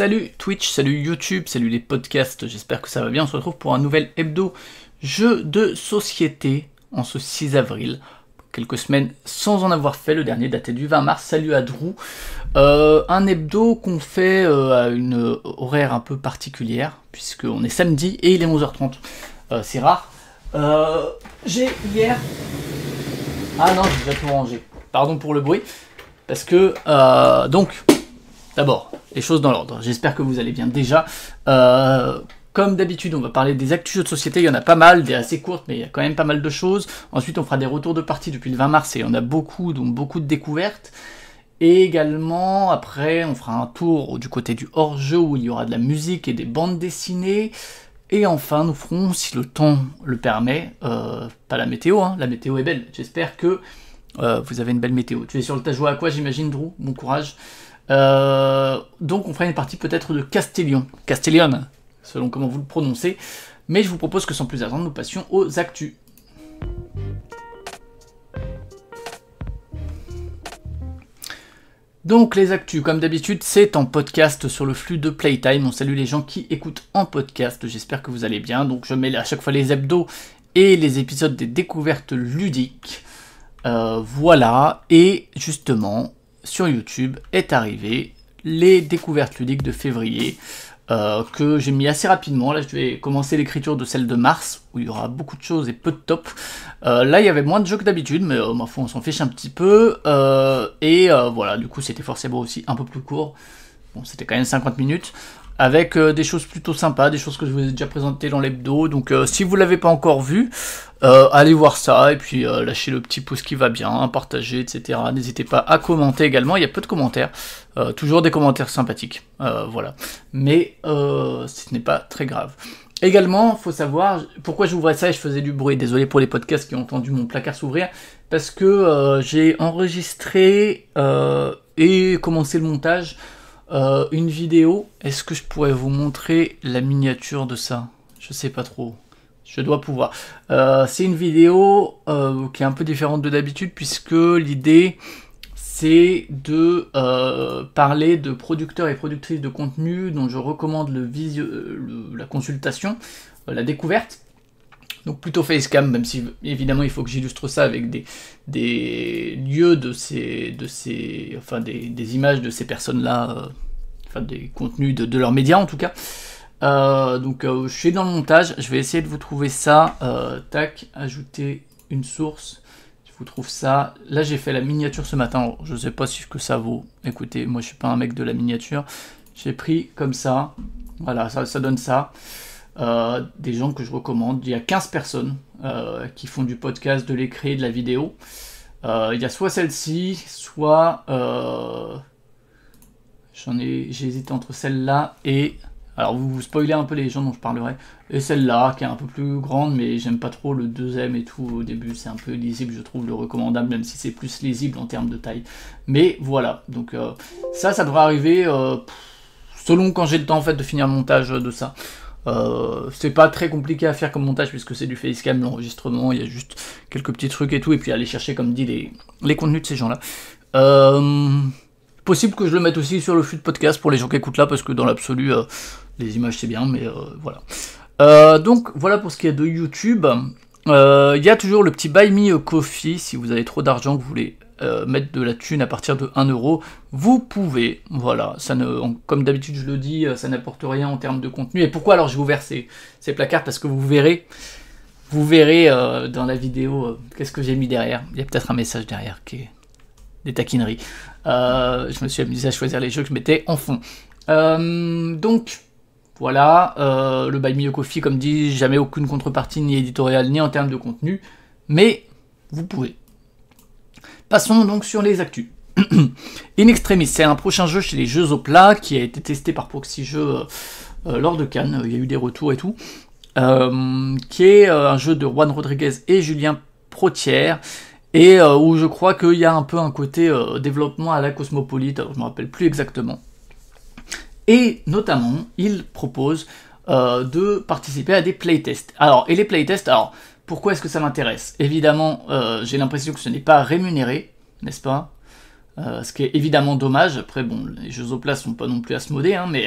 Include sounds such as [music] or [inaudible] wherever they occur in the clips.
Salut Twitch, salut YouTube, salut les podcasts, j'espère que ça va bien. On se retrouve pour un nouvel hebdo jeu de société en ce 6 avril. Quelques semaines sans en avoir fait, le dernier daté du 20 mars. Salut à Drew. Euh, un hebdo qu'on fait euh, à une horaire un peu particulière, puisqu'on est samedi et il est 11h30. Euh, c'est rare. J'ai hier. Ah non, j'ai déjà tout rangé. Pardon pour le bruit. Parce que, donc, d'abord, les choses dans l'ordre. J'espère que vous allez bien déjà. Euh, comme d'habitude, on va parler des actus jeux de société. Il y en a pas mal, des assez courtes, mais il y a quand même pas mal de choses. Ensuite, on fera des retours de partie depuis le 20 mars et on a beaucoup, donc beaucoup de découvertes. Et également, après, on fera un tour du côté du hors-jeu où il y aura de la musique et des bandes dessinées. Et enfin, nous ferons, si le temps le permet, euh, pas la météo, hein. la météo est belle. J'espère que euh, vous avez une belle météo. Tu es sur le tas à quoi, j'imagine, Drew Bon courage. Euh, donc on fera une partie peut-être de Castellion, Castellion, selon comment vous le prononcez. Mais je vous propose que sans plus attendre, nous passions aux actus. Donc les actus, comme d'habitude, c'est en podcast sur le flux de Playtime. On salue les gens qui écoutent en podcast, j'espère que vous allez bien. Donc je mets à chaque fois les hebdos et les épisodes des découvertes ludiques. Euh, voilà, et justement, sur YouTube est arrivé, les découvertes ludiques de février, euh, que j'ai mis assez rapidement. Là, je vais commencer l'écriture de celle de mars, où il y aura beaucoup de choses et peu de top euh, là, il y avait moins de jeux que d'habitude, mais euh, ma on s'en fiche un petit peu. et voilà, du coup, c'était forcément aussi un peu plus court. Bon, c'était quand même 50 minutes avec euh, des choses plutôt sympas, des choses que je vous ai déjà présentées dans l'hebdo. Donc euh, si vous l'avez pas encore vu, euh, allez voir ça et puis lâchez le petit pouce qui va bien, partagez, etc. N'hésitez pas à commenter également, il y a peu de commentaires, toujours des commentaires sympathiques, voilà. Mais ce n'est pas très grave. Également, faut savoir pourquoi j'ouvrais ça et je faisais du bruit. Désolé pour les podcasts qui ont entendu mon placard s'ouvrir, parce que j'ai enregistré et commencé le montage euh, une vidéo, est-ce que je pourrais vous montrer la miniature de ça Je sais pas trop. Je dois pouvoir. Euh, c'est une vidéo euh, qui est un peu différente de d'habitude puisque l'idée c'est de parler de producteurs et productrices de contenu dont je recommande le, visio, la consultation, la découverte. Donc plutôt facecam, même si évidemment il faut que j'illustre ça avec des, des lieux de ces, de ces, enfin des, images de ces personnes-là, euh, enfin des contenus de, leurs médias en tout cas. Euh, donc euh, je suis dans le montage, je vais essayer de vous trouver ça. tac, ajouter une source. Je vous trouve ça. Là j'ai fait la miniature ce matin. Je ne sais pas si que ça vaut. Écoutez, moi je ne suis pas un mec de la miniature. J'ai pris comme ça. Voilà, ça, ça donne ça. Euh, des gens que je recommande. Il y a 15 personnes euh, qui font du podcast, de l'écrit, de la vidéo. Euh, il y a soit celle-ci, soit... J'en ai... J'hésite entre celle-là et... Alors vous, vous spoilez un peu les gens dont je parlerai. Et celle-là, qui est un peu plus grande, mais j'aime pas trop le deuxième et tout au début. C'est un peu lisible, je trouve, le recommandable, même si c'est plus lisible en termes de taille. Mais voilà, donc ça, ça devrait arriver selon quand j'ai le temps en fait de finir le montage de ça. Euh, c'est pas très compliqué à faire comme montage puisque c'est du facecam, l'enregistrement, il y a juste quelques petits trucs et tout, et puis aller chercher, comme dit, les, contenus de ces gens-là. Euh, possible que je le mette aussi sur le flux de podcast pour les gens qui écoutent là, parce que dans l'absolu, euh, les images c'est bien, mais voilà. donc voilà pour ce qui est de YouTube. Euh, il y a toujours le petit buy me coffee si vous avez trop d'argent que vous voulez euh, mettre de la thune à partir de 1 euro. Vous pouvez, voilà, ça ne, comme d'habitude je le dis, euh, ça n'apporte rien en termes de contenu. Et pourquoi alors j'ai ouvert ces, ces placards Parce que vous verrez, vous verrez dans la vidéo qu'est-ce que j'ai mis derrière. Il y a peut-être un message derrière qui est des taquineries. je me suis amusé à choisir les jeux que je mettais en fond. donc, voilà, euh, le Buy Me Coffee, comme dit, jamais aucune contrepartie ni éditoriale ni en termes de contenu, mais vous pouvez. Passons donc sur les actus. [clears throat] In Extremis, c'est un prochain jeu chez les Jeux au qui a été testé par Proxy euh, euh, lors de Cannes, il y a eu des retours et tout, qui est un jeu de Juan Rodriguez et Julien Protière, et où je crois qu'il y a un peu un côté développement à la cosmopolite, je ne me rappelle plus exactement. Et notamment, il propose euh, de participer à des playtests. Alors, et les playtests, alors, pourquoi est-ce que ça m'intéresse Évidemment, euh, j'ai l'impression que ce n'est pas rémunéré, n'est-ce pas euh, ce qui est évidemment dommage, après bon, les jeux au place sont pas non plus à se moder, hein, mais,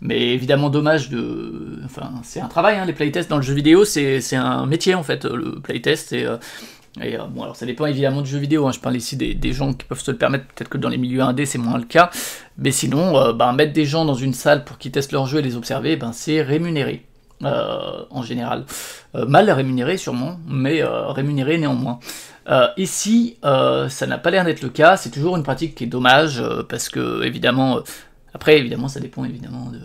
mais évidemment dommage de... Enfin, c'est un travail, hein, les playtests dans le jeu vidéo, c'est un métier en fait, le playtest, et, et bon, alors ça dépend évidemment du jeu vidéo, hein, je parle ici des, gens qui peuvent se le permettre, peut-être que dans les milieux indés c'est moins le cas, mais sinon, euh, ben, mettre des gens dans une salle pour qu'ils testent leur jeu et les observer, ben, c'est rémunéré. Euh, en général. Euh, mal rémunéré sûrement, mais rémunéré néanmoins. ici, ça n'a pas l'air d'être le cas, c'est toujours une pratique qui est dommage, parce que évidemment, après évidemment ça dépend évidemment de...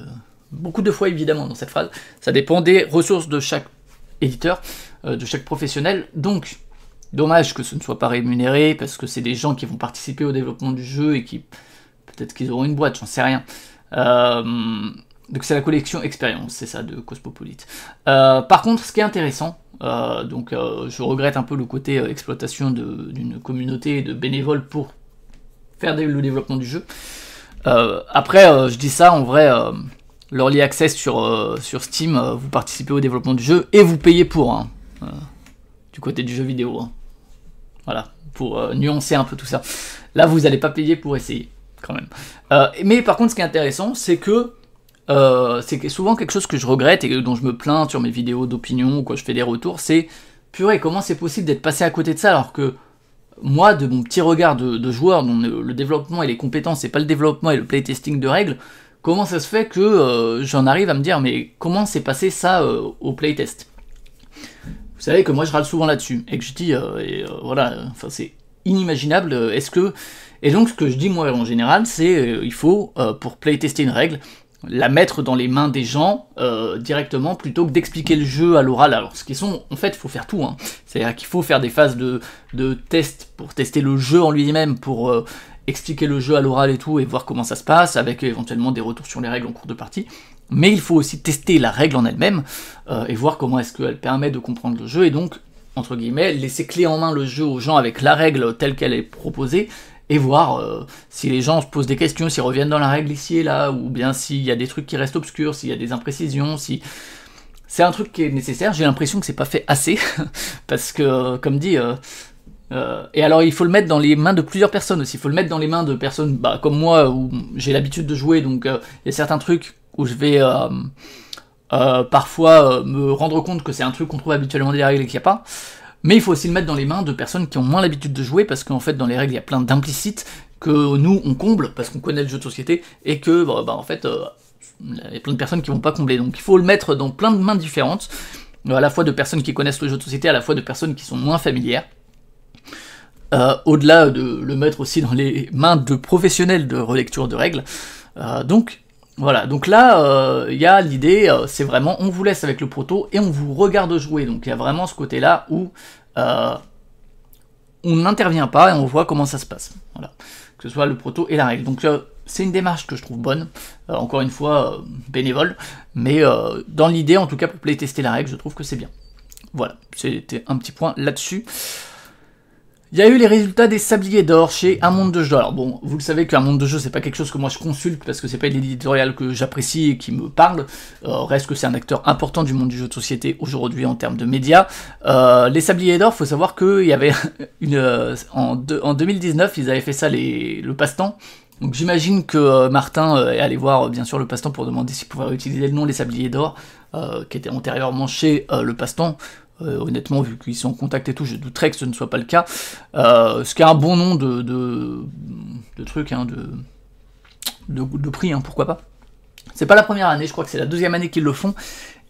Beaucoup de fois évidemment dans cette phrase, ça dépend des ressources de chaque éditeur, de chaque professionnel, donc dommage que ce ne soit pas rémunéré, parce que c'est des gens qui vont participer au développement du jeu et qui Peut-être qu'ils auront une boîte, j'en sais rien. Euh, donc c'est la collection Expérience, c'est ça, de Cosmopolite. Euh, par contre, ce qui est intéressant, euh, donc je regrette un peu le côté exploitation d'une communauté de bénévoles pour faire le développement du jeu. après, je dis ça en vrai, l'early access sur, sur Steam, vous participez au développement du jeu et vous payez pour, hein, du côté du jeu vidéo. Hein. Voilà, pour nuancer un peu tout ça. Là, vous n'allez pas payer pour essayer quand même. Euh, mais par contre, ce qui est intéressant, c'est que euh, c'est souvent quelque chose que je regrette et dont je me plains sur mes vidéos d'opinion Ou quand je fais des retours, c'est purée, comment c'est possible d'être passé à côté de ça alors que moi, de mon petit regard de, joueur, dont le, développement et les compétences, c'est pas le développement et le playtesting de règles, comment ça se fait que euh, j'en arrive à me dire, mais comment s'est passé ça au playtest Vous savez que moi je râle souvent là-dessus, et que je dis, et, voilà, enfin c'est inimaginable. Euh, est-ce que et donc ce que je dis moi en général, c'est euh, il faut euh, pour playtester une règle la mettre dans les mains des gens directement plutôt que d'expliquer le jeu à l'oral. Alors ce qu'ils sont, en fait, il faut faire tout. Hein. C'est-à-dire qu'il faut faire des phases de, de test pour tester le jeu en lui-même, pour expliquer le jeu à l'oral et tout, et voir comment ça se passe, avec éventuellement des retours sur les règles en cours de partie. Mais il faut aussi tester la règle en elle-même et voir comment est-ce qu'elle permet de comprendre le jeu et donc entre guillemets, laisser clé en main le jeu aux gens avec la règle telle qu'elle est proposée, et voir euh, si les gens se posent des questions, s'ils reviennent dans la règle ici et là, ou bien s'il y a des trucs qui restent obscurs, s'il y a des imprécisions, si... C'est un truc qui est nécessaire, j'ai l'impression que c'est pas fait assez, [laughs] parce que, euh, comme dit... Euh, et alors il faut le mettre dans les mains de plusieurs personnes aussi, il faut le mettre dans les mains de personnes bah, comme moi, où j'ai l'habitude de jouer, donc il y a certains trucs où je vais... Euh, parfois euh, me rendre compte que c'est un truc qu'on trouve habituellement dans les règles et qu'il n'y a pas. Mais il faut aussi le mettre dans les mains de personnes qui ont moins l'habitude de jouer, parce qu'en fait, dans les règles, il y a plein d'implicites que nous, on comble, parce qu'on connaît le jeu de société, et que, bah, bah en fait, euh, il y a plein de personnes qui vont pas combler. Donc il faut le mettre dans plein de mains différentes, à la fois de personnes qui connaissent le jeu de société, à la fois de personnes qui sont moins familières. Euh, Au-delà de le mettre aussi dans les mains de professionnels de relecture de règles. Euh, donc voilà, donc là, euh, il y a l'idée, euh, c'est vraiment on vous laisse avec le proto et on vous regarde jouer. Donc il y a vraiment ce côté-là où euh, on n'intervient pas et on voit comment ça se passe. Voilà. Que ce soit le proto et la règle. Donc c'est une démarche que je trouve bonne, encore une fois bénévole, mais dans l'idée, en tout cas pour tester la règle, je trouve que c'est bien. Voilà, c'était un petit point là-dessus. Il y a eu les résultats des sabliers d'or chez Un Monde de Jeu. Alors bon, vous le savez qu'Un Monde de Jeu, c'est pas quelque chose que moi je consulte parce que c'est pas une éditoriale que j'apprécie et qui me parle. Euh, reste que c'est un acteur important du monde du jeu de société aujourd'hui en termes de médias. Euh, les sabliers d'or, faut savoir qu'il y avait [laughs] une. Euh, en, 2019, ils avaient fait ça les, le passe-temps. Donc j'imagine que Martin est allé voir bien sûr le passe-temps pour demander s'il pouvait utiliser le nom Les Sabliers d'Or, qui était antérieurement chez le passe-temps. Euh, honnêtement, vu qu'ils sont en contact et tout, je douterais que ce ne soit pas le cas. Euh, ce qui a un bon nom de, de, de truc, hein, de, de, prix, hein, pourquoi pas. C'est pas la première année, je crois que c'est la deuxième année qu'ils le font.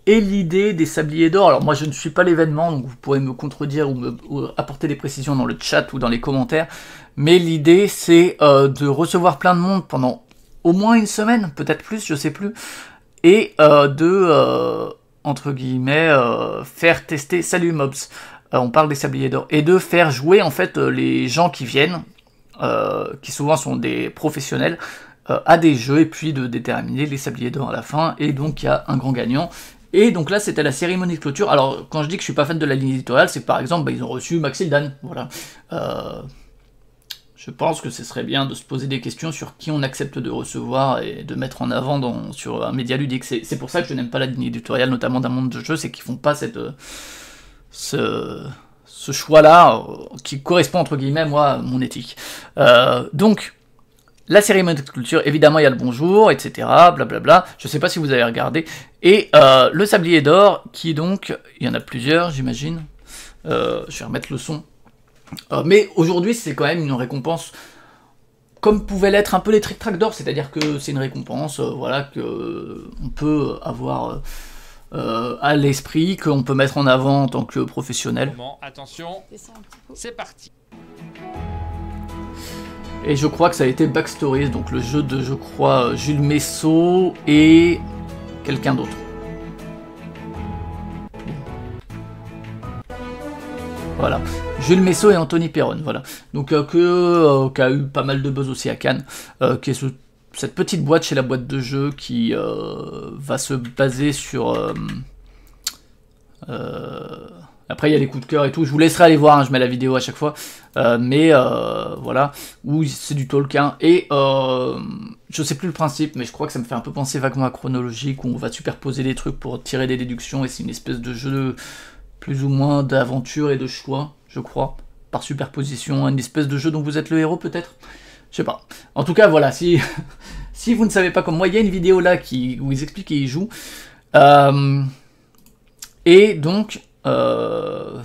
Et l'idée des sabliers d'or, alors moi je ne suis pas l'événement, donc vous pourrez me contredire ou me apporter des précisions dans le chat ou dans les commentaires, mais l'idée c'est euh, de recevoir plein de monde pendant au moins une semaine, peut-être plus, je sais plus, et de entre guillemets, euh, faire tester Salut Mobs. Euh, on parle des sabliers d'or. Et de faire jouer, en fait, euh, les gens qui viennent, qui souvent sont des professionnels, à des jeux, et puis de déterminer les sabliers d'or à la fin. Et donc, il y a un grand gagnant. Et donc là, c'était la cérémonie de clôture. Alors, quand je dis que je suis pas fan de la ligne éditoriale, c'est par exemple, bah, ils ont reçu Max Hildan. Voilà je pense que ce serait bien de se poser des questions sur qui on accepte de recevoir et de mettre en avant dans, sur un média ludique. C'est pour ça que je n'aime pas la ligne éditoriale, notamment d'un monde de jeu, c'est qu'ils font pas cette, euh, ce, choix-là euh, qui correspond entre guillemets à mon éthique. Euh, donc, la cérémonie de culture, évidemment, il y a le bonjour, etc. Blablabla. Bla bla. Je ne sais pas si vous avez regardé. Et le sablier d'or, qui donc, il y en a plusieurs, j'imagine. je vais remettre le son euh, mais aujourd'hui, c'est quand même une récompense comme pouvaient l'être un peu les trick track d'or, c'est-à-dire que c'est une récompense, qu'on euh, voilà, euh, peut avoir à l'esprit, qu'on peut mettre en avant en tant que professionnel. Attention, c'est parti. Et je crois que ça a été Backstories, donc le jeu de, je crois, Jules Messot et quelqu'un d'autre. Voilà. Jules Messot et Anthony Perron, voilà. Donc euh, que, euh, qui a eu pas mal de buzz aussi à Cannes, euh, qui est cette petite boîte chez la boîte de jeu qui va se baser sur... après il y a les coups de cœur et tout, je vous laisserai aller voir, hein, je mets la vidéo à chaque fois, mais voilà, où c'est du Tolkien, hein. et je sais plus le principe, mais je crois que ça me fait un peu penser vaguement à chronologique, où on va superposer des trucs pour tirer des déductions, et c'est une espèce de jeu plus ou moins d'aventure et de choix je crois, par superposition, une espèce de jeu dont vous êtes le héros peut-être Je sais pas. En tout cas, voilà, si, [laughs] si vous ne savez pas comme moi, il y a une vidéo là qui, où ils expliquent et ils jouent. Euh, et donc... Euh,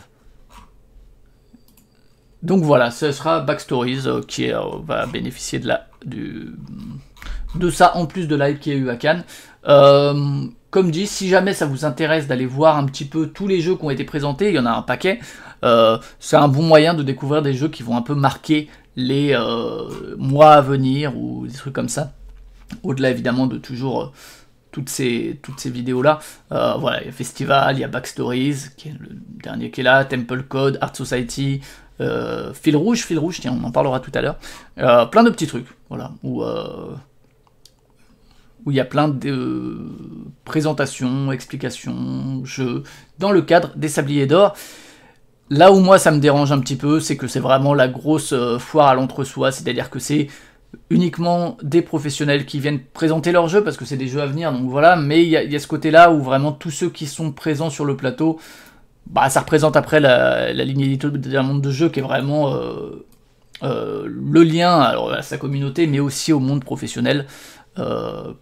donc voilà, ce sera Backstories euh, qui va bénéficier de, la, du, de ça en plus de la qu'il y a eu à Cannes. comme dit, si jamais ça vous intéresse d'aller voir un petit peu tous les jeux qui ont été présentés, il y en a un paquet. Euh, c'est un bon moyen de découvrir des jeux qui vont un peu marquer les euh, mois à venir ou des trucs comme ça. Au-delà évidemment de toujours euh, toutes ces, toutes ces vidéos-là. voilà, il y a Festival, il y a Backstories, qui est le dernier qui est là, Temple Code, Art Society, Fil Rouge, Fil Rouge, tiens, on en parlera tout à l'heure. plein de petits trucs, voilà, où, où il y a plein de présentations, explications, jeux, dans le cadre des Sabliers d'Or. Là où moi ça me dérange un petit peu, c'est que c'est vraiment la grosse euh, foire à l'entre-soi, c'est-à-dire que c'est uniquement des professionnels qui viennent présenter leurs jeux parce que c'est des jeux à venir, donc voilà, mais il y, a ce côté-là où vraiment tous ceux qui sont présents sur le plateau, bah ça représente après la, ligne éditoriale d'un monde de jeu qui est vraiment euh, euh, le lien alors, à sa communauté, mais aussi au monde professionnel.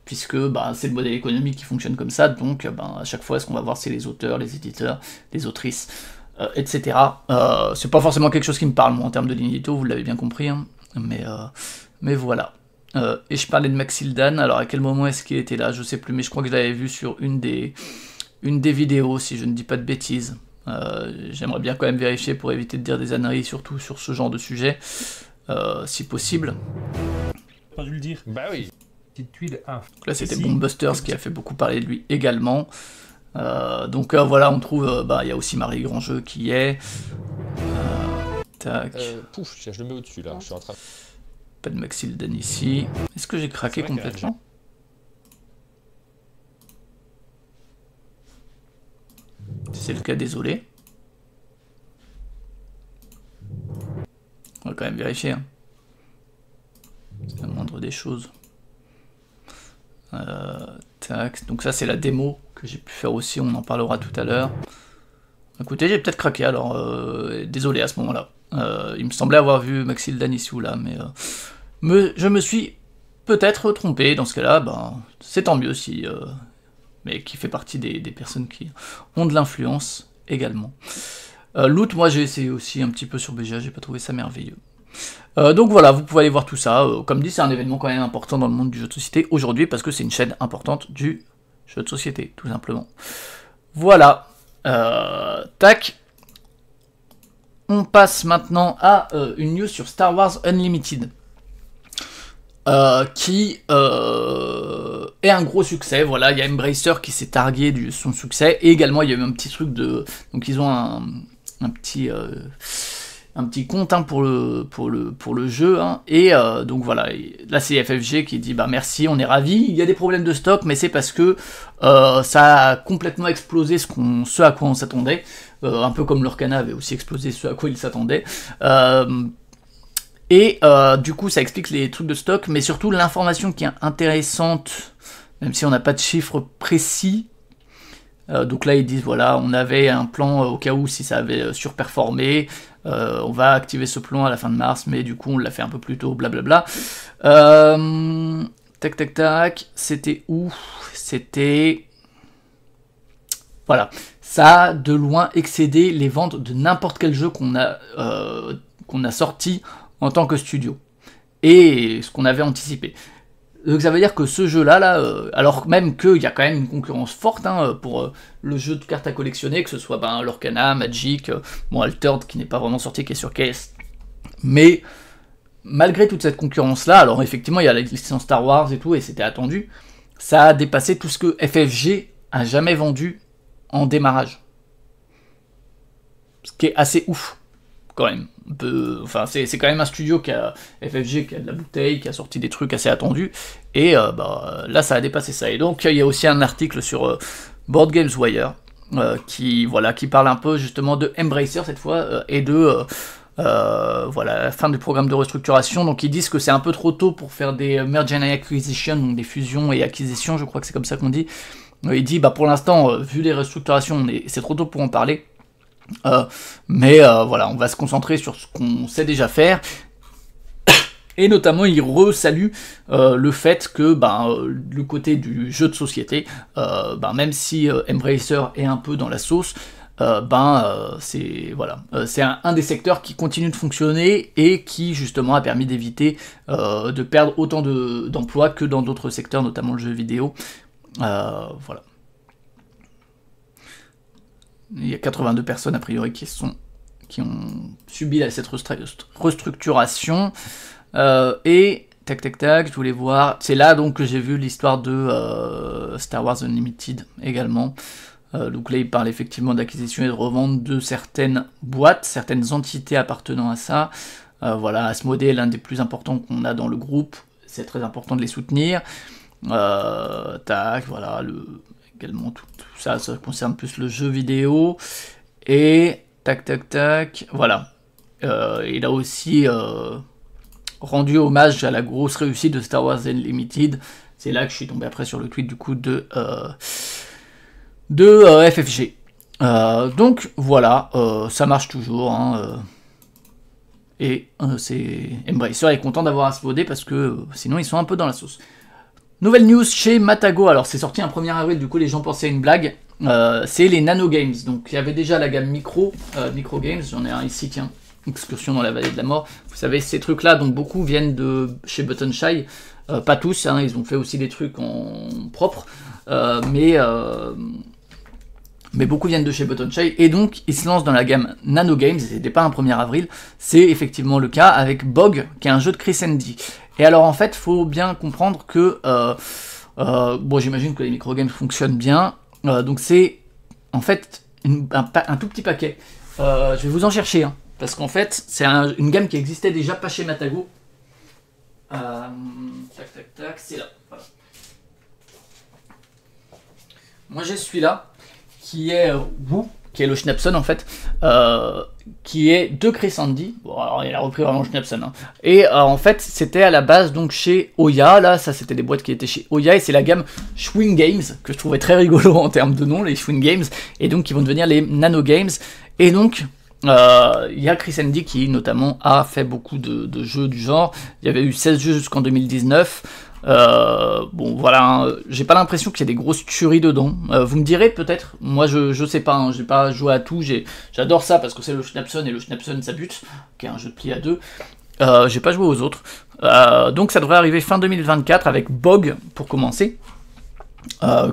puisque bah, c'est le modèle économique qui fonctionne comme ça, donc bah, à chaque fois, ce qu'on va voir, c'est les auteurs, les éditeurs, les autrices. Euh, etc. Euh, c'est pas forcément quelque chose qui me parle, moi, en termes de ligne vous l'avez bien compris, hein. mais, euh, mais voilà. et je parlais de Maxildan, alors à quel moment est-ce qu'il était là Je sais plus, mais je crois que je l'avais vu sur une des, une des vidéos, si je ne dis pas de bêtises. J'aimerais bien quand même vérifier pour éviter de dire des anneries, surtout sur ce genre de sujet, si possible. Pas dû le dire. Bah oui. Petite tuile hein. là, c'était Bombusters qui a fait beaucoup parler de lui également. Euh, donc euh, voilà, on trouve, euh, bah, il y a aussi Marie grandjeu qui est. tac. pouf, je le mets au-dessus là, je suis en train. Pas de Maxilden ici. Est-ce que j'ai craqué complètement Si c'est le cas, désolé. On va quand même vérifier. Hein. C'est la moindre des choses. tac. Donc ça, c'est la démo que j'ai pu faire aussi, on en parlera tout à l'heure. Écoutez, j'ai peut-être craqué, alors euh, désolé à ce moment-là. Euh, il me semblait avoir vu Maxil Danissou là, mais euh, je me suis peut-être trompé. Dans ce cas-là, ben, c'est tant mieux si. mais qui fait partie des, personnes qui ont de l'influence également. Loot, moi j'ai essayé aussi un petit peu sur BGA, j'ai pas trouvé ça merveilleux. donc voilà, vous pouvez aller voir tout ça. comme dit, c'est un événement quand même important dans le monde du jeu de société aujourd'hui parce que c'est une chaîne importante du Jeu de société, tout simplement. Voilà. Euh, tac. On passe maintenant à euh, une news sur Star Wars Unlimited. Euh, qui est un gros succès. Voilà, il y a Embracer qui s'est targué de son succès. Et également, il y a eu un petit truc de. Donc, ils ont un, un petit un petit compte hein, pour, le, le, pour le jeu. Hein. Et euh, donc voilà, là c'est FFG qui dit bah merci, on est ravi. Il y a des problèmes de stock, mais c'est parce que euh, ça a complètement explosé ce, qu'on, à quoi on s'attendait. Euh, un peu comme l'Orcana avait aussi explosé ce à quoi il s'attendait. et du coup, ça explique les trucs de stock, mais surtout l'information qui est intéressante, même si on n'a pas de chiffres précis, donc là, ils disent voilà, on avait un plan au cas où si ça avait surperformé, euh, on va activer ce plan à la fin de mars, mais du coup on l'a fait un peu plus tôt, blablabla. Euh, tac tac tac, c'était ouf, C'était... Voilà, ça a de loin excédé les ventes de n'importe quel jeu qu'on a euh, sorti en tant que studio. Et ce qu'on avait anticipé. Donc ça veut dire que ce jeu-là, là, euh, alors même qu'il y a quand même une concurrence forte hein, euh, pour euh, le jeu de cartes à collectionner, que ce soit ben, Magic, Altered qui n'est pas vraiment sorti, qui est sur caisse. Mais malgré toute cette concurrence-là, alors effectivement il y a l'existence Star Wars et tout, et c'était attendu, ça a dépassé tout ce que FFG a jamais vendu en démarrage. Ce qui est assez ouf, quand même enfin, c'est, quand même un studio qui a FFG, qui a de la bouteille, qui a sorti des trucs assez attendus. Et euh, bah, là, ça a dépassé ça. Et donc, il y a aussi un article sur euh, Board Games Wire euh, qui, voilà, qui parle un peu justement de Embracer cette fois et de voilà, la fin du programme de restructuration. Donc, ils disent que c'est un peu trop tôt pour faire des merge and acquisition, donc des fusions et acquisitions. Je crois que c'est comme ça qu'on dit. Il dit, bah, pour l'instant, vu les restructurations, c'est trop tôt pour en parler. Euh, mais euh, voilà, on va se concentrer sur ce qu'on sait déjà faire. Et notamment, il resalue euh, le fait que ben, le côté du jeu de société, ben, même si Embracer est un peu dans la sauce, ben, c'est voilà, c'est un, des secteurs qui continue de fonctionner et qui justement a permis d'éviter de perdre autant d'emplois que dans d'autres secteurs, notamment le jeu vidéo. voilà il y a 82 personnes a priori qui sont qui ont subi cette restructuration. Euh, et tac tac tac, je voulais voir. C'est là donc que j'ai vu l'histoire de euh, Star Wars Unlimited également. Euh, donc là, il parle effectivement d'acquisition et de revente de certaines boîtes, certaines entités appartenant à ça. voilà, à ce modèle, l'un des plus importants qu'on a dans le groupe. C'est très important de les soutenir. tac, voilà, le, tout, ça, ça concerne plus le jeu vidéo. Et tac tac tac, voilà. Euh, il a aussi euh, rendu hommage à la grosse réussite de Star Wars Unlimited. C'est là que je suis tombé après sur le tweet du coup de, euh, de FFG. donc voilà, ça marche toujours. Hein, et c'est Embracer est content d'avoir à se parce que sinon ils sont un peu dans la sauce. Nouvelle news chez Matago, alors c'est sorti un 1er avril, du coup les gens pensaient à une blague, euh, c'est les Nano Games. Donc il y avait déjà la gamme Micro, euh, Micro Games, j'en ai un ici, tiens, Excursion dans la vallée de la mort. Vous savez, ces trucs-là, donc beaucoup viennent de chez Buttonshy, euh, pas tous, hein. ils ont fait aussi des trucs en propre, mais, mais beaucoup viennent de chez Buttonshy, et donc ils se lancent dans la gamme Nano Games, c'était pas un 1er avril, c'est effectivement le cas avec Bog, qui est un jeu de Chris Andy. Et alors en fait, faut bien comprendre que euh, euh, bon, j'imagine que les micro-games fonctionnent bien. Euh, donc c'est en fait un, tout petit paquet. je vais vous en chercher parce qu'en fait, c'est une gamme qui existait déjà pas chez Matago. tac, tac, tac, c'est là. Moi j'ai celui-là qui est Wu, qui est le Schnapson en fait. Euh, qui est de Chris Andy. alors, il a repris vraiment Schneepson. Hein. Et euh, en fait, c'était à la base donc chez Oya. Là, ça, c'était des boîtes qui étaient chez Oya. Et c'est la gamme Schwing Games, que je trouvais très rigolo [laughs] en termes de nom, les Schwing Games. Et donc, qui vont devenir les Nano Games. Et donc, euh, il y a Chris Andy qui, notamment, a fait beaucoup de, de jeux du genre. Il y avait eu 16 jeux jusqu'en 2019. Euh, bon, voilà, hein. j'ai pas l'impression qu'il y a des grosses tueries dedans. Euh, vous me direz peut-être, moi je, sais pas, hein. j'ai pas joué à tout, j'adore ça parce que c'est le Schnapson et le Schnapson ça bute, qui est un jeu de pli à deux. Euh, j'ai pas joué aux autres. donc ça devrait arriver fin 2024 avec Bog pour commencer,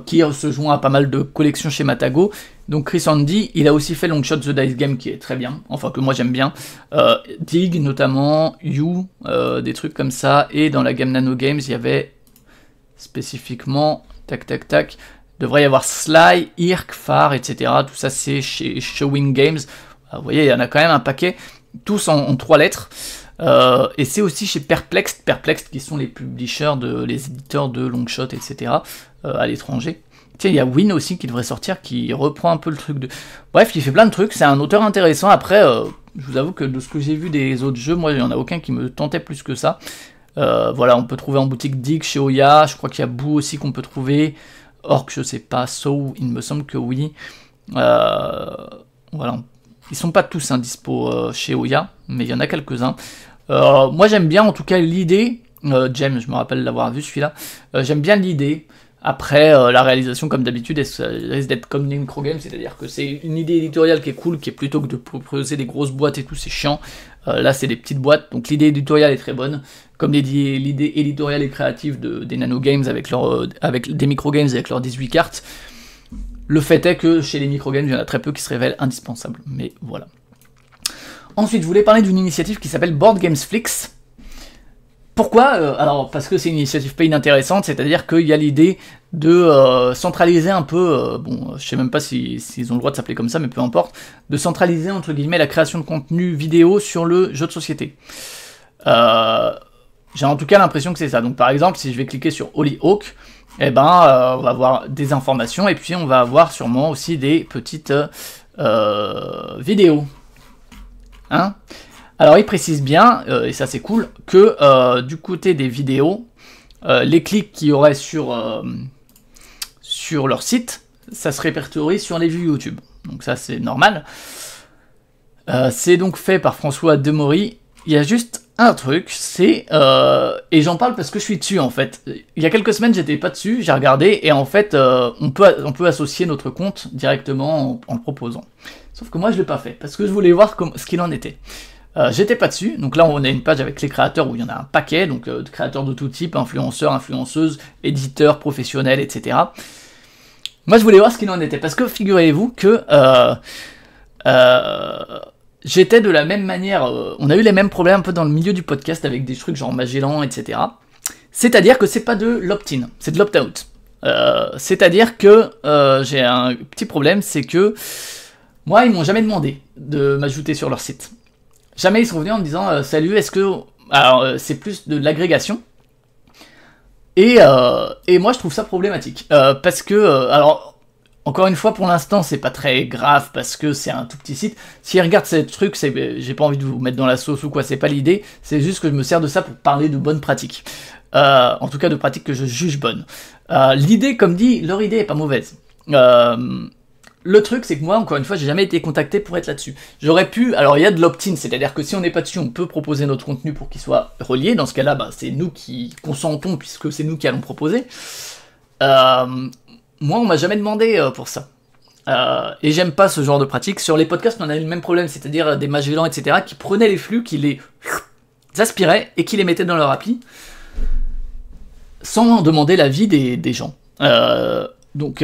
qui se joint à pas mal de collections chez Matago donc Chris Andy, il a aussi fait Longshot The Dice Game qui est très bien, enfin que moi j'aime bien. Euh, Dig notamment, You, euh, des trucs comme ça. Et dans la gamme Nano Games, il y avait spécifiquement, tac tac tac, devrait y avoir Sly, Irk, Far, etc. Tout ça c'est chez Showing Games. Ah, vous voyez, il y en a quand même un paquet, tous en, trois lettres. Euh, et c'est aussi chez Perplexed, Perplexed qui sont les publishers, de, les éditeurs de Longshot, etc. à l'étranger. Tiens, il y a Win aussi qui devrait sortir, qui reprend un peu le truc de. Bref, il fait plein de trucs, c'est un auteur intéressant. Après, euh, je vous avoue que de ce que j'ai vu des autres jeux, moi, il n'y en a aucun qui me tentait plus que ça. Euh, voilà, on peut trouver en boutique Dick, chez Oya, je crois qu'il y a Boo aussi qu'on peut trouver. Orc, je sais pas, So, il me semble que oui. Euh, voilà, ils sont pas tous hein, dispo chez Oya, mais il y en a quelques-uns. moi, j'aime bien en tout cas l'idée. James, je me rappelle l'avoir vu celui-là. j'aime bien l'idée. Après, euh, la réalisation, comme d'habitude, risque d'être comme les games c'est-à-dire que c'est une idée éditoriale qui est cool, qui est plutôt que de proposer des grosses boîtes et tout, c'est chiant. Euh, là, c'est des petites boîtes, donc l'idée éditoriale est très bonne. Comme l'idée éditoriale et créative des Nano Games avec, leur, euh, avec des microgames avec leurs 18 cartes, le fait est que chez les microgames, il y en a très peu qui se révèlent indispensables. Mais voilà. Ensuite, je voulais parler d'une initiative qui s'appelle Board Games Flix. Pourquoi euh, Alors parce que c'est une initiative pas inintéressante, c'est-à-dire qu'il y a l'idée de euh, centraliser un peu, euh, bon, je sais même pas s'ils si, ont le droit de s'appeler comme ça, mais peu importe, de centraliser entre guillemets la création de contenu vidéo sur le jeu de société. J'ai en tout cas l'impression que c'est ça. Donc par exemple, si je vais cliquer sur Holy Hawk, eh ben, on va avoir des informations et puis on va avoir sûrement aussi des petites vidéos. Hein alors il précise bien, euh, et ça c'est cool, que euh, du côté des vidéos, euh, les clics qu'il y aurait sur, sur leur site, ça se répertorie sur les vues YouTube. Donc ça c'est normal. c'est donc fait par François Demory. Il y a juste un truc, c'est... et j'en parle parce que je suis dessus en fait. Il y a quelques semaines j'étais pas dessus, j'ai regardé, et en fait on, peut, on peut associer notre compte directement en, le proposant. Sauf que moi je l'ai pas fait, parce que je voulais voir comme, ce qu'il en était. Euh, j'étais pas dessus, donc là on a une page avec les créateurs où il y en a un paquet, donc euh, de créateurs de tout type, influenceurs, influenceuses, éditeurs, professionnels, etc. Moi je voulais voir ce qu'il en était, parce que figurez-vous que euh, j'étais de la même manière, on a eu les mêmes problèmes un peu dans le milieu du podcast avec des trucs genre Magellan, etc. C'est-à-dire que c'est pas de l'opt-in, c'est de l'opt-out. C'est-à-dire que j'ai un petit problème, c'est que moi ils m'ont jamais demandé de m'ajouter sur leur site. Jamais ils sont venus en me disant euh, salut, est-ce que. Alors, euh, c'est plus de, l'agrégation. Et, euh, et, moi, je trouve ça problématique. parce que, alors, encore une fois, pour l'instant, c'est pas très grave parce que c'est un tout petit site. Si ils regardent ces trucs, j'ai pas envie de vous mettre dans la sauce ou quoi, c'est pas l'idée. C'est juste que je me sers de ça pour parler de bonnes pratiques. en tout cas, de pratiques que je juge bonnes. l'idée, comme dit, leur idée est pas mauvaise. Euh, le truc, c'est que moi, encore une fois, j'ai jamais été contacté pour être là-dessus. J'aurais pu. Alors, il y a de l'opt-in, c'est-à-dire que si on n'est pas dessus, on peut proposer notre contenu pour qu'il soit relié. Dans ce cas-là, bah, c'est nous qui consentons puisque c'est nous qui allons proposer. Euh, moi, on m'a jamais demandé euh, pour ça. Euh, et j'aime pas ce genre de pratique. Sur les podcasts, on a eu le même problème, c'est-à-dire des Magellans, etc., qui prenaient les flux, qui les aspiraient et qui les mettaient dans leur appli sans demander l'avis des gens. donc.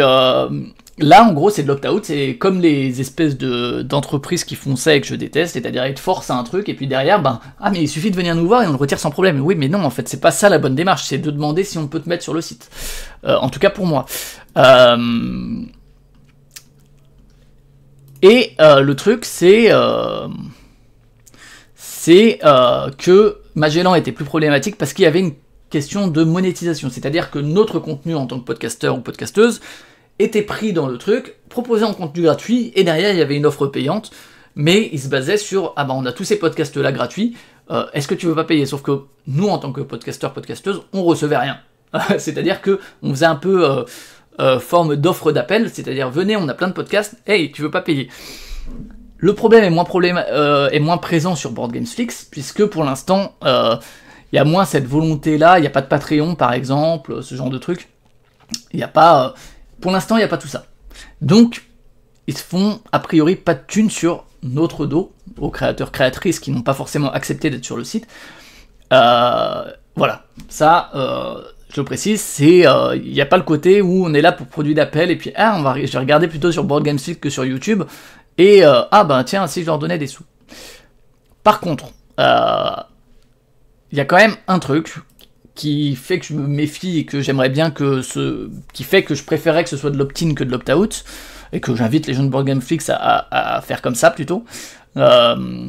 Là, en gros, c'est de l'opt-out, c'est comme les espèces d'entreprises qui font ça et que je déteste, c'est-à-dire être force à un truc et puis derrière, ben, ah, mais il suffit de venir nous voir et on le retire sans problème. Oui, mais non, en fait, c'est pas ça la bonne démarche, c'est de demander si on peut te mettre sur le site. Euh, en tout cas pour moi. Euh, et euh, le truc, c'est. C'est que Magellan était plus problématique parce qu'il y avait une question de monétisation, c'est-à-dire que notre contenu en tant que podcasteur ou podcasteuse, était pris dans le truc, proposé en contenu gratuit, et derrière il y avait une offre payante, mais il se basait sur ah ben on a tous ces podcasts là gratuits, euh, est-ce que tu veux pas payer Sauf que nous en tant que podcasteurs, podcasteuses, on recevait rien. [laughs] c'est-à-dire que on faisait un peu euh, euh, forme d'offre d'appel, c'est-à-dire venez, on a plein de podcasts, hey tu veux pas payer le problème est moins, problème, est moins présent sur Board Games Flix, puisque pour l'instant, il y a moins cette volonté-là, il n'y a pas de Patreon par exemple, ce genre de truc. Il n'y a pas pour l'instant, il n'y a pas tout ça. Donc, ils se font a priori pas de thunes sur notre dos, aux créateurs, créatrices qui n'ont pas forcément accepté d'être sur le site. Euh, voilà, ça, euh, je le précise, c'est euh, il n'y a pas le côté où on est là pour produits d'appel et puis ah, on va, je regarder plutôt sur Board Game Geek que sur YouTube et ah ben tiens, si je leur donnais des sous. Par contre, il y a quand même un truc qui fait que je me méfie et que j'aimerais bien que ce. qui fait que je préférais que ce soit de l'opt-in que de l'opt-out, et que j'invite les gens de Board à, faire comme ça plutôt. Euh,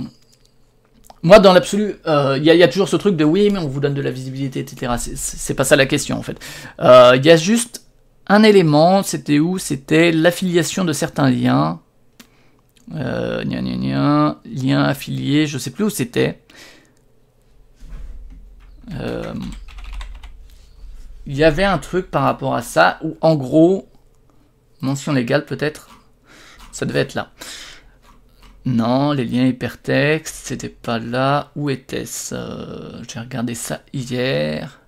moi, dans l'absolu, il euh, y, a toujours ce truc de oui, mais on vous donne de la visibilité, etc. C'est pas ça la question en fait. Il euh, y a juste un élément, c'était où C'était l'affiliation de certains liens. lien affilié, je sais plus où c'était. Euh, il y avait un truc par rapport à ça où, en gros, mention légale peut-être, ça devait être là. Non, les liens hypertextes, c'était pas là. Où était-ce euh, J'ai regardé ça hier.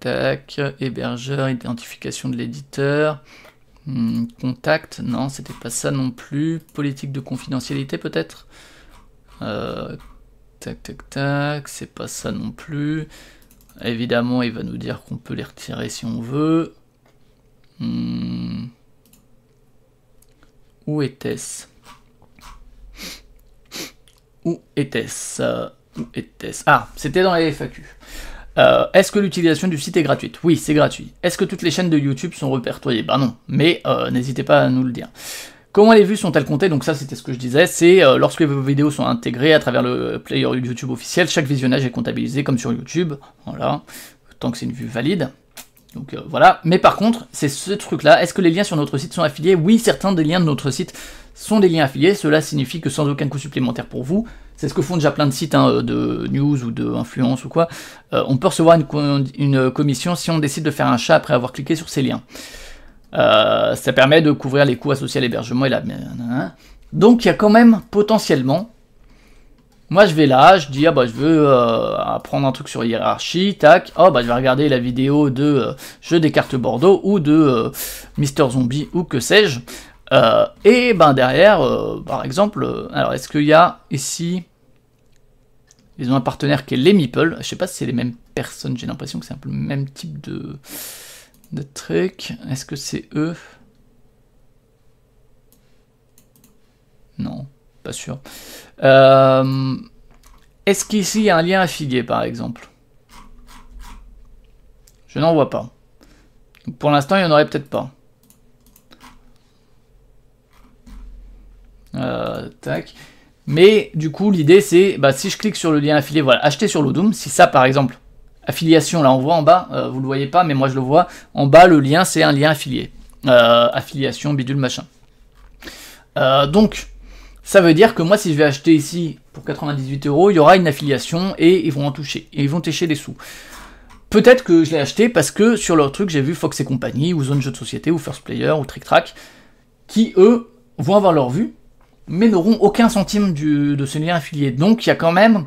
Tac, hébergeur, identification de l'éditeur. Hmm, contact, non, c'était pas ça non plus. Politique de confidentialité peut-être euh, Tac, tac, tac, c'est pas ça non plus. Évidemment, il va nous dire qu'on peut les retirer si on veut. Hmm. Où était-ce Où était-ce Ah, c'était dans les FAQ. Euh, est-ce que l'utilisation du site est gratuite Oui, c'est gratuit. Est-ce que toutes les chaînes de YouTube sont répertoriées Ben non, mais euh, n'hésitez pas à nous le dire. Comment les vues sont-elles comptées Donc ça, c'était ce que je disais, c'est euh, lorsque vos vidéos sont intégrées à travers le euh, player YouTube officiel, chaque visionnage est comptabilisé comme sur YouTube, voilà, tant que c'est une vue valide. Donc euh, voilà, mais par contre, c'est ce truc-là, est-ce que les liens sur notre site sont affiliés Oui, certains des liens de notre site sont des liens affiliés, cela signifie que sans aucun coût supplémentaire pour vous, c'est ce que font déjà plein de sites hein, de news ou d'influence ou quoi, on peut recevoir une commission si on décide de faire un chat après avoir cliqué sur ces liens. Euh, ça permet de couvrir les coûts associés à l'hébergement et la... Donc il y a quand même potentiellement... Moi je vais là, je dis ah bah je veux euh, apprendre un truc sur hiérarchie, tac, oh bah je vais regarder la vidéo de euh, jeu des cartes Bordeaux ou de Mister Zombie ou que sais-je. et ben derrière, par exemple, alors est-ce qu'il y a ici... Ils ont un partenaire qui est les Meeple. Je sais pas si c'est les mêmes personnes, j'ai l'impression que c'est un peu le même type de de trucs. Est-ce que c'est eux Non, pas sûr. Euh, est-ce qu'ici il y a un lien affilié par exemple Je n'en vois pas. Pour l'instant, il n'y en aurait peut-être pas. Euh, tac. Mais du coup, l'idée c'est, bah, si je clique sur le lien affilié, voilà, acheter sur Ludum, si ça par exemple, affiliation, là on voit en bas, euh, vous ne le voyez pas, mais moi je le vois, en bas le lien c'est un lien affilié. Euh, affiliation, bidule, machin. Euh, donc, ça veut dire que moi si je vais acheter ici pour 98 euros, il y aura une affiliation et ils vont en toucher, et ils vont têcher des sous. Peut-être que je l'ai acheté parce que sur leur truc j'ai vu Fox et compagnie, ou Zone Jeux de Société, ou First Player, ou Trick Track, qui eux vont avoir leur vue, mais n'auront aucun centime de ce lien affilié. Donc il y a quand même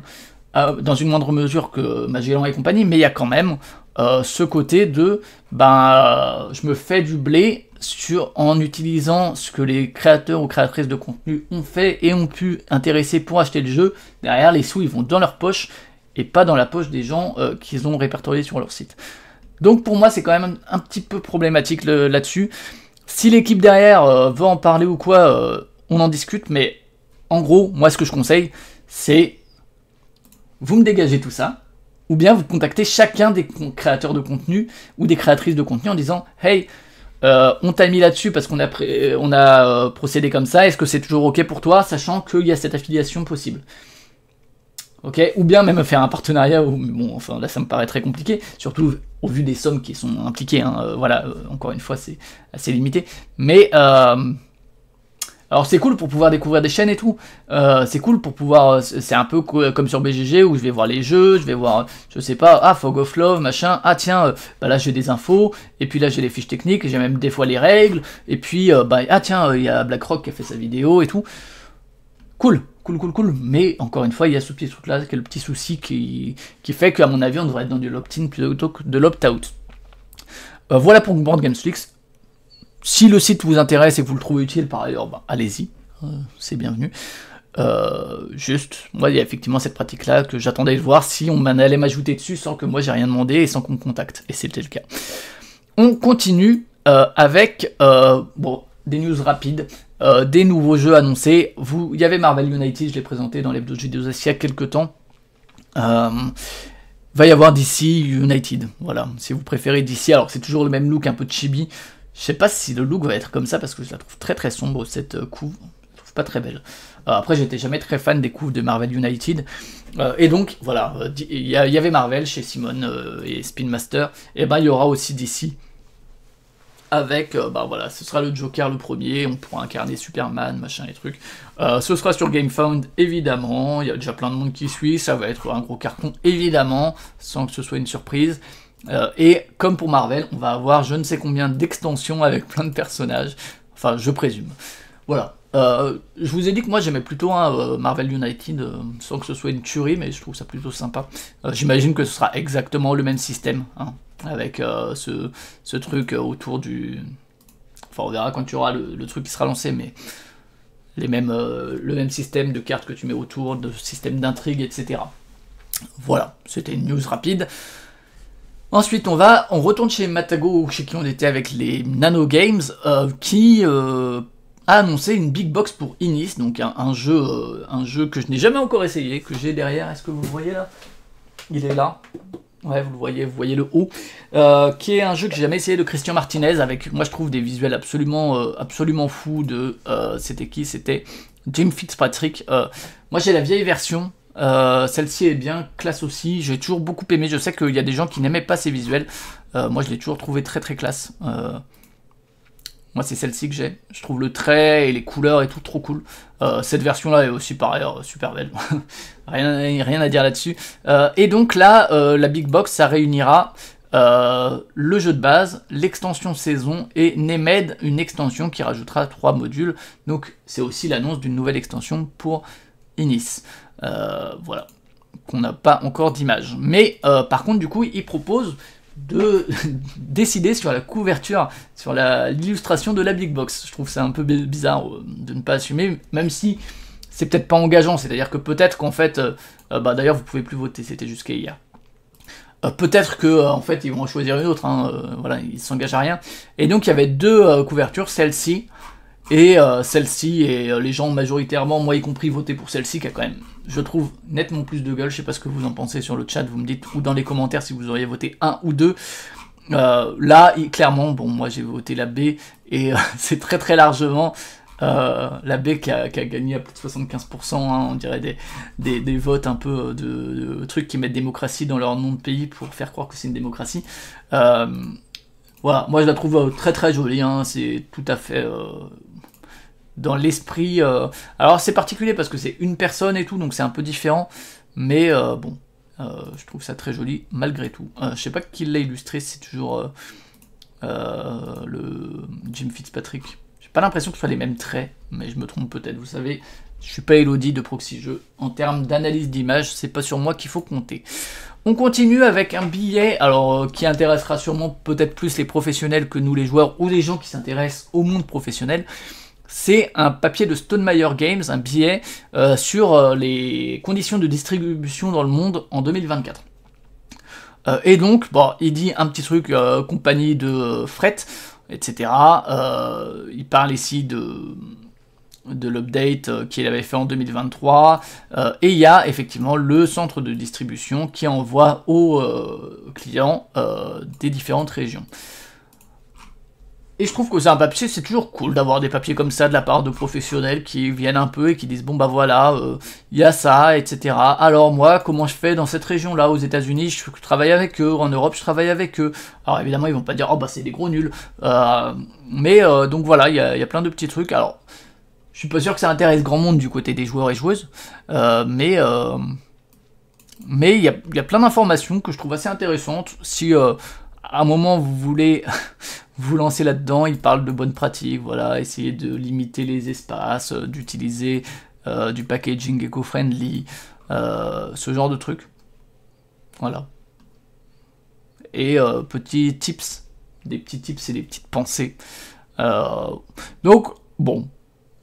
euh, dans une moindre mesure que Magellan et compagnie, mais il y a quand même euh, ce côté de ben, euh, je me fais du blé sur, en utilisant ce que les créateurs ou créatrices de contenu ont fait et ont pu intéresser pour acheter le jeu. Derrière, les sous, ils vont dans leur poche et pas dans la poche des gens qu'ils ont répertoriés sur leur site. Donc pour moi, c'est quand même un, petit peu problématique là-dessus. Si l'équipe derrière veut en parler ou quoi, on en discute, mais en gros, moi ce que je conseille, c'est vous me dégagez tout ça, ou bien vous contactez chacun des créateurs de contenu ou des créatrices de contenu en disant Hey, euh, on t'a mis là-dessus parce qu'on a, euh, on a euh, procédé comme ça, est-ce que c'est toujours OK pour toi, sachant qu'il y a cette affiliation possible Ok, ou bien même faire un partenariat, bon, enfin là ça me paraît très compliqué, surtout au vu des sommes qui sont impliquées, hein, voilà, encore une fois c'est assez limité, mais alors c'est cool pour pouvoir découvrir des chaînes et tout. Euh, c'est cool pour pouvoir. Euh, c'est un peu comme sur BGG où je vais voir les jeux, je vais voir, euh, je sais pas, ah Fog of Love, machin. Ah tiens, bah là j'ai des infos. Et puis là j'ai les fiches techniques, j'ai même des fois les règles. Et puis bah ah tiens, il y a BlackRock qui a fait sa vidéo et tout. Cool, cool, cool, cool. Mais encore une fois, il y a ce petit truc là, le petit souci qui, qui fait qu'à mon avis on devrait être dans du opt-in plutôt que de l'opt-out. voilà pour Board Games si le site vous intéresse et que vous le trouvez utile par ailleurs, bah, allez-y, euh, c'est bienvenu. Euh, juste, moi, il y a effectivement cette pratique-là que j'attendais de voir si on allait m'ajouter dessus sans que moi j'ai rien demandé et sans qu'on me contacte. Et c'était le cas. On continue euh, avec bon, des news rapides, des nouveaux jeux annoncés. Vous, il y avait Marvel United, je l'ai présenté dans l'hebdo de vidéos il y a quelques temps. va y avoir DC United, voilà. Si vous préférez DC, alors c'est toujours le même look un peu chibi. Je sais pas si le look va être comme ça parce que je la trouve très très sombre cette euh, couve. Je la trouve pas très belle. Euh, après, j'étais jamais très fan des couves de Marvel United. Euh, et donc, voilà, il y, avait Marvel chez Simon et Spin Master. Et ben, il y aura aussi DC. Avec, bah voilà, ce sera le Joker le premier, on pourra incarner Superman, machin et trucs. ce sera sur GameFound, évidemment, il y a déjà plein de monde qui suit, ça va être un gros carton, évidemment, sans que ce soit une surprise. Euh, et comme pour Marvel, on va avoir je ne sais combien d'extensions avec plein de personnages. Enfin, je présume. Voilà. Euh, je vous ai dit que moi j'aimais plutôt hein, euh, Marvel United sans que ce soit une tuerie, mais je trouve ça plutôt sympa. J'imagine que ce sera exactement le même système hein, avec ce, truc autour du. Enfin, on verra quand tu auras le, le truc qui sera lancé, mais les mêmes, le même système de cartes que tu mets autour, de système d'intrigue, etc. Voilà, c'était une news rapide. Ensuite, on va, on retourne chez Matago, chez qui on était avec les Nano Games, euh, qui euh, a annoncé une big box pour Inis, donc un, jeu, euh, un jeu que je n'ai jamais encore essayé, que j'ai derrière. Est-ce que vous le voyez là Il est là. Ouais, vous le voyez, vous voyez le haut, qui est un jeu que j'ai jamais essayé de Christian Martinez, avec, moi je trouve des visuels absolument, absolument fous de, c'était qui C'était Jim Fitzpatrick. moi j'ai la vieille version euh, celle-ci est bien, classe aussi. J'ai toujours beaucoup aimé. Je sais qu'il y a des gens qui n'aimaient pas ces visuels. Euh, moi, je l'ai toujours trouvé très très classe. Euh, moi, c'est celle-ci que j'ai. Je trouve le trait et les couleurs et tout trop cool. cette version-là est aussi par ailleurs super belle. [laughs] rien, rien à dire là-dessus. et donc là, la Big Box, ça réunira le jeu de base, l'extension saison et Nemed, une extension qui rajoutera trois modules. Donc c'est aussi l'annonce d'une nouvelle extension pour Inis. Euh, voilà, qu'on n'a pas encore d'image. Mais euh, par contre, du coup, il propose de [laughs] décider sur la couverture, sur l'illustration de la big box. Je trouve ça un peu bizarre euh, de ne pas assumer, même si c'est peut-être pas engageant. C'est-à-dire que peut-être qu'en fait, bah d'ailleurs vous pouvez plus voter, c'était jusqu'à hier. peut-être que en fait ils vont choisir une autre. Hein. voilà, ils s'engagent à rien. Et donc il y avait deux couvertures, celle-ci et euh, celle-ci, et euh, les gens majoritairement, moi y compris, voté pour celle-ci, qui a quand même, je trouve, nettement plus de gueule. Je sais pas ce que vous en pensez sur le chat, vous me dites, ou dans les commentaires si vous auriez voté un ou deux. Euh, là, clairement, bon, moi j'ai voté la B, et [laughs] c'est très très largement la B qui a, gagné à plus de 75%, hein, on dirait des, des, votes un peu de, trucs qui mettent démocratie dans leur nom de pays pour faire croire que c'est une démocratie. voilà, moi je la trouve très très jolie, hein, c'est tout à fait dans l'esprit. Euh, alors c'est particulier parce que c'est une personne et tout, donc c'est un peu différent. Mais euh, bon, euh, je trouve ça très joli malgré tout. je sais pas qui l'a illustré, c'est toujours le Jim Fitzpatrick. J'ai pas l'impression que ce soit les mêmes traits, mais je me trompe peut-être. Vous savez, je suis pas Elodie de Proxy Jeux. En termes d'analyse d'image, c'est pas sur moi qu'il faut compter. On continue avec un billet alors, qui intéressera sûrement peut-être plus les professionnels que nous les joueurs ou les gens qui s'intéressent au monde professionnel c'est un papier de Stonemaier Games, un billet euh, sur euh, les conditions de distribution dans le monde en 2024. Euh, et donc, bon, il dit un petit truc, compagnie de fret, etc. il parle ici de, de l'update qu'il avait fait en 2023. et il y a effectivement le centre de distribution qui envoie aux clients des différentes régions. Et je trouve que c'est un papier, c'est toujours cool d'avoir des papiers comme ça de la part de professionnels qui viennent un peu et qui disent bon bah voilà, il euh, y a ça, etc. Alors moi, comment je fais dans cette région-là, aux États-Unis, je travaille avec eux, en Europe, je travaille avec eux. Alors évidemment, ils vont pas dire oh bah c'est des gros nuls. Euh, mais euh, donc voilà, il y a, plein de petits trucs. Alors, je suis pas sûr que ça intéresse grand monde du côté des joueurs et joueuses, mais mais il y y a, plein d'informations que je trouve assez intéressantes. Si à un moment vous voulez vous lancez là-dedans. Il parle de bonnes pratiques, voilà, essayer de limiter les espaces, euh, d'utiliser euh, du packaging eco friendly euh, ce genre de trucs. Voilà. Et petits tips, des petits tips et des petites pensées. donc, bon,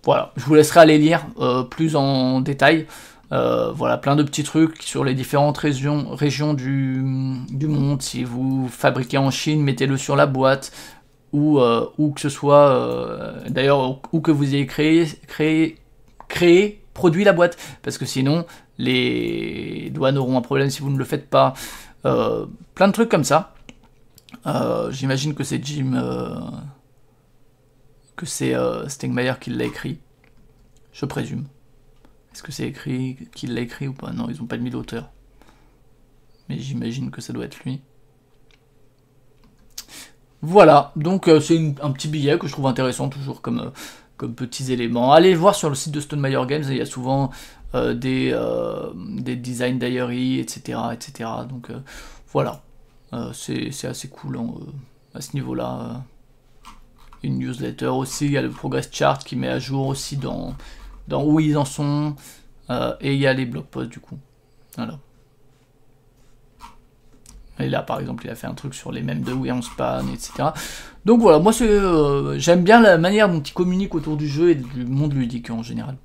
voilà, je vous laisserai aller lire plus en détail. voilà, plein de petits trucs sur les différentes régions, du, du, monde. Si vous fabriquez en Chine, mettez-le sur la boîte. Euh, ou, que ce soit, euh, d'ailleurs, ou que vous ayez créé, créé, créé, produit la boîte, parce que sinon, les douanes auront un problème si vous ne le faites pas. Euh, plein de trucs comme ça. J'imagine que c'est Jim, que c'est Stegmaier qui l'a écrit, je présume. Est-ce que c'est écrit qu'il l'a écrit ou pas Non, ils n'ont pas mis l'auteur. Mais j'imagine que ça doit être lui. Voilà, donc euh, c'est un petit billet que je trouve intéressant toujours comme, euh, comme petits éléments. Allez voir sur le site de Stonemaier Games, il y a souvent euh, des, des design diary, etc. etc. Donc voilà, c'est assez cool hein, à ce niveau-là. Une newsletter aussi, il y a le Progress Chart qui met à jour aussi dans, dans où ils en sont, et il y a les blog posts du coup. Voilà. Et là, par exemple, il a fait un truc sur les mêmes de Wear span, etc. Donc voilà, moi, euh, j'aime bien la manière dont il communique autour du jeu et du monde ludique en général.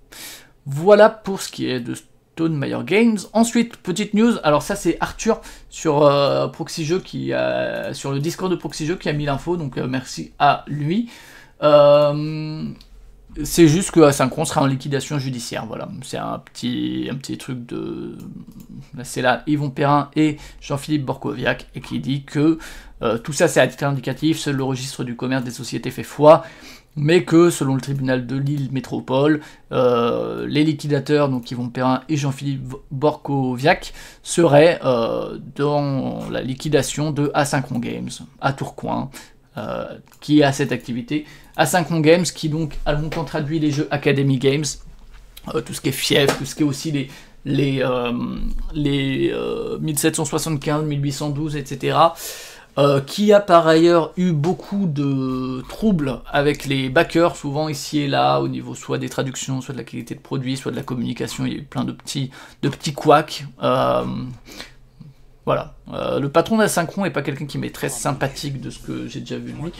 Voilà pour ce qui est de Stone Games. Ensuite, petite news, alors ça c'est Arthur sur euh, qui a, sur le Discord de Proxy qui a mis l'info, donc euh, merci à lui. C'est juste que Asynchron sera en liquidation judiciaire, voilà. C'est un petit, un petit truc de... C'est là Yvon Perrin et Jean-Philippe Borkoviak, et qui dit que euh, tout ça c'est à titre indicatif, seul le registre du commerce des sociétés fait foi, mais que selon le tribunal de Lille Métropole, euh, les liquidateurs, donc Yvon Perrin et Jean-Philippe Borkoviak, seraient euh, dans la liquidation de Asynchron Games à Tourcoing euh, qui a cette activité. Asynchron Games, qui donc a longtemps traduit les jeux Academy Games, euh, tout ce qui est fief, tout ce qui est aussi les, les 1775, 1812, etc. qui a par ailleurs eu beaucoup de troubles avec les backers, souvent ici et là, au niveau soit des traductions, soit de la qualité de produit, soit de la communication, il y a eu plein de petits, de petits couacs euh, voilà. Euh, le patron d'Asynchron n'est pas quelqu'un qui m'est très sympathique de ce que j'ai déjà vu de lui.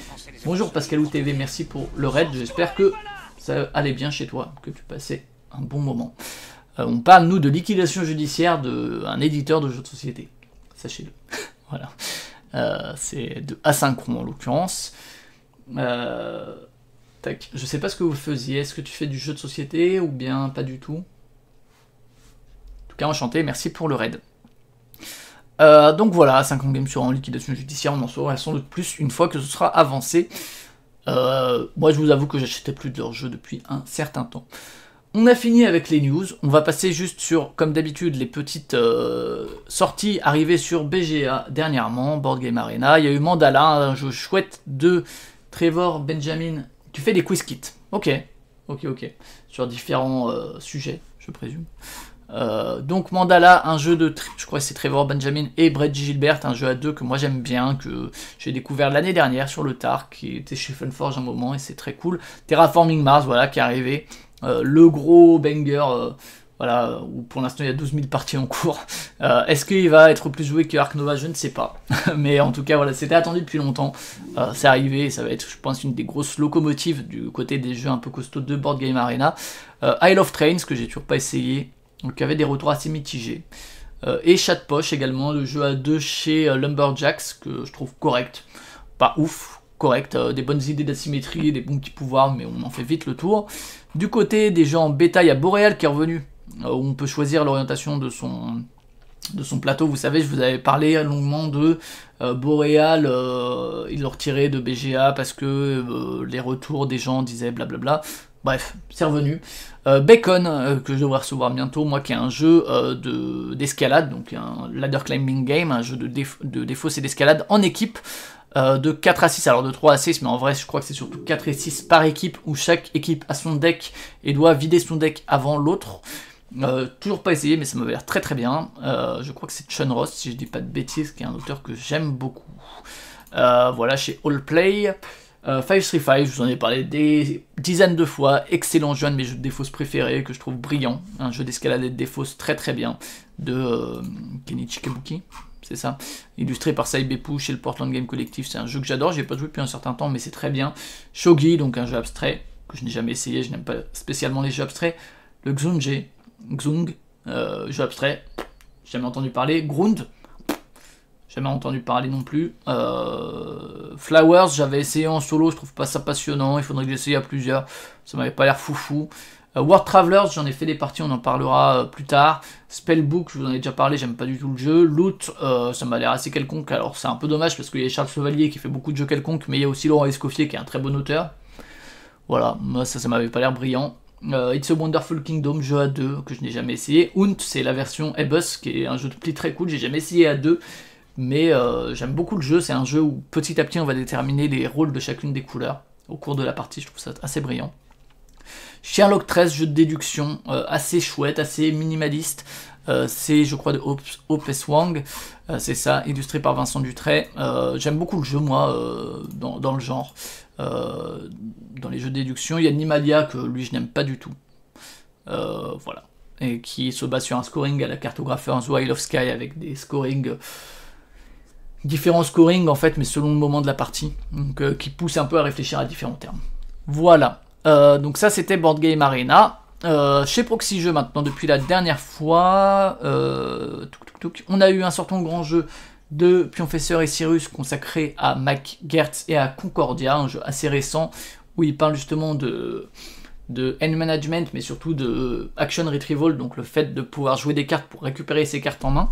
Bonjour Pascal TV, merci pour le raid. J'espère que ça allait bien chez toi, que tu passais un bon moment. Euh, on parle, nous, de liquidation judiciaire d'un éditeur de jeux de société. Sachez-le. [laughs] voilà. Euh, c'est de Asynchron en l'occurrence. Tac. Je sais pas ce que vous faisiez. Est-ce que tu fais du jeu de société ou bien pas du tout En tout cas, enchanté. Merci pour le raid. Euh, donc voilà, 50 games sur en liquidation judiciaire, on en saura sans doute plus une fois que ce sera avancé. Euh, moi je vous avoue que j'achetais plus de leurs jeux depuis un certain temps. On a fini avec les news, on va passer juste sur, comme d'habitude, les petites euh, sorties arrivées sur BGA dernièrement, Board Game Arena. Il y a eu Mandala, un jeu chouette de Trevor Benjamin. Tu fais des quiz kits, ok, ok, ok, sur différents sujets, je présume. donc Mandala, un jeu de crois c'est Trevor Benjamin et Brett Gilbert, un jeu à deux que moi j'aime bien, que j'ai découvert l'année dernière sur le Tarc, qui était chez Funforge un moment, et c'est très cool. Terraforming Mars, voilà, qui est arrivé. Euh, le gros banger, euh, voilà, où pour l'instant il y a 12 000 parties en cours. [laughs] Euh, est-ce qu'il va être plus joué que Ark Nova Je ne sais pas. [laughs] Mais en tout cas, voilà, c'était attendu depuis longtemps. c'est arrivé, et ça va être, je pense, une des grosses locomotives du côté des jeux un peu costauds de Board Game Arena. Isle of Trains, que j'ai toujours pas essayé, donc il avait des retours assez mitigés. Euh, et Chat de Poche également, le jeu à deux chez euh, Lumberjacks, que je trouve correct. Pas ouf, correct. Euh, des bonnes idées d'asymétrie, des bons petits pouvoirs, mais on en fait vite le tour. Du côté des gens en bêta, il y a Boreal qui est revenu, où on peut choisir l'orientation de son, de son plateau. Vous savez, je vous avais parlé longuement de Boreal, Boréal, euh, ils retiré de BGA parce que les retours des gens disaient blablabla. Bref, c'est revenu. Euh, Bacon, euh, que je devrais recevoir bientôt, moi qui est un jeu euh, d'escalade, donc un ladder climbing game, un jeu de, défauts de et d'escalade en équipe, de 4 à 6, alors de 3 à 6, mais en vrai je crois que c'est surtout 4 et 6 par équipe, où chaque équipe a son deck et doit vider son deck avant l'autre. toujours pas essayé, mais ça m'avait l'air très très bien. je crois que c'est Chun Ross, si je dis pas de bêtises, qui est un auteur que j'aime beaucoup. voilà, chez All Play. Euh, Three 535, je vous en ai parlé des dizaines de fois, excellent jeu, un de mes jeux de préférés, que je trouve brillant, un jeu d'escalade et de défausses très très bien, de euh, Kenichi Kabuki, c'est ça, illustré par Saibepu chez le Portland Game Collective, c'est un jeu que j'adore, j'ai pas joué depuis un certain temps, mais c'est très bien, Shogi, donc un jeu abstrait, que je n'ai jamais essayé, je n'aime pas spécialement les jeux abstraits, le Xunge, Xung, euh, jeu abstrait, j'ai jamais entendu parler, Grund, jamais entendu parler non plus. Euh, Flowers, j'avais essayé en solo, je trouve pas ça passionnant, il faudrait que j'essaye à plusieurs, ça m'avait pas l'air foufou. Euh, World Travelers, j'en ai fait des parties, on en parlera euh, plus tard. Spellbook, je vous en ai déjà parlé, j'aime pas du tout le jeu. Loot, ça m'a l'air assez quelconque, alors c'est un peu dommage parce qu'il y a Charles Chevalier qui fait beaucoup de jeux quelconques, mais il y a aussi Laurent Escoffier qui est un très bon auteur. Voilà, moi ça, ça m'avait pas l'air brillant. It's a Wonderful Kingdom, jeu à deux que je n'ai jamais essayé. Hunt, c'est la version Ebus, qui est un jeu de pli très cool, j'ai jamais essayé à deux mais euh, j'aime beaucoup le jeu, c'est un jeu où petit à petit on va déterminer les rôles de chacune des couleurs au cours de la partie, je trouve ça assez brillant. Sherlock 13, jeu de déduction, euh, assez chouette, assez minimaliste, euh, c'est je crois de OPS Wang, c'est ça, illustré par Vincent Dutray. j'aime beaucoup le jeu moi, dans, le genre, dans les jeux de déduction. Il y a Nimalia que lui je n'aime pas du tout, voilà, et qui se base sur un scoring à la of Sky avec des scorings différents scoring en fait, mais selon le moment de la partie, donc, euh, qui pousse un peu à réfléchir à différents termes. Voilà. Euh, donc ça c'était Board Game Arena. Euh, chez Proxy Jeux maintenant, depuis la dernière fois, on a eu un certain grand jeu de Pionfesseur et Cyrus consacré à Mac Gertz et à Concordia, un jeu assez récent où il parle justement de de end management, mais surtout de action retrieval, donc le fait de pouvoir jouer des cartes pour récupérer ses cartes en main.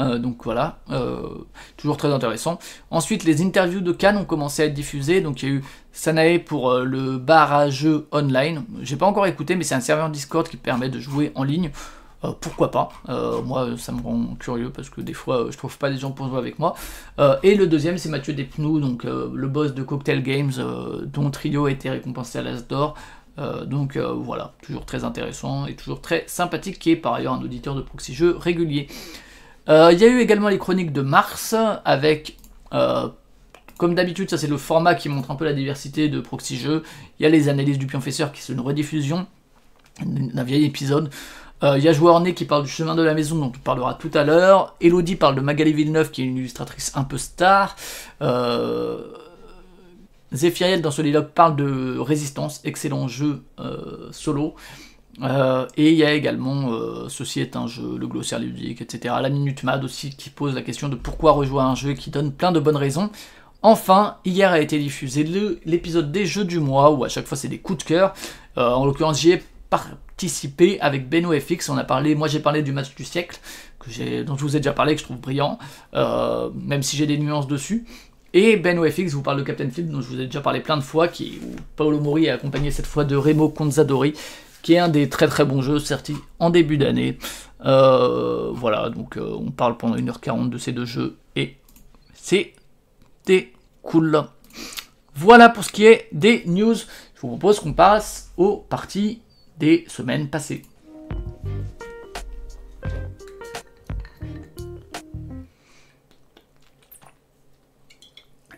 Euh, donc voilà, euh, toujours très intéressant. Ensuite, les interviews de Cannes ont commencé à être diffusées. Donc il y a eu Sanae pour euh, le bar à jeux online. J'ai pas encore écouté, mais c'est un serveur Discord qui permet de jouer en ligne. pourquoi pas Moi, ça me rend curieux parce que des fois, je trouve pas des gens pour jouer avec moi. et le deuxième, c'est Mathieu Despnous, donc le boss de Cocktail Games, dont Trio a été récompensé à l'Asdor. donc voilà, toujours très intéressant et toujours très sympathique, qui est par ailleurs un auditeur de proxy jeux régulier. Euh, il y a eu également les chroniques de mars avec, euh, comme d'habitude, ça c'est le format qui montre un peu la diversité de proxy jeux. Il y a les analyses du Pionfesseur qui c'est une rediffusion d'un vieil épisode. Euh, il y a qui parle du chemin de la maison, dont on parlera tout à l'heure. Elodie parle de Magali Villeneuve, qui est une illustratrice un peu star. Euh... dans ce dialogue, parle de Résistance, excellent jeu solo. Euh, et il y a également euh, Ceci est un jeu, le glossaire ludique, etc. La Minute Mad aussi qui pose la question de pourquoi rejouer un jeu qui donne plein de bonnes raisons. Enfin, hier a été diffusé l'épisode des jeux du mois où à chaque fois c'est des coups de cœur. Euh, en l'occurrence, j'y ai participé avec Beno FX. On a parlé, moi j'ai parlé du match du siècle que dont je vous ai déjà parlé que je trouve brillant, même si j'ai des nuances dessus. Et Ben OFX vous parle de Captain Field dont je vous ai déjà parlé plein de fois, qui, où Paolo Mori est accompagné cette fois de Remo Conzadori, qui est un des très très bons jeux sortis en début d'année. Euh, voilà, donc euh, on parle pendant 1h40 de ces deux jeux et c'était cool. Voilà pour ce qui est des news. Je vous propose qu'on passe aux parties des semaines passées.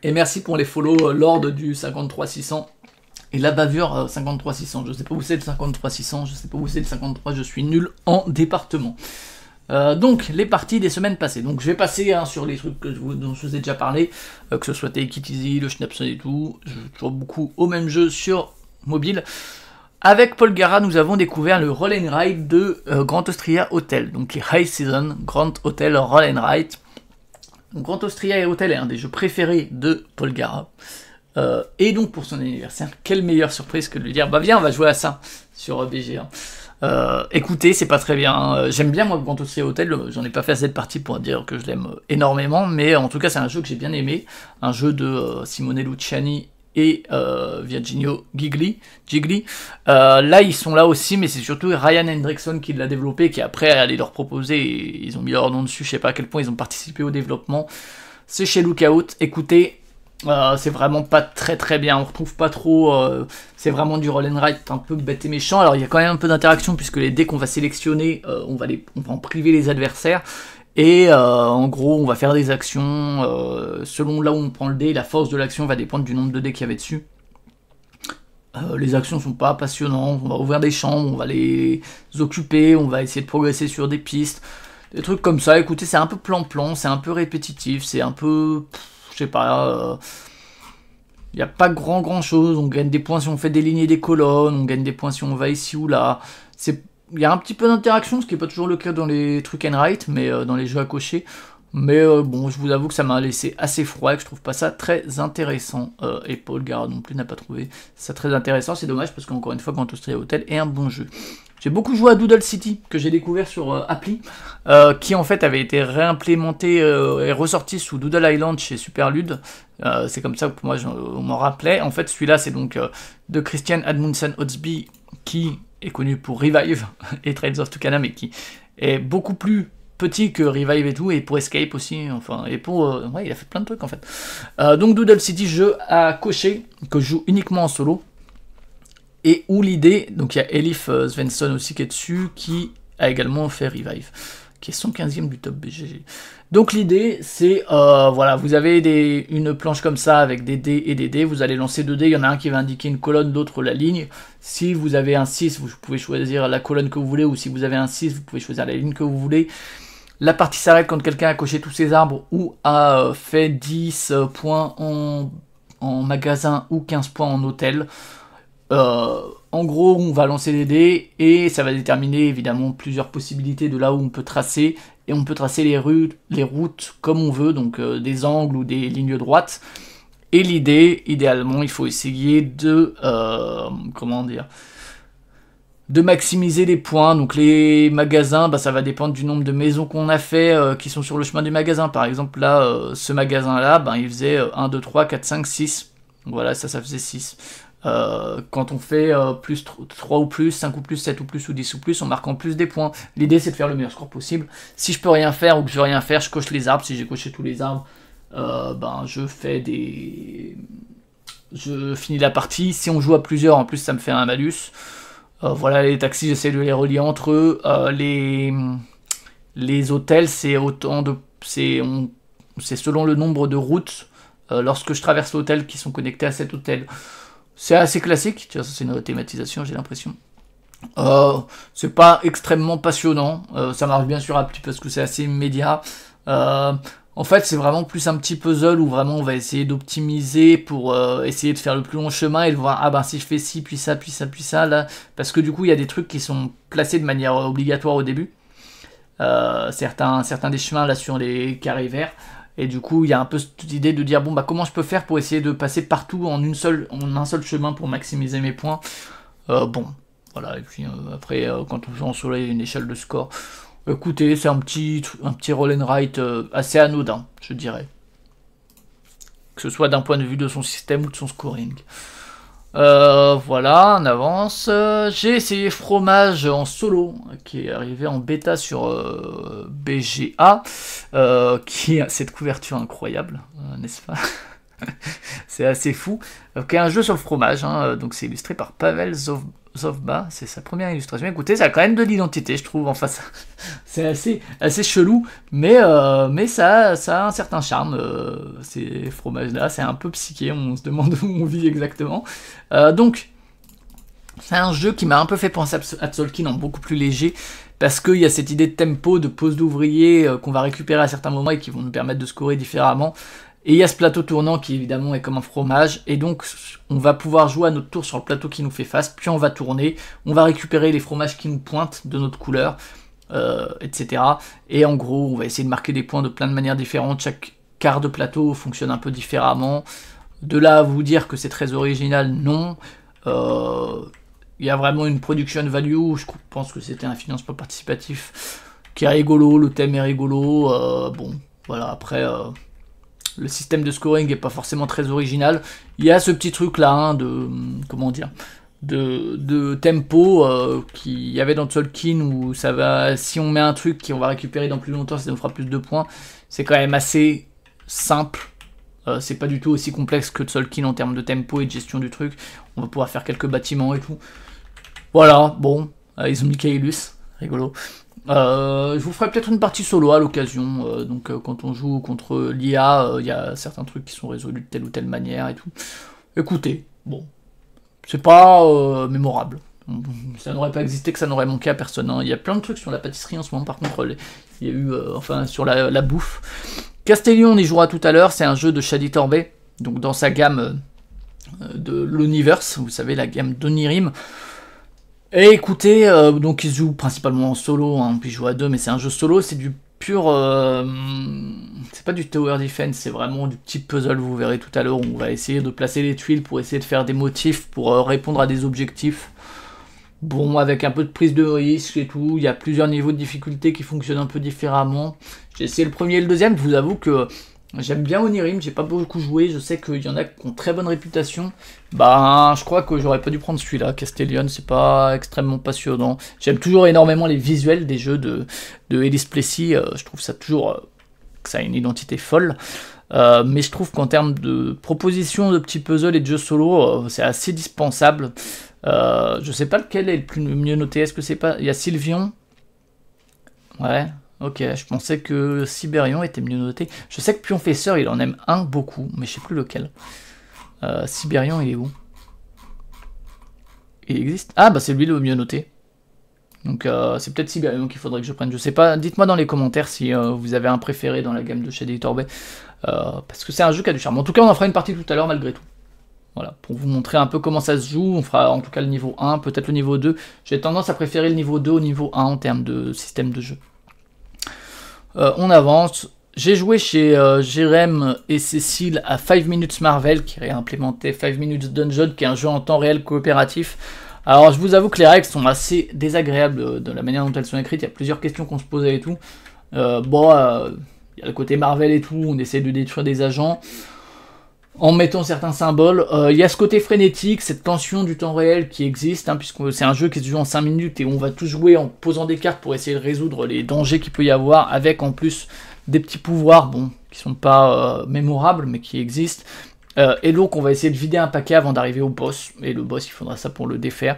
Et merci pour les follow euh, Lord du 53600 et la bavure 53600, euh, 53-600, je sais pas où c'est le 53-600, je sais pas où c'est le 53, je suis nul en département. Euh, donc les parties des semaines passées. Donc je vais passer hein, sur les trucs dont je vous ai déjà parlé, euh, que ce soit Easy, le Schnapson et tout. Je joue toujours beaucoup au même jeu sur mobile. Avec Paul nous avons découvert le Roll and Ride de Grand Austria Hotel, donc les High Season Grand Hotel Roll and Ride. Grand Austria Hotel est un des jeux préférés de Paul Gara. Euh, et donc pour son anniversaire, quelle meilleure surprise que de lui dire bah viens on va jouer à ça sur BG. 1 euh, écoutez, c'est pas très bien. Euh, j'aime bien moi Grand à Hotel, j'en ai pas fait cette partie pour dire que je l'aime énormément, mais en tout cas c'est un jeu que j'ai bien aimé, un jeu de Simone Luciani et Virginio Gigli. Gigli. là ils sont là aussi, mais c'est surtout Ryan Hendrickson qui l'a développé, qui après allait leur proposer, ils ont mis leur nom dessus, je sais pas à quel point ils ont participé au développement. C'est chez Lookout, écoutez, euh, c'est vraiment pas très très bien, on retrouve pas trop, euh, c'est vraiment du roll and write un peu bête et méchant, alors il y a quand même un peu d'interaction puisque les dés qu'on va sélectionner, euh, on, va les, on va en priver les adversaires, et en gros on va faire des actions, selon là où on prend le dé, la force de l'action va dépendre du nombre de dés qu'il y avait dessus. les actions sont pas passionnantes, on va ouvrir des chambres, on va les occuper, on va essayer de progresser sur des pistes, des trucs comme ça, écoutez c'est un peu plan-plan, c'est un peu répétitif, c'est un peu je sais pas. Il euh, n'y a pas grand grand chose. On gagne des points si on fait des lignes et des colonnes. On gagne des points si on va ici ou là. C'est il y a un petit peu d'interaction, ce qui n'est pas toujours le cas dans les trucs and write, mais euh, dans les jeux à cocher. Mais euh, bon, je vous avoue que ça m'a laissé assez froid et que je trouve pas ça très intéressant. et Paul Gara non plus n'a pas trouvé ça très intéressant. C'est dommage parce qu'encore une fois, Grand Austria Hotel est un bon jeu. J'ai beaucoup joué à Doodle City, que j'ai découvert sur euh, Appli, euh, qui en fait avait été réimplémenté euh, et ressorti sous Doodle Island chez Superlude. c'est comme ça que moi on m'en rappelait. En fait, celui-là, c'est donc de Christian Admundsen Otsby qui est connu pour Revive [laughs] et Trails of Tukana, mais qui est beaucoup plus petit que Revive et tout, et pour Escape aussi, enfin, et pour... ouais, il a fait plein de trucs en fait. donc Doodle City, jeu à cocher, que je joue uniquement en solo, et où l'idée, donc il y a Elif euh, Svensson aussi qui est dessus, qui a également fait Revive, qui est son 15 e du top BGG. Donc l'idée, c'est, euh, voilà, vous avez une planche comme ça avec des dés et des dés, vous allez lancer deux dés, il y en a un qui va indiquer une colonne, l'autre la ligne. Si vous avez un 6, vous pouvez choisir la colonne que vous voulez, ou si vous avez un 6, vous pouvez choisir la ligne que vous voulez. La partie s'arrête quand quelqu'un a coché tous ses arbres ou a euh, fait 10 points en, en magasin ou 15 points en hôtel. Euh, en gros, on va lancer des dés et ça va déterminer évidemment plusieurs possibilités de là où on peut tracer. Et on peut tracer les, rues, les routes comme on veut, donc euh, des angles ou des lignes droites. Et l'idée, idéalement, il faut essayer de... Euh, comment dire de maximiser les points. Donc les magasins, bah, ça va dépendre du nombre de maisons qu'on a fait qui sont sur le chemin du magasin. Par exemple, là, ce magasin-là, bah, il faisait 1, 2, 3, 4, 5, 6. voilà, ça, ça faisait 6. Euh, quand on fait euh, plus 3 ou plus, 5 ou plus, 7 ou plus ou 10 ou plus, on marque en plus des points. L'idée c'est de faire le meilleur score possible. Si je peux rien faire ou que je veux rien faire, je coche les arbres. Si j'ai coché tous les arbres, euh, ben je fais des. Je finis la partie. Si on joue à plusieurs, en plus ça me fait un malus. voilà les taxis, j'essaie de les relier entre eux. les, les hôtels, c'est autant de. C'est on... selon le nombre de routes lorsque je traverse l'hôtel qui sont connectés à cet hôtel c'est assez classique, tu vois, c'est une thématisation, j'ai l'impression. Euh, c'est pas extrêmement passionnant, euh, ça marche bien sûr un petit peu parce que c'est assez immédiat. Euh, en fait, c'est vraiment plus un petit puzzle où vraiment on va essayer d'optimiser pour essayer de faire le plus long chemin et de voir, ah ben si je fais ci, puis ça, puis ça, puis ça, là. Parce que du coup, il y a des trucs qui sont classés de manière obligatoire au début. certains, certains des chemins là sur les carrés verts. Et du coup, il y a un peu cette idée de dire bon bah comment je peux faire pour essayer de passer partout en une seule un seul chemin pour maximiser mes points. Euh, bon, voilà. Et puis euh, après, euh, quand on fait en soleil une échelle de score. Écoutez, c'est un petit un petit roll and write assez anodin, je dirais. Que ce soit d'un point de vue de son système ou de son scoring. Euh, voilà, on avance. J'ai essayé Fromage en solo, qui est arrivé en bêta sur euh, BGA, euh, qui a cette couverture incroyable, n'est-ce pas [laughs] C'est assez fou. y a un jeu sur le fromage, hein, donc c'est illustré par Pavel Zov sauf bah c'est sa première illustration. Écoutez, ça a quand même de l'identité, je trouve. Enfin, [laughs] c'est assez, assez chelou, mais, euh, mais ça, ça a un certain charme. C'est euh, ces fromages-là, c'est un peu psyché, on se demande [laughs] où on vit exactement. Euh, donc, c'est un jeu qui m'a un peu fait penser à Tolkien en beaucoup plus léger, parce qu'il y a cette idée de tempo, de pose d'ouvrier qu'on va récupérer à certains moments et qui vont nous permettre de scorer différemment. Et il y a ce plateau tournant qui évidemment est comme un fromage. Et donc on va pouvoir jouer à notre tour sur le plateau qui nous fait face. Puis on va tourner. On va récupérer les fromages qui nous pointent de notre couleur. Euh, etc. Et en gros, on va essayer de marquer des points de plein de manières différentes. Chaque quart de plateau fonctionne un peu différemment. De là à vous dire que c'est très original, non. Euh, il y a vraiment une production value. Je pense que c'était un financement participatif qui est rigolo. Le thème est rigolo. Euh, bon, voilà, après le système de scoring n'est pas forcément très original. Il y a ce petit truc là hein, de comment dire de, de tempo euh, qu'il y avait dans Tolkien où ça va si on met un truc qui on va récupérer dans plus longtemps ça nous fera plus de points. C'est quand même assez simple. Euh, c'est pas du tout aussi complexe que Tolkien en termes de tempo et de gestion du truc. On va pouvoir faire quelques bâtiments et tout. Voilà, bon, euh, ils ont mis rigolo. Euh, je vous ferai peut-être une partie solo à l'occasion. Euh, donc, euh, quand on joue contre l'IA, il y a certains trucs qui sont résolus de telle ou telle manière et tout. Écoutez, bon, c'est pas mémorable. Ça n'aurait pas existé que ça n'aurait manqué à personne. Hein. Il y a plein de trucs sur la pâtisserie en ce moment, par contre, il y a eu, enfin, sur la, bouffe. Castellion, on y jouera tout à l'heure. C'est un jeu de Shady Torbay, donc dans sa gamme de l'univers, vous savez, la gamme d'Onirim. Et écoutez, euh, donc ils jouent principalement en solo, hein, Puis peut à deux, mais c'est un jeu solo, c'est du pur... Euh, c'est pas du tower defense, c'est vraiment du petit puzzle, vous verrez tout à l'heure, on va essayer de placer les tuiles pour essayer de faire des motifs, pour euh, répondre à des objectifs. Bon, avec un peu de prise de risque et tout, il y a plusieurs niveaux de difficulté qui fonctionnent un peu différemment. J'ai essayé le premier et le deuxième, je vous avoue que J'aime bien Onirim, j'ai pas beaucoup joué, je sais qu'il y en a qui ont très bonne réputation. Bah, je crois que j'aurais pas dû prendre celui-là, Castellion, c'est pas extrêmement passionnant. J'aime toujours énormément les visuels des jeux de, de Ellis euh, je trouve ça toujours euh, que ça a une identité folle. Euh, mais je trouve qu'en termes de propositions de petits puzzles et de jeux solo, c'est assez dispensable. je sais pas lequel est le plus, mieux noté, est-ce que c'est pas... Il y a Sylvion Ouais, Ok, je pensais que Sibérion était mieux noté. Je sais que Pionfesseur, il en aime un beaucoup, mais je sais plus lequel. Euh, il est où Il existe Ah, bah c'est lui le mieux noté. Donc euh, c'est peut-être Sibérion qu'il faudrait que je prenne. Je sais pas, dites-moi dans les commentaires si euh, vous avez un préféré dans la gamme de chez Torbay. Euh, parce que c'est un jeu qui a du charme. En tout cas, on en fera une partie tout à l'heure malgré tout. Voilà, pour vous montrer un peu comment ça se joue, on fera en tout cas le niveau 1, peut-être le niveau 2. J'ai tendance à préférer le niveau 2 au niveau 1 en termes de système de jeu. Euh, on avance. J'ai joué chez euh, Jérém et Cécile à 5 Minutes Marvel, qui réimplémentait 5 Minutes Dungeon, qui est un jeu en temps réel coopératif. Alors, je vous avoue que les règles sont assez désagréables euh, de la manière dont elles sont écrites. Il y a plusieurs questions qu'on se posait et tout. bon, il y a le côté Marvel et tout, on essaie de détruire des agents en mettant certains symboles. Euh, il y a ce côté frénétique, cette tension du temps réel qui existe, hein, puisque c'est un jeu qui se joue en 5 minutes et on va tout jouer en posant des cartes pour essayer de résoudre les dangers qu'il peut y avoir, avec en plus des petits pouvoirs, bon, qui sont pas euh, mémorables, mais qui existent. Euh, et donc on va essayer de vider un paquet avant d'arriver au boss, et le boss il faudra ça pour le défaire.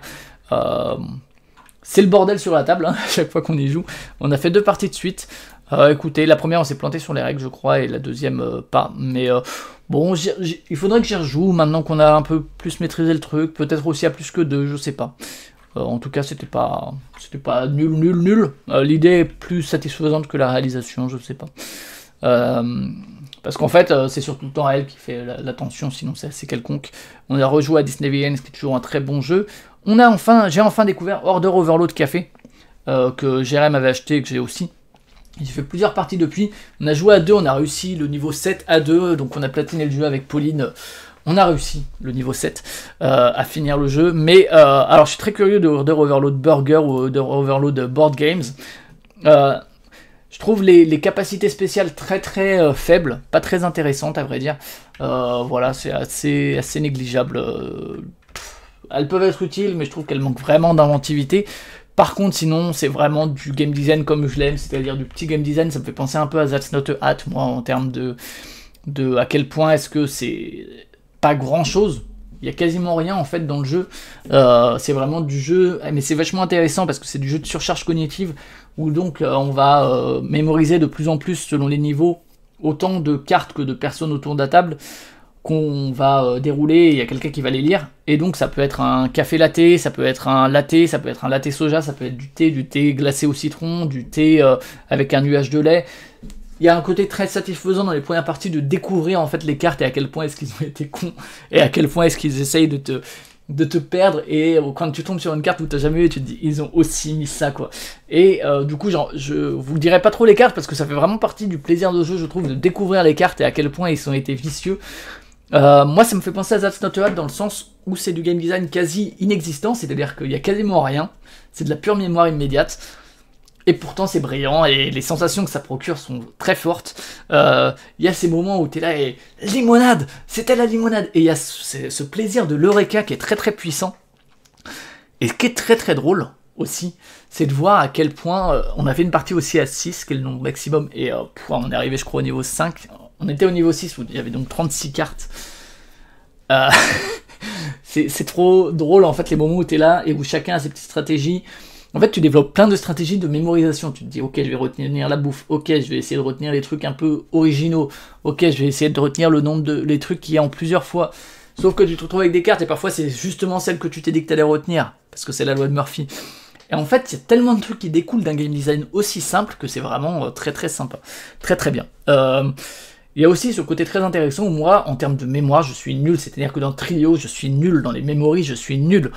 c'est le bordel sur la table, hein, [laughs] à chaque fois qu'on y joue. On a fait deux parties de suite. Ah, écoutez, la première, on s'est planté sur les règles, je crois, et la deuxième, euh, pas. Mais euh, bon, il faudrait que j'y rejoue maintenant qu'on a un peu plus maîtrisé le truc. Peut-être aussi à plus que deux, je sais pas. Euh, en tout cas, c'était pas, c'était pas nul, nul, nul. L'idée est plus satisfaisante que la réalisation, je sais pas. parce qu'en fait, c'est surtout le temps à elle qui fait l'attention sinon c'est quelconque. On a rejoué à Disney Villains, qui est toujours un très bon jeu. On a enfin, j'ai enfin découvert Order Overload Café, que Jérém avait acheté et que j'ai aussi j'ai fait plusieurs parties depuis. On a joué à deux, on a réussi le niveau 7 à 2. Donc on a platiné le jeu avec Pauline. On a réussi le niveau 7 euh, à finir le jeu. Mais euh, alors je suis très curieux de, Overload Burger ou de Overload Board Games. Euh, je trouve les, capacités spéciales très très faibles, pas très intéressantes à vrai dire. voilà, c'est assez négligeable elles peuvent être utiles, mais je trouve qu'elles manquent vraiment d'inventivité. Par contre, sinon, c'est vraiment du game design comme je l'aime, c'est-à-dire du petit game design. Ça me fait penser un peu à That's Not a Hat, moi, en termes de, de à quel point est-ce que c'est pas grand-chose. Il y a quasiment rien en fait dans le jeu. Euh, c'est vraiment du jeu, mais c'est vachement intéressant parce que c'est du jeu de surcharge cognitive où donc euh, on va euh, mémoriser de plus en plus selon les niveaux autant de cartes que de personnes autour de la table qu'on va euh, dérouler, il y a quelqu'un qui va les lire. Et donc ça peut être un café latte, ça peut être un latte, ça peut être un latte soja, ça peut être du thé, du thé glacé au citron, du thé euh, avec un nuage de lait. Il y a un côté très satisfaisant dans les premières parties de découvrir en fait les cartes et à quel point est-ce qu'ils ont [laughs] été cons et à quel point est-ce qu'ils essayent de te de te perdre et euh, quand tu tombes sur une carte où t'as jamais eu tu te dis ils ont aussi mis ça quoi et du coup genre je vous dirai pas trop les cartes parce que ça fait vraiment partie du plaisir de jeu je trouve de découvrir les cartes et à quel point ils ont été vicieux euh, moi, ça me fait penser à That's Not dans le sens où c'est du game design quasi inexistant, c'est-à-dire qu'il n'y a quasiment rien, c'est de la pure mémoire immédiate. Et pourtant, c'est brillant et les sensations que ça procure sont très fortes. Euh, il y a ces moments où tu es là et limonade, c'était la limonade. Et il y a ce, plaisir de l'eureka qui est très très puissant. Et ce qui est très très drôle aussi, c'est de voir à quel point euh, on avait une partie aussi à 6, qui est le nombre maximum, et on est arrivé, je crois, au niveau 5 on était au niveau 6 il y avait donc 36 cartes. Euh, [laughs] c'est trop drôle en fait les moments où tu es là et où chacun a ses petites stratégies. En fait, tu développes plein de stratégies de mémorisation. Tu te dis, ok, je vais retenir la bouffe. Ok, je vais essayer de retenir les trucs un peu originaux. Ok, je vais essayer de retenir le nombre de les trucs qu'il y a en plusieurs fois. Sauf que tu te retrouves avec des cartes et parfois c'est justement celle que tu t'es dit que t'allais retenir parce que c'est la loi de Murphy. Et en fait, il y a tellement de trucs qui découlent d'un game design aussi simple que c'est vraiment euh, très très sympa, très très bien. Euh, il y a aussi ce côté très intéressant où moi, en termes de mémoire, je suis nul. C'est-à-dire que dans Trio, je suis nul. Dans les mémories, je suis nul.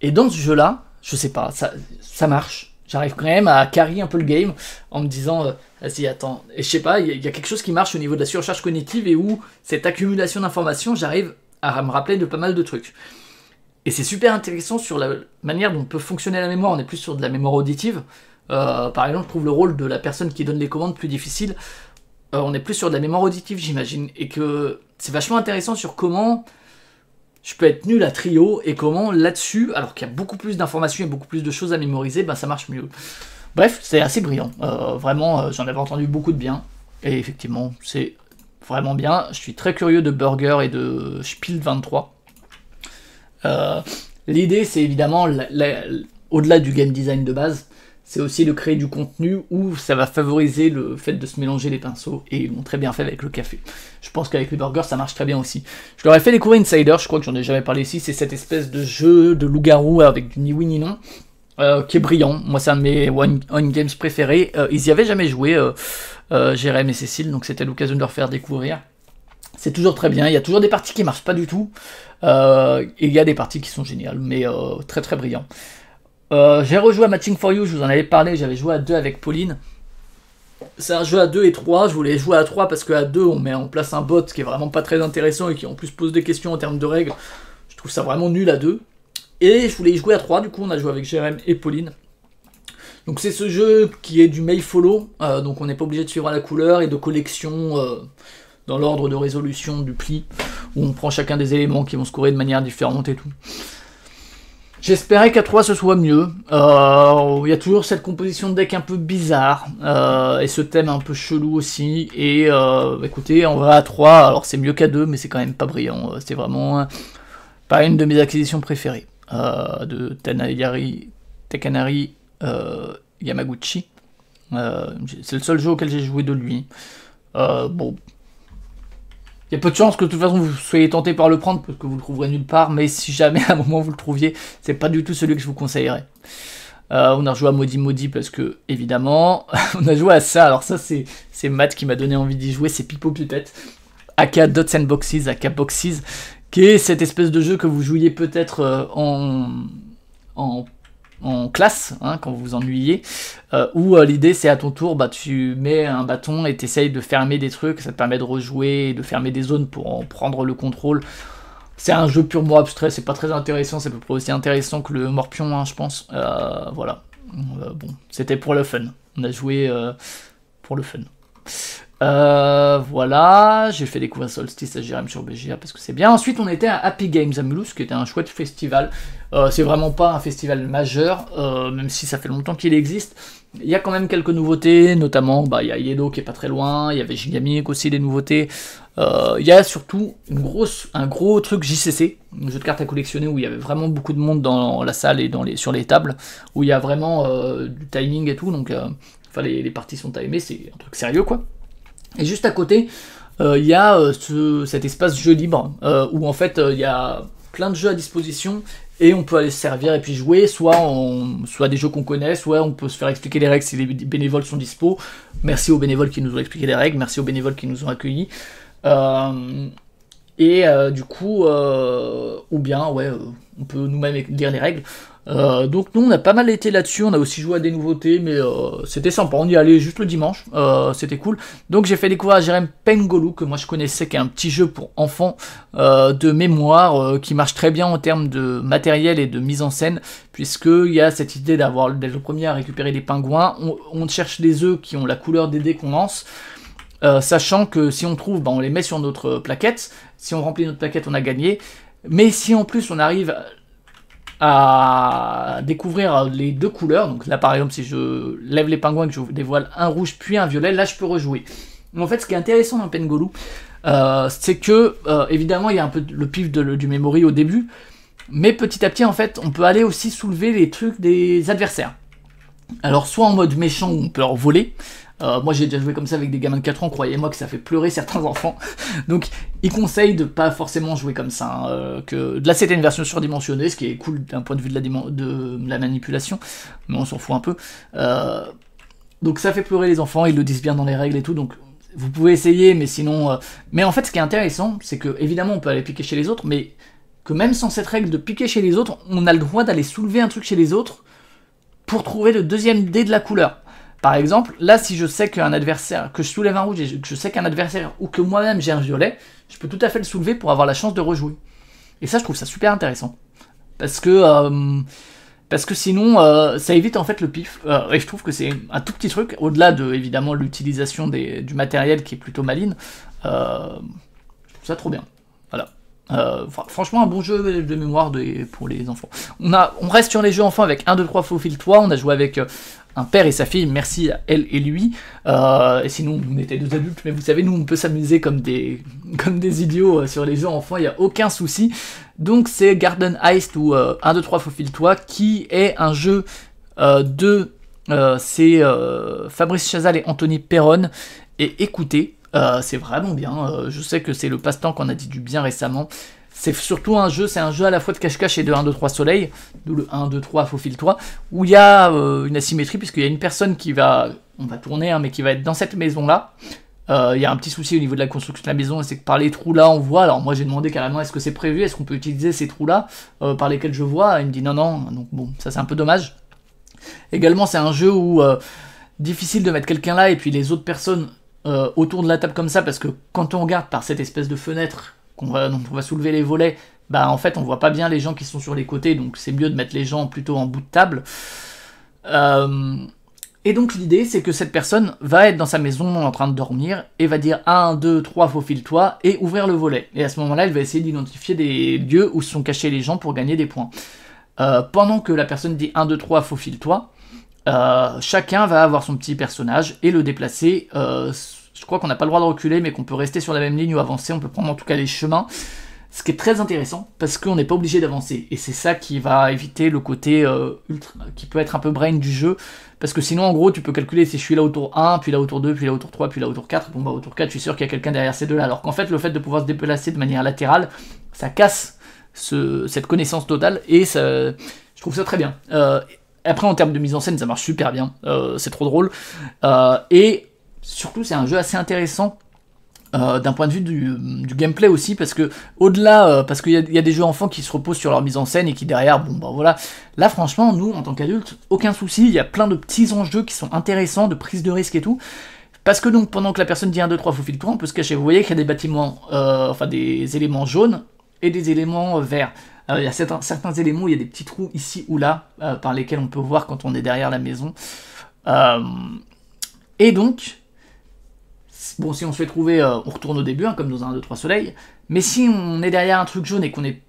Et dans ce jeu-là, je sais pas, ça, marche. J'arrive quand même à carry un peu le game en me disant, euh, vas-y, attends. Et je sais pas, il y, a quelque chose qui marche au niveau de la surcharge cognitive et où cette accumulation d'informations, j'arrive à me rappeler de pas mal de trucs. Et c'est super intéressant sur la manière dont peut fonctionner la mémoire. On est plus sur de la mémoire auditive. Euh, par exemple, je trouve le rôle de la personne qui donne les commandes plus difficile euh, on est plus sur de la mémoire auditive, j'imagine, et que c'est vachement intéressant sur comment je peux être nul à trio et comment là-dessus, alors qu'il y a beaucoup plus d'informations et beaucoup plus de choses à mémoriser, ben, ça marche mieux. Bref, c'est assez brillant. Euh, vraiment, euh, j'en avais entendu beaucoup de bien. Et effectivement, c'est vraiment bien. Je suis très curieux de Burger et de Spiel 23. L'idée, c'est évidemment, au-delà du game design de base, c'est aussi de créer du contenu où ça va favoriser le fait de se mélanger les pinceaux, et ils l'ont très bien fait avec le café. Je pense qu'avec les burgers, ça marche très bien aussi. Je leur ai fait découvrir Insider, je crois que j'en ai jamais parlé ici, c'est cette espèce de jeu de loup-garou avec du ni oui ni non, euh, qui est brillant. Moi, c'est un de mes one, games préférés. Euh, ils y avaient jamais joué, euh, euh et Cécile, donc c'était l'occasion de leur faire découvrir. C'est toujours très bien, il y a toujours des parties qui marchent pas du tout, et il y a des parties qui sont géniales, mais très très brillants euh, j'ai rejoué à Matching for You, je vous en avais parlé, j'avais joué à 2 avec Pauline. C'est un jeu à 2 et 3, je voulais jouer à 3 parce qu'à 2 on met en place un bot qui est vraiment pas très intéressant et qui en plus pose des questions en termes de règles. Je trouve ça vraiment nul à 2. Et je voulais y jouer à 3, du coup on a joué avec Jérém et Pauline. Donc c'est ce jeu qui est du mail follow, euh, donc on n'est pas obligé de suivre la couleur et de collection euh, dans l'ordre de résolution du pli, où on prend chacun des éléments qui vont se courir de manière différente et tout. J'espérais qu'à 3 ce soit mieux. Euh, il y a toujours cette composition de deck un peu bizarre. Euh, et ce thème un peu chelou aussi. Et euh, écoutez, on va à 3. Alors c'est mieux qu'à 2, mais c'est quand même pas brillant. C'est vraiment pas une de mes acquisitions préférées. de Tekanari, Takanari Yamaguchi. c'est le seul jeu auquel j'ai joué de lui. bon, il y a peu de chances que de toute façon vous soyez tenté par le prendre parce que vous le trouverez nulle part, mais si jamais [laughs] à un moment vous le trouviez, c'est pas du tout celui que je vous conseillerais. Euh, on a joué à Maudit Maudit parce que, évidemment, [laughs] on a joué à ça. Alors, ça, c'est, c'est Matt qui m'a donné envie d'y jouer, c'est Pipo Pipette, aka Dots and Boxes, aka Boxes, qui est cette espèce de jeu que vous jouiez peut-être euh, en, en en classe hein, quand vous vous ennuyez, euh, où euh, l'idée c'est à ton tour, bah, tu mets un bâton et t'essaye de fermer des trucs, ça te permet de rejouer, de fermer des zones pour en prendre le contrôle. C'est un jeu purement abstrait, c'est pas très intéressant, c'est à peu près aussi intéressant que le Morpion, hein, je pense. Euh, voilà. bon, c'était pour le fun. On a joué pour le fun. Euh, voilà, j'ai fait découvrir Solstice à Jérém sur BGA parce que c'est bien. Ensuite, on était à Happy Games à Mulhouse, qui était un chouette festival. Euh, c'est vraiment pas un festival majeur, euh, même si ça fait longtemps qu'il existe. Il y a quand même quelques nouveautés, notamment bah, il y a Yedo qui est pas très loin, il y avait Gigamic aussi des nouveautés. il y a surtout une grosse, un gros truc JCC, un jeu de cartes à collectionner où il y avait vraiment beaucoup de monde dans la salle et dans sur les tables, où il y a vraiment du timing et tout, donc enfin, les, les parties sont timées, c'est un truc sérieux quoi. Et juste à côté, euh, il y a euh, cet espace jeu libre euh, où en fait il y a plein de jeux à disposition et on peut aller se servir et puis jouer, soit, on, des jeux qu'on connaît, soit on peut se faire expliquer les règles si les bénévoles sont dispo. Merci aux bénévoles qui nous ont expliqué les règles, merci aux bénévoles qui nous ont accueillis. et du coup, ou bien ouais, on peut nous-mêmes lire les règles. Euh, donc nous on a pas mal été là-dessus, on a aussi joué à des nouveautés, mais euh, c'était sympa, on y allait juste le dimanche, euh, c'était cool. Donc j'ai fait découvrir à Jérém Pengolu, que moi je connaissais, qui est un petit jeu pour enfants de mémoire, qui marche très bien en termes de matériel et de mise en scène, puisqu'il y a cette idée d'avoir d'être le premier à récupérer des pingouins, on, cherche des œufs qui ont la couleur des dés qu'on lance, sachant que si on trouve, ben, on les met sur notre plaquette, si on remplit notre plaquette on a gagné, mais si en plus on arrive à découvrir les deux couleurs. Donc là, par exemple, si je lève les pingouins, que je dévoile un rouge puis un violet, là, je peux rejouer. en fait, ce qui est intéressant dans Pengolu, euh, c'est que, euh, évidemment, il y a un peu le pif du memory au début, mais petit à petit, en fait, on peut aller aussi soulever les trucs des adversaires. Alors, soit en mode méchant, où on peut leur voler, euh, moi j'ai déjà joué comme ça avec des gamins de 4 ans, croyez-moi que ça fait pleurer certains [laughs] enfants. Donc il conseille de pas forcément jouer comme ça. Hein, euh, que... Là c'était une version surdimensionnée, ce qui est cool d'un point de vue de la, de la manipulation, mais on s'en fout un peu. Euh, donc ça fait pleurer les enfants, ils le disent bien dans les règles et tout, donc vous pouvez essayer, mais sinon... Mais en fait ce qui est intéressant, c'est que évidemment on peut aller piquer chez les autres, mais que même sans cette règle de piquer chez les autres, on a le droit d'aller soulever un truc chez les autres pour trouver le deuxième dé de la couleur. Par exemple, là, si je sais qu'un adversaire, que je soulève un rouge et que je sais qu'un adversaire ou que moi-même j'ai un violet, je peux tout à fait le soulever pour avoir la chance de rejouer. Et ça, je trouve ça super intéressant. Parce que, euh, parce que sinon, euh, ça évite en fait le pif. Euh, et je trouve que c'est un tout petit truc, au-delà de évidemment l'utilisation du matériel qui est plutôt maligne. je trouve ça trop bien. Voilà. franchement, un bon jeu de mémoire pour les enfants. On, a, on reste sur les jeux enfants avec 1, 2, 3, Faux Fil 3. On a joué avec un père et sa fille, merci à elle et lui. Euh, et sinon, vous était deux adultes, mais vous savez, nous, on peut s'amuser comme des, [laughs] comme des idiots euh, sur les jeux enfants, il n'y a aucun souci. Donc, c'est Garden Heist ou 1, 2, 3, faufile-toi, qui est un jeu euh, de. c'est Fabrice Chazal et Anthony Perron. Et écoutez, c'est vraiment bien. je sais que c'est le passe-temps qu'on a dit du bien récemment c'est surtout un jeu, c'est un jeu à la fois de cache-cache et de 1, 2, 3 soleil, d'où le 1, 2, 3, fil 3. où il y a euh, une asymétrie, puisqu'il y a une personne qui va, on va tourner, hein, mais qui va être dans cette maison-là. Euh, il y a un petit souci au niveau de la construction de la maison, c'est que par les trous là, on voit. Alors moi j'ai demandé carrément est-ce que c'est prévu, est-ce qu'on peut utiliser ces trous là euh, par lesquels je vois. il me dit non, non, donc bon, ça c'est un peu dommage. Également, c'est un jeu où difficile de mettre quelqu'un là et puis les autres personnes autour de la table comme ça, parce que quand on regarde par cette espèce de fenêtre qu'on va, on va soulever les volets, bah en fait on voit pas bien les gens qui sont sur les côtés, donc c'est mieux de mettre les gens plutôt en bout de table. Euh, et donc l'idée c'est que cette personne va être dans sa maison en train de dormir et va dire 1, 2, 3, faufile-toi et ouvrir le volet. Et à ce moment-là, elle va essayer d'identifier des lieux où sont cachés les gens pour gagner des points. Euh, pendant que la personne dit 1, 2, 3, faufile-toi, euh, chacun va avoir son petit personnage et le déplacer je crois qu'on n'a pas le droit de reculer, mais qu'on peut rester sur la même ligne ou avancer. On peut prendre en tout cas les chemins. Ce qui est très intéressant parce qu'on n'est pas obligé d'avancer. Et c'est ça qui va éviter le côté euh, ultra, qui peut être un peu brain du jeu. Parce que sinon, en gros, tu peux calculer si je suis là autour 1, puis là autour 2, puis là autour 3, puis là autour 4. Bon, bah autour 4, je suis sûr qu'il y a quelqu'un derrière ces deux-là. Alors qu'en fait, le fait de pouvoir se déplacer de manière latérale, ça casse cette connaissance totale et je trouve ça très bien. Euh, après, en termes de mise en scène, ça marche super bien. Euh, c'est trop drôle. et surtout c'est un jeu assez intéressant euh, d'un point de vue du, gameplay aussi parce que au-delà euh, parce qu'il y, a des jeux enfants qui se reposent sur leur mise en scène et qui derrière bon bah voilà là franchement nous en tant qu'adultes aucun souci il y a plein de petits enjeux qui sont intéressants de prise de risque et tout parce que donc pendant que la personne dit 1 2 3 le courant, on peut se cacher vous voyez qu'il y a des bâtiments euh, enfin des éléments jaunes et des éléments verts il y a certains, certains, éléments où il y a des petits trous ici ou là par lesquels on peut voir quand on est derrière la maison et donc Bon, si on se fait trouver, euh, on retourne au début, hein, comme dans un 2, 3 soleil. Mais si on est derrière un truc jaune et qu'on n'est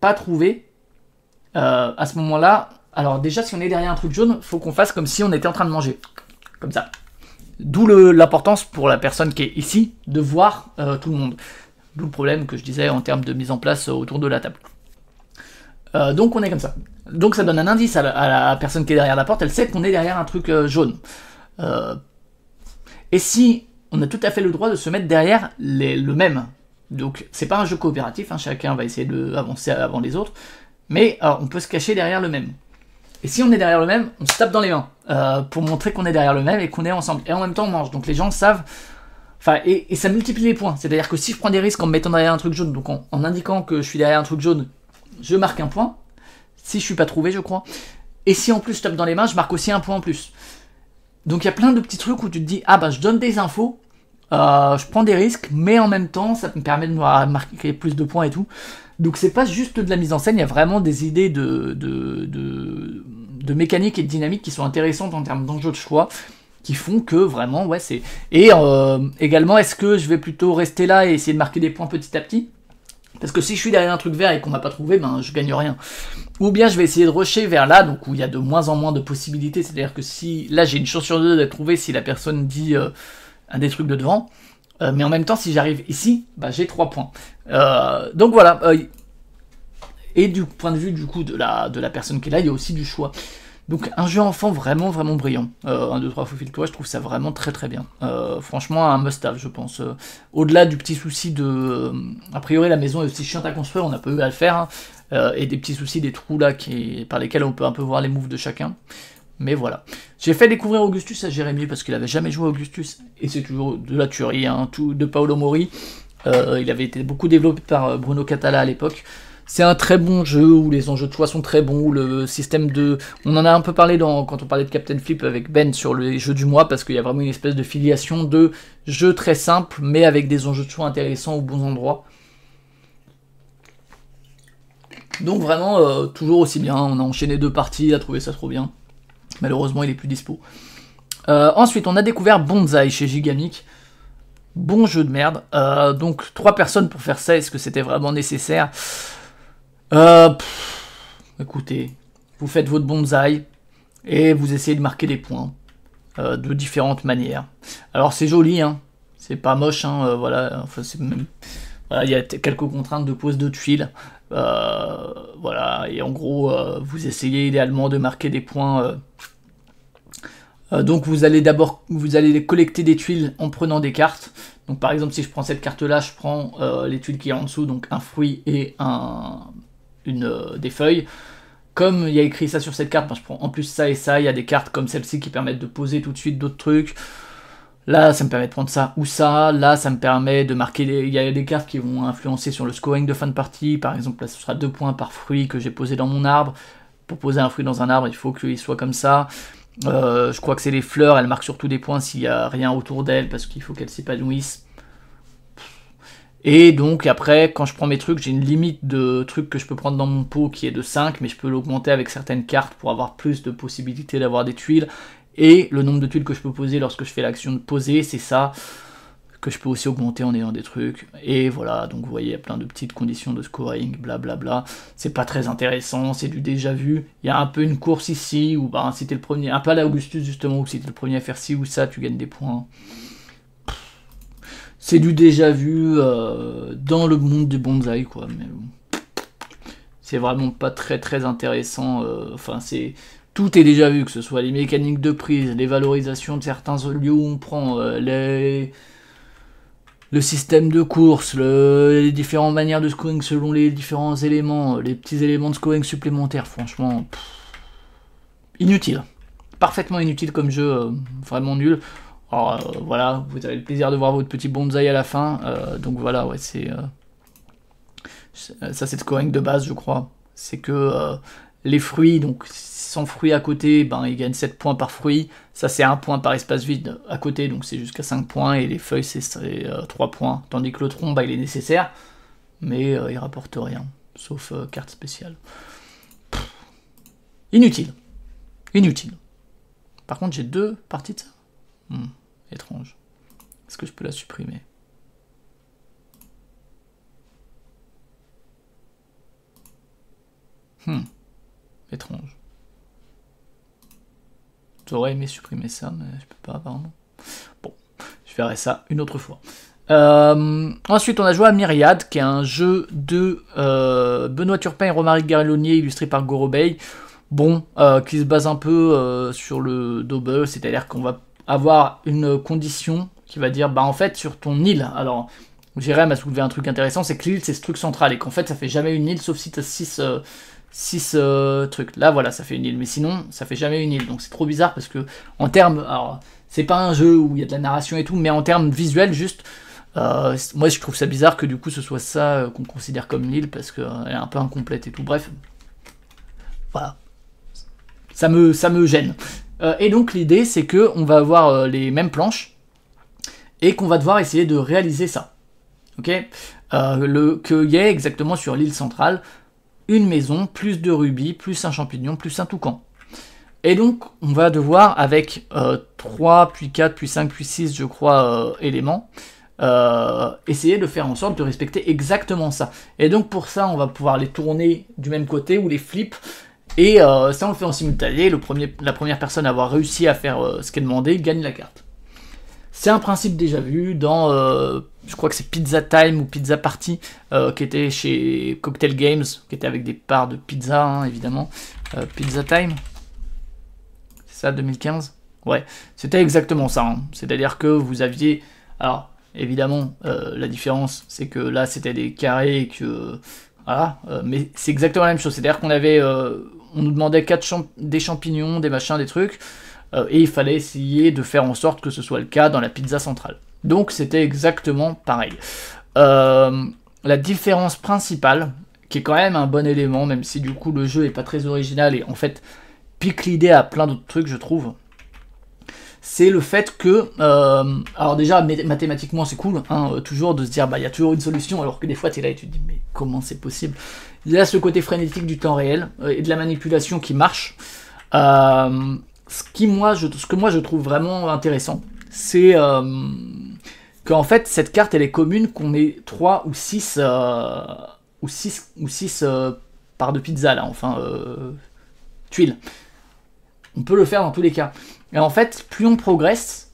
pas trouvé, euh, à ce moment-là, alors déjà, si on est derrière un truc jaune, faut qu'on fasse comme si on était en train de manger. Comme ça. D'où l'importance pour la personne qui est ici de voir euh, tout le monde. D'où le problème que je disais en termes de mise en place autour de la table. donc on est comme ça. Donc ça donne un indice à la, personne qui est derrière la porte, elle sait qu'on est derrière un truc jaune. et si on a tout à fait le droit de se mettre derrière le même. Donc c'est pas un jeu coopératif, hein, chacun va essayer d'avancer avant les autres, mais on peut se cacher derrière le même. Et si on est derrière le même, on se tape dans les mains euh, pour montrer qu'on est derrière le même et qu'on est ensemble. Et en même temps, on mange. Donc les gens savent. Enfin, et, ça multiplie les points. C'est-à-dire que si je prends des risques en me mettant derrière un truc jaune, donc en, indiquant que je suis derrière un truc jaune, je marque un point. Si je suis pas trouvé, je crois. Et si en plus je tape dans les mains, je marque aussi un point en plus. Donc il y a plein de petits trucs où tu te dis, ah bah je donne des infos, euh, je prends des risques, mais en même temps ça me permet de marquer plus de points et tout. Donc c'est pas juste de la mise en scène, il y a vraiment des idées de, de, de, mécanique et de dynamique qui sont intéressantes en termes d'enjeux de choix qui font que vraiment, ouais, c'est. Et euh, également, est-ce que je vais plutôt rester là et essayer de marquer des points petit à petit Parce que si je suis derrière un truc vert et qu'on m'a pas trouvé, ben je gagne rien. Ou bien je vais essayer de rusher vers là, donc où il y a de moins en moins de possibilités. C'est-à-dire que si là j'ai une chance sur deux d'être trouvé si la personne dit euh, un des trucs de devant. Euh, mais en même temps, si j'arrive ici, bah, j'ai 3 points. Euh, donc voilà. et du point de vue du coup de la, de la personne qui est là, il y a aussi du choix. Donc un jeu enfant vraiment vraiment brillant. Euh, 1, 2, 3, de toi, je trouve ça vraiment très très bien. Euh, franchement un must-have je pense. Euh, au-delà du petit souci de... Euh, a priori la maison est aussi chiante à construire, on a pas eu à le faire. Hein. et des petits soucis, des trous là qui... par lesquels on peut un peu voir les moves de chacun. Mais voilà. J'ai fait découvrir Augustus à Jérémy parce qu'il avait jamais joué à Augustus. Et c'est toujours de la tuerie, hein, tout de Paolo Mori. il avait été beaucoup développé par Bruno Catala à l'époque c'est un très bon jeu où les enjeux de choix sont très bons, où le système de... On en a un peu parlé quand on parlait de Captain Flip avec Ben sur les jeux du mois, parce qu'il y a vraiment une espèce de filiation de jeux très simples, mais avec des enjeux de choix intéressants aux bons endroits. Donc vraiment, euh, toujours aussi bien, on a enchaîné deux parties, a trouvé ça trop bien. Malheureusement, il est plus dispo. Euh, ensuite, on a découvert Bonsai chez Gigamic. Bon jeu de merde. Euh, donc, trois personnes pour faire ça, est-ce que c'était vraiment nécessaire euh, écoutez, vous faites votre bonsaï et vous essayez de marquer des points euh, de différentes manières. Alors c'est joli, hein, c'est pas moche, hein, euh, voilà. Enfin, même... il y a quelques contraintes de pose de tuiles, euh, voilà. Et en gros, vous essayez idéalement de marquer des points. donc vous allez d'abord, vous allez collecter des tuiles en prenant des cartes. Donc par exemple, si je prends cette carte-là, je prends les tuiles qui est en dessous, donc un fruit et un, euh, des feuilles. Comme il y a écrit ça sur cette carte, ben, je prends en plus ça et ça. Il y a des cartes comme celle-ci qui permettent de poser tout de suite d'autres trucs. Là, ça me permet de prendre ça ou ça. Là, ça me permet de marquer. Les... Il y a des cartes qui vont influencer sur le scoring de fin de partie. Par exemple, là, ce sera deux points par fruit que j'ai posé dans mon arbre. Pour poser un fruit dans un arbre, il faut qu'il soit comme ça. Euh, je crois que c'est les fleurs. Elles marquent surtout des points s'il n'y a rien autour d'elles parce qu'il faut qu'elles s'épanouissent. Et donc après, quand je prends mes trucs, j'ai une limite de trucs que je peux prendre dans mon pot qui est de 5, mais je peux l'augmenter avec certaines cartes pour avoir plus de possibilités d'avoir des tuiles. Et le nombre de tuiles que je peux poser lorsque je fais l'action de poser, c'est ça que je peux aussi augmenter en ayant des trucs. Et voilà, donc vous voyez, il y a plein de petites conditions de scoring, blablabla. C'est pas très intéressant, c'est du déjà vu. Il y a un peu une course ici, où ben, c'était le premier, un peu à l'Augustus justement, ou si t'es le premier à faire ci ou ça, tu gagnes des points c'est du déjà vu euh, dans le monde du bonsaï, quoi. Mais c'est vraiment pas très très intéressant. Euh, enfin, c'est tout est déjà vu, que ce soit les mécaniques de prise, les valorisations de certains lieux où on prend, euh, le système de course, les différentes manières de scoring selon les différents éléments, les petits éléments de scoring supplémentaires, franchement, inutile. Parfaitement inutile comme jeu, vraiment nul. Alors, oh, euh, voilà, vous avez le plaisir de voir votre petit bonsaï à la fin. Euh, donc voilà, ouais, c'est. Euh, ça, c'est le scoring de base, je crois. C'est que les fruits, donc sans fruits à côté, ben, ils gagnent 7 points par fruit. Ça, c'est 1 point par espace vide à côté, donc c'est jusqu'à 5 points. Et les feuilles, c'est 3 points. Tandis que le tronc, ben, il est nécessaire, mais il rapporte rien, sauf carte spéciale. inutile. Inutile. Par contre, j'ai deux parties de ça. Hmm, étrange. Est-ce que je peux la supprimer hmm, étrange. J'aurais aimé supprimer ça, mais je peux pas apparemment. Bon, je verrai ça une autre fois. Euh, ensuite, on a joué à Myriad, qui est un jeu de euh, Benoît Turpin et Romaric Garillonnier, illustré par Gorobey. Bon, euh, qui se base un peu sur le Double, c'est-à-dire qu'on va avoir une condition qui va dire, bah en fait, sur ton île, alors Jérém a soulevé un truc intéressant, c'est que l'île c'est ce truc central et qu'en fait ça fait jamais une île sauf si t'as 6 euh, euh, trucs. Là voilà, ça fait une île, mais sinon ça fait jamais une île. Donc c'est trop bizarre parce que en termes, alors c'est pas un jeu où il y a de la narration et tout, mais en termes visuels juste, euh, moi je trouve ça bizarre que du coup ce soit ça qu'on considère comme une île parce qu'elle est un peu incomplète et tout. Bref, voilà, ça me, ça me gêne. Euh, et donc l'idée c'est que on va avoir euh, les mêmes planches et qu'on va devoir essayer de réaliser ça. Ok euh, Qu'il y ait exactement sur l'île centrale une maison, plus de rubis, plus un champignon, plus un toucan. Et donc on va devoir avec 3, puis 4, puis 5, puis 6 je crois éléments, essayer de faire en sorte de respecter exactement ça. Et donc pour ça, on va pouvoir les tourner du même côté ou les flips et ça, euh, on le fait en simultané. Le premier, la première personne à avoir réussi à faire euh, ce qu'elle demandait demandé gagne la carte. C'est un principe déjà vu dans, euh, je crois que c'est Pizza Time ou Pizza Party, qui était chez Cocktail Games, qui était avec des parts de pizza, hein, évidemment. pizza Time, c'est ça, 2015 Ouais, c'était exactement ça. Hein. C'est-à-dire que vous aviez... Alors, évidemment, la différence, c'est que là, c'était des carrés et que... Voilà, mais c'est exactement la même chose. C'est-à-dire qu'on avait on nous demandait quatre des champignons, des machins, des trucs, euh, et il fallait essayer de faire en sorte que ce soit le cas dans la pizza centrale. Donc c'était exactement pareil. Euh, la différence principale, qui est quand même un bon élément, même si du coup le jeu n'est pas très original et en fait pique l'idée à plein d'autres trucs, je trouve, c'est le fait que, euh, alors déjà mathématiquement c'est cool, hein, toujours de se dire bah il y a toujours une solution, alors que des fois tu es là et tu te dis mais comment c'est possible il y a ce côté frénétique du temps réel euh, et de la manipulation qui marche. Euh, ce, que moi je trouve vraiment intéressant, c'est euh, qu'en fait cette carte elle est commune qu'on ait 3 ou 6 ou 6 ou 6 parts de pizza là, enfin tuiles. On peut le faire dans tous les cas. Et en fait, plus on progresse,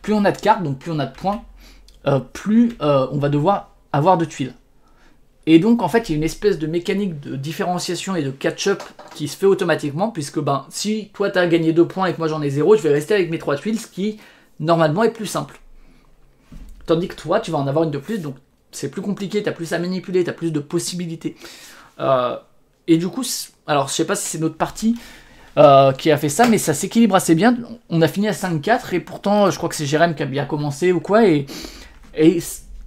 plus on a de cartes, donc plus on a de points, plus on va devoir avoir de tuiles. Et donc en fait, il y a une espèce de mécanique de différenciation et de catch-up qui se fait automatiquement, puisque ben, si toi tu as gagné 2 points et que moi j'en ai 0, je vais rester avec mes trois tuiles, ce qui normalement est plus simple. Tandis que toi, tu vas en avoir une de plus, donc c'est plus compliqué, tu as plus à manipuler, tu as plus de possibilités. Euh, et du coup, alors je sais pas si c'est notre partie euh, qui a fait ça, mais ça s'équilibre assez bien. On a fini à 5-4, et pourtant je crois que c'est Jérém qui a bien commencé ou quoi, et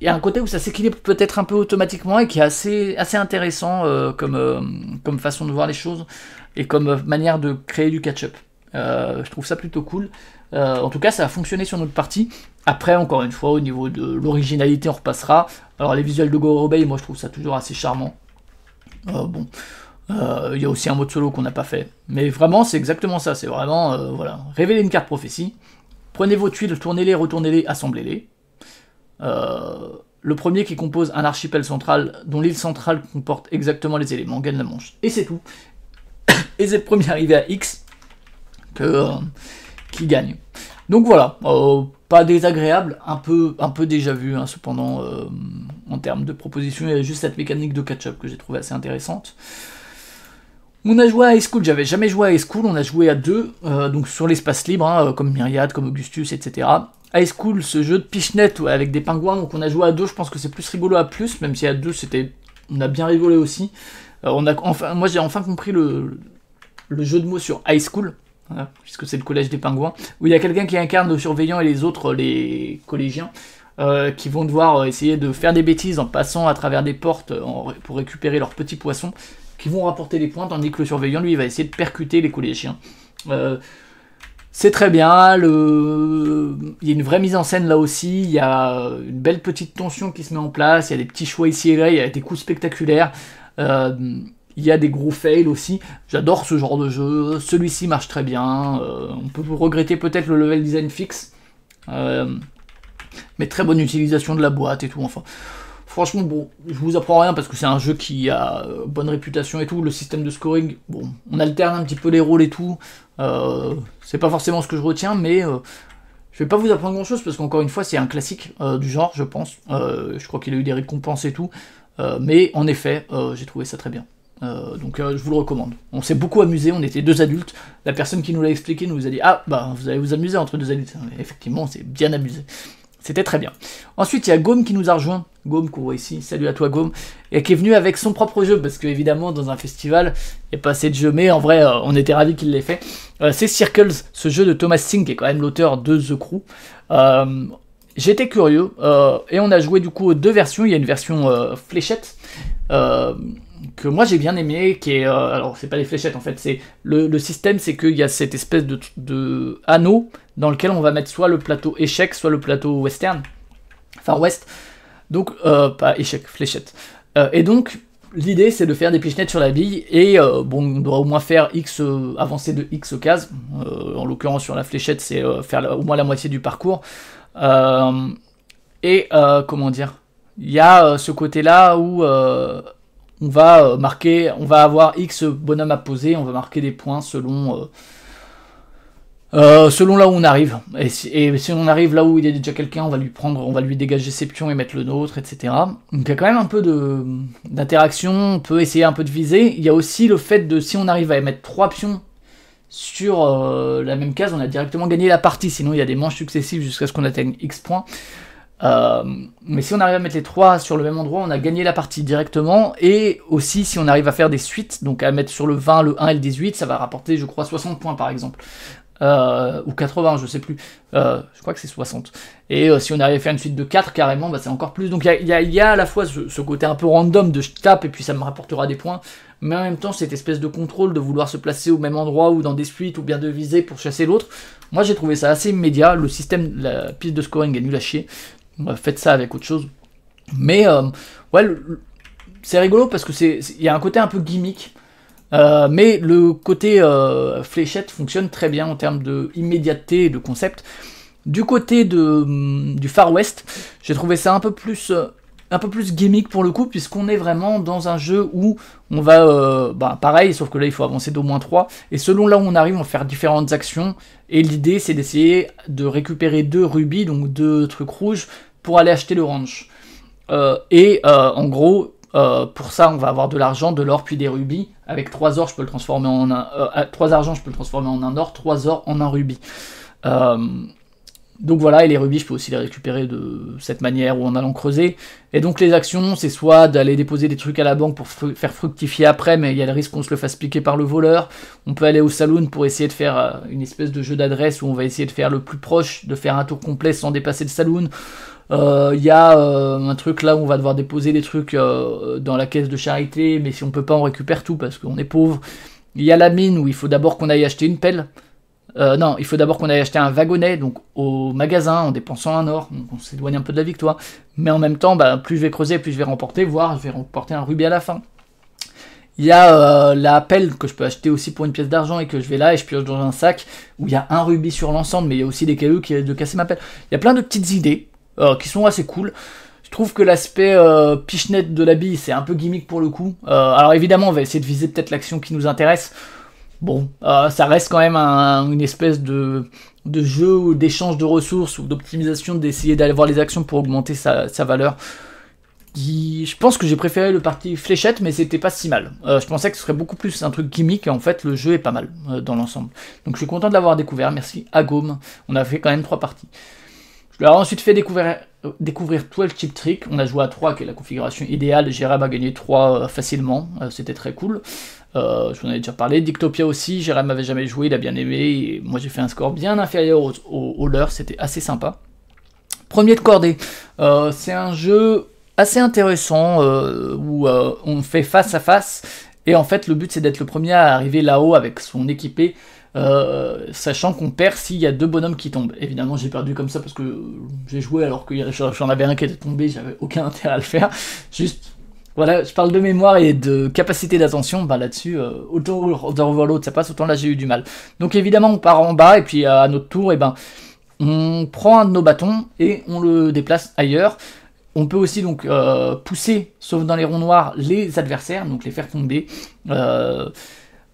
il y a un côté où ça s'équilibre peut-être un peu automatiquement et qui est assez, assez intéressant euh, comme, euh, comme façon de voir les choses et comme manière de créer du catch-up. Euh, je trouve ça plutôt cool. en tout cas, ça a fonctionné sur notre partie. Après, encore une fois, au niveau de l'originalité, on repassera. Alors, les visuels de Gorobei, moi, je trouve ça toujours assez charmant. bon, il y a aussi un mode solo qu'on n'a pas fait. Mais vraiment, c'est exactement ça. C'est vraiment, voilà, révéler une carte prophétie. Prenez vos tuiles, tournez-les, retournez-les, assemblez-les euh, le premier qui compose un archipel central dont l'île centrale comporte exactement les éléments gagne la manche. Et c'est tout. [coughs] Et c'est le premier arrivé à X que, euh, qui gagne. Donc voilà, euh, pas désagréable, un peu, un peu déjà vu hein, cependant en termes de proposition. Il y a juste cette mécanique de catch-up que j'ai trouvé assez intéressante. On a joué à High School, j'avais jamais joué à High School, on a joué à deux, donc sur l'espace libre, hein, comme Myriad, comme Augustus, etc. High School, ce jeu de pichenette avec des pingouins. Donc on a joué à deux, je pense que c'est plus rigolo à plus, même si à deux c'était, on a bien rigolé aussi. Euh, on a enfin, moi j'ai enfin compris le, jeu de mots sur High School. Hein, puisque c'est le collège des pingouins, où il y a quelqu'un qui incarne le surveillant et les autres, les collégiens, euh, qui vont devoir euh, essayer de faire des bêtises en passant à travers des portes pour récupérer leurs petits poissons, qui vont rapporter des points, tandis que le surveillant, lui, va essayer de percuter les collégiens. C'est très bien, il y a une vraie mise en scène là aussi, il y a une belle petite tension qui se met en place, il y a des petits choix ici et là, il y a des coups spectaculaires, euh, il y a des gros fails aussi. J'adore ce genre de jeu, celui-ci marche très bien, euh, on peut regretter peut-être le level design fixe, euh, mais très bonne utilisation de la boîte et tout, enfin. Franchement, bon, je vous apprends rien parce que c'est un jeu qui a bonne réputation et tout, le système de scoring, bon, on alterne un petit peu les rôles et tout, euh, c'est pas forcément ce que je retiens, mais euh, je vais pas vous apprendre grand chose parce qu'encore une fois, c'est un classique euh, du genre, je pense. je crois qu'il a eu des récompenses et tout. mais en effet, j'ai trouvé ça très bien. donc je vous le recommande. On s'est beaucoup amusé, on était deux adultes. La personne qui nous l'a expliqué nous a dit Ah, bah vous allez vous amuser entre deux adultes. effectivement, on s'est bien amusé. C'était très bien. Ensuite, il y a Gaume qui nous a rejoint. Gaume qu'on ici, salut à toi Gaume, et qui est venu avec son propre jeu, parce que évidemment dans un festival, il n'y a pas assez de jeux, mais en vrai euh, on était ravis qu'il l'ait fait. Euh, c'est Circles, ce jeu de Thomas Singh, qui est quand même l'auteur de The Crew. Euh, j'étais curieux, et on a joué du coup deux versions, il y a une version fléchette, que moi j'ai bien aimé, qui est... alors c'est pas les fléchettes en fait, c'est le, système c'est qu'il y a cette espèce de, anneau dans lequel on va mettre soit le plateau échec, soit le plateau western, far-west. Donc, euh, pas échec, fléchette. Euh, et donc, l'idée c'est de faire des pichenettes sur la bille, et euh, bon, on doit au moins faire X, avancer de X cases. en l'occurrence, sur la fléchette, c'est faire au moins la moitié du parcours. et comment dire Il y a ce côté-là où on va marquer, on va avoir X bonhomme à poser, on va marquer des points selon euh, selon là où on arrive. Et si, on arrive là où il y a déjà quelqu'un, on va lui prendre, on va lui dégager ses pions et mettre le nôtre, etc. Donc il y a quand même un peu d'interaction, on peut essayer un peu de viser. Il y a aussi le fait de si on arrive à mettre trois pions sur euh, la même case, on a directement gagné la partie. Sinon il y a des manches successives jusqu'à ce qu'on atteigne X points. Euh, mais si on arrive à mettre les trois sur le même endroit, on a gagné la partie directement. Et aussi, si on arrive à faire des suites, donc à mettre sur le 20, le 1 et le 18, ça va rapporter, je crois, 60 points par exemple. Euh, ou 80, je sais plus, euh, je crois que c'est 60. Et euh, si on arrive à faire une suite de 4 carrément, bah, c'est encore plus. Donc il y, a, à la fois ce, côté un peu random de je tape et puis ça me rapportera des points, mais en même temps cette espèce de contrôle de vouloir se placer au même endroit ou dans des suites ou bien de viser pour chasser l'autre. Moi j'ai trouvé ça assez immédiat, le système, la piste de scoring est nul à chier, faites ça avec autre chose. Mais ouais, c'est rigolo parce que c'est il y a un côté un peu gimmick euh, mais le côté euh, fléchette fonctionne très bien en termes d'immédiateté et de concept. Du côté mm, du Far West, j'ai trouvé ça un peu plus euh, un peu plus gimmick pour le coup, puisqu'on est vraiment dans un jeu où on va, bah, pareil, sauf que là il faut avancer d'au moins 3, et selon là où on arrive, on va faire différentes actions, et l'idée c'est d'essayer de récupérer deux rubis, donc deux trucs rouges, pour aller acheter le ranch. et en gros, euh, pour ça, on va avoir de l'argent, de l'or, puis des rubis. Avec 3 or, je peux le transformer en un, euh, euh, Trois argent, je peux le transformer en un or, 3 or en un rubis. donc voilà, et les rubis, je peux aussi les récupérer de cette manière ou en allant creuser. Et donc les actions, c'est soit d'aller déposer des trucs à la banque pour faire fructifier après, mais il y a le risque qu'on se le fasse piquer par le voleur. On peut aller au saloon pour essayer de faire une espèce de jeu d'adresse où on va essayer de faire le plus proche, de faire un tour complet sans dépasser le saloon. Il euh, y a euh, un truc là où on va devoir déposer des trucs euh, dans la caisse de charité, mais si on peut pas, on récupère tout parce qu'on est pauvre. Il y a la mine où il faut d'abord qu'on aille acheter une pelle. non, il faut d'abord qu'on aille acheter un wagonnet, donc au magasin, en dépensant un or. on s'éloigne un peu de la victoire. Mais en même temps, bah, plus je vais creuser, plus je vais remporter, voire je vais remporter un rubis à la fin. Il y a la pelle que je peux acheter aussi pour une pièce d'argent et que je vais là et je pioche dans un sac où il y a un rubis sur l'ensemble, mais il y a aussi des cailloux qui risquent de casser ma pelle. Il y a plein de petites idées euh, qui sont assez cool. Je trouve que l'aspect euh, pichenette de la bille c'est un peu gimmick pour le coup. Euh, alors évidemment, on va essayer de viser peut-être l'action qui nous intéresse. Bon, ça reste quand même une espèce de, de jeu ou d'échange de ressources ou d'optimisation d'essayer d'aller voir les actions pour augmenter sa, sa valeur. je pense que j'ai préféré le parti fléchette, mais c'était pas si mal. je pensais que ce serait beaucoup plus un truc gimmick, et en fait, le jeu est pas mal dans l'ensemble. Donc je suis content de l'avoir découvert, merci à Gaume. On a fait quand même trois parties. Je leur ai ensuite fait découvrir, découvrir le Chip Trick. On a joué à 3, qui est la configuration idéale. Jérém a gagné 3 euh, facilement. Euh, c'était très cool. Euh, je vous en avais déjà parlé. Dictopia aussi, Jérém avait jamais joué, il a bien aimé. moi j'ai fait un score bien inférieur au, leur, c'était assez sympa. Premier de cordée, c'est un jeu assez intéressant où on fait face à face. Et en fait le but c'est d'être le premier à arriver là-haut avec son équipé euh, sachant qu'on perd s'il y a deux bonhommes qui tombent. Évidemment, j'ai perdu comme ça parce que j'ai joué alors que j'en avais un qui était tombé, j'avais aucun [laughs] intérêt à le faire. Juste, voilà, je parle de mémoire et de capacité d'attention. Bah là-dessus, Autour euh, autant de l'autre, ça passe, autant là j'ai eu du mal. Donc évidemment, on part en bas et puis à notre tour, et eh ben, on prend un de nos bâtons et on le déplace ailleurs. On peut aussi donc euh, pousser, sauf dans les ronds noirs, les adversaires, donc les faire tomber.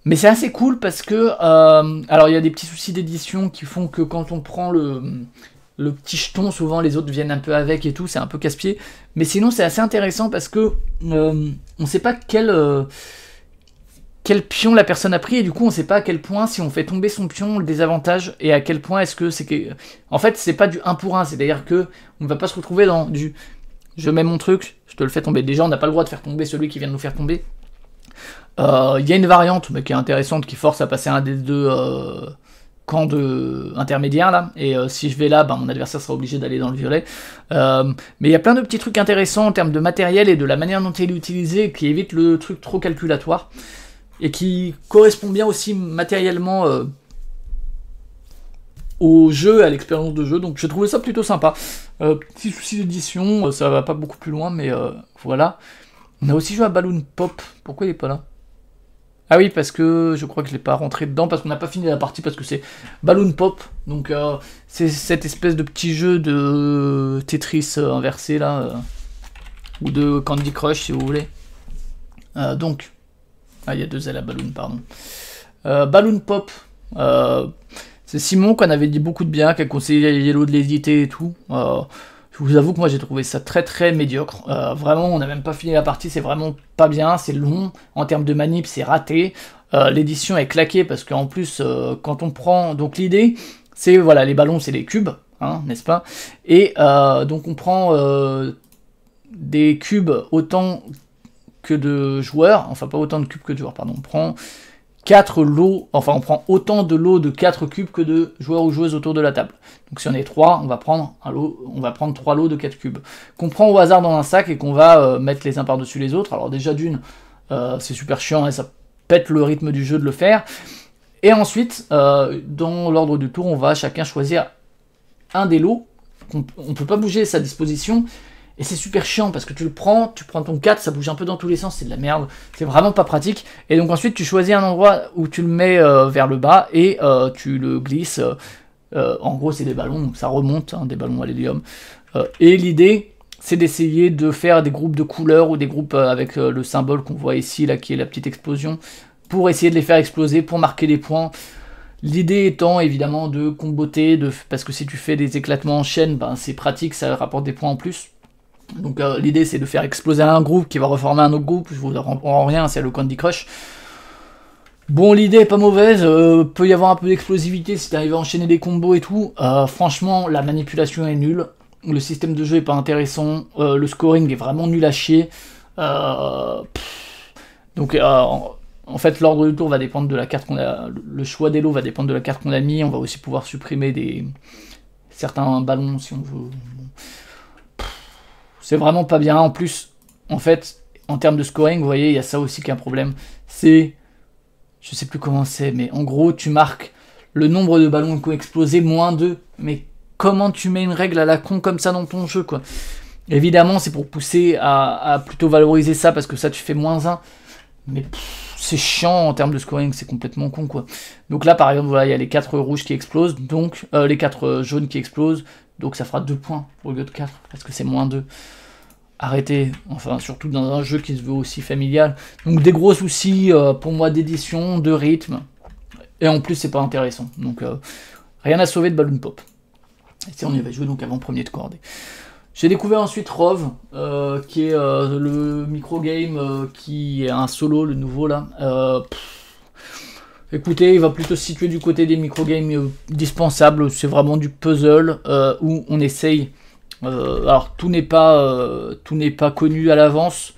Mais c'est assez cool parce que, euh, alors il y a des petits soucis d'édition qui font que quand on prend le, le petit jeton, souvent les autres viennent un peu avec et tout, c'est un peu casse-pied. Mais sinon c'est assez intéressant parce que euh, on ne sait pas quel, euh, quel pion la personne a pris et du coup on ne sait pas à quel point si on fait tomber son pion le désavantage et à quel point est-ce que c'est que... En fait c'est pas du 1 pour 1, c'est-à-dire que on ne va pas se retrouver dans du je mets mon truc, je te le fais tomber. Déjà on n'a pas le droit de faire tomber celui qui vient de nous faire tomber. Il euh, y a une variante, mais qui est intéressante, qui force à passer un des deux euh, camps de intermédiaire là et euh, si je vais là ben, mon adversaire sera obligé d'aller dans le violet mais il y a plein de petits trucs intéressants en termes de matériel et de la manière dont il est utilisé qui évite le truc trop calculatoire et qui correspond bien aussi matériellement au jeu à l'expérience de jeu donc j'ai trouvé ça plutôt sympa petit souci d'édition ça va pas beaucoup plus loin mais voilà on a aussi joué à Balloon Pop pourquoi il est pas là ah oui, parce que je crois que je l'ai pas rentré dedans, parce qu'on n'a pas fini la partie, parce que c'est Balloon Pop. Donc euh, c'est cette espèce de petit jeu de Tetris euh, inversé, là, euh, ou de Candy Crush, si vous voulez. donc, ah, il y a deux à à Balloon, pardon. Balloon Pop, c'est Simon qu'on avait dit beaucoup de bien, qui a conseillé à Yellow de l'éditer et tout vous avoue que moi j'ai trouvé ça très très médiocre. Euh, vraiment, on n'a même pas fini la partie, c'est vraiment pas bien, c'est long. En termes de manip, c'est raté. Euh, l'édition est claquée parce qu'en plus, euh, quand on prend. Donc l'idée, c'est voilà, les ballons, c'est les cubes, hein, n'est-ce pas Et donc on prend des cubes autant que de joueurs, enfin pas autant de cubes que de joueurs, pardon. On prend 4 lots, enfin on prend autant de lots de 4 cubes que de joueurs ou joueuses autour de la table. Donc si on est 3, on va prendre un lot, on va prendre 3 lots de 4 cubes. Qu'on prend au hasard dans un sac et qu'on va euh, mettre les uns par-dessus les autres. Alors déjà d'une, euh, c'est super chiant et ça pète le rythme du jeu de le faire. Et ensuite, euh, dans l'ordre du tour, on va chacun choisir un des lots. On, ne peut pas bouger sa disposition, et c'est super chiant parce que tu le prends, tu prends ton 4, ça bouge un peu dans tous les sens, c'est de la merde, c'est vraiment pas pratique. Et donc ensuite tu choisis un endroit où tu le mets euh, vers le bas et euh, tu le glisses. Euh, en gros c'est des ballons, ça remonte, hein, des ballons à l'hélium. et l'idée c'est d'essayer de faire des groupes de couleurs ou des groupes avec le symbole qu'on voit ici, là qui est la petite explosion, pour essayer de les faire exploser, pour marquer des points. L'idée étant évidemment de comboter, parce que si tu fais des éclatements en chaîne, ben, c'est pratique, ça rapporte des points en plus. Donc euh, l'idée c'est de faire exploser un groupe qui va reformer un autre groupe, je vous en rien, c'est le Candy Crush. Bon l'idée est pas mauvaise, euh, peut y avoir un peu d'explosivité si t'arrives à enchaîner des combos et tout. Euh, franchement la manipulation est nulle, le système de jeu est pas intéressant, le scoring est vraiment nul à chier. donc en fait l'ordre du tour va dépendre de la carte qu'on a, le choix des lots va dépendre de la carte qu'on a mis, on va aussi pouvoir supprimer des certains ballons si on veut. C'est vraiment pas bien. En plus, en fait, en termes de scoring, vous voyez, il y a ça aussi qui est un problème. C'est, je sais plus comment c'est, mais en gros, tu marques le nombre de ballons qui ont explosé moins 2. Mais comment tu mets une règle à la con comme ça dans ton jeu, quoi Évidemment, c'est pour pousser à, plutôt valoriser ça, parce que ça, tu fais moins 1. Mais c'est chiant en termes de scoring, c'est complètement con, quoi. Donc là, par exemple, voilà, il y a les 4 rouges qui explosent, donc euh, les 4 euh, jaunes qui explosent, donc ça fera 2 points au lieu de 4, parce que c'est moins 2. Arrêtez, enfin surtout dans un jeu qui se veut aussi familial. Donc des gros soucis euh, pour moi d'édition, de rythme. Et en plus c'est pas intéressant. Donc euh, rien à sauver de Balloon Pop. Et si on y avait joué donc avant premier de cordée. J'ai découvert ensuite Rove, euh, qui est le micro-game qui est un solo, le nouveau là. Écoutez, il va plutôt se situer du côté des microgames euh, dispensables. C'est vraiment du puzzle euh, où on essaye. Euh, alors tout n'est pas tout n'est pas connu à l'avance.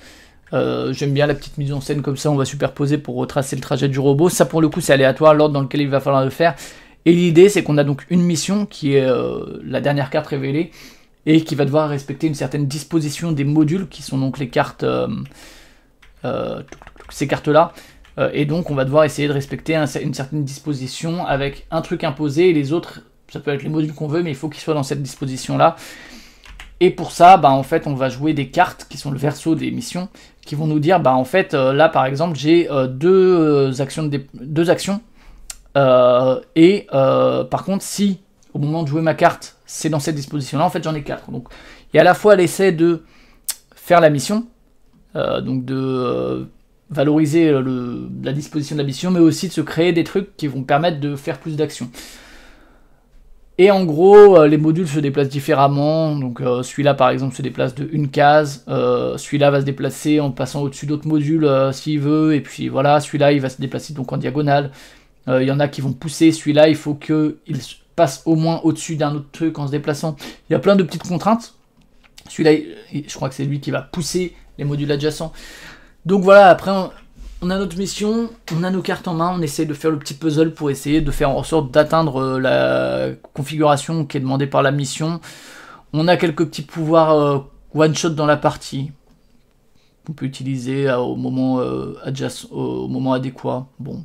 J'aime bien la petite mise en scène comme ça. On va superposer pour retracer le trajet du robot. Ça pour le coup c'est aléatoire l'ordre dans lequel il va falloir le faire. Et l'idée c'est qu'on a donc une mission qui est la dernière carte révélée et qui va devoir respecter une certaine disposition des modules qui sont donc les cartes ces cartes là euh, et donc on va devoir essayer de respecter une certaine disposition avec un truc imposé et les autres, ça peut être les modules qu'on veut, mais il faut qu'ils soient dans cette disposition-là. Et pour ça, bah, en fait, on va jouer des cartes qui sont le verso des missions, qui vont nous dire, bah, en fait, euh, là par exemple, j'ai euh, deux actions, de deux actions et par contre, si au moment de jouer ma carte, c'est dans cette disposition-là, en fait, j'en ai quatre. Donc, il y a à la fois l'essai de faire la mission, donc de valoriser euh, la disposition de la mission, mais aussi de se créer des trucs qui vont permettre de faire plus d'actions. Et en gros, euh, les modules se déplacent différemment. Donc euh, celui-là, par exemple, se déplace de une case. celui-là va se déplacer en passant au-dessus d'autres modules s'il veut. Et puis voilà, celui-là, il va se déplacer donc en diagonale. Il y en a qui vont pousser. Celui-là, il faut qu'il passe au moins au-dessus d'un autre truc en se déplaçant. Il y a plein de petites contraintes. Celui-là, je crois que c'est lui qui va pousser les modules adjacents. Donc voilà, après, on, a notre mission, on a nos cartes en main, on essaye de faire le petit puzzle pour essayer de faire en sorte d'atteindre euh, la configuration qui est demandée par la mission. On a quelques petits pouvoirs euh, one-shot dans la partie qu'on peut utiliser euh, au, moment, au moment adéquat. Bon.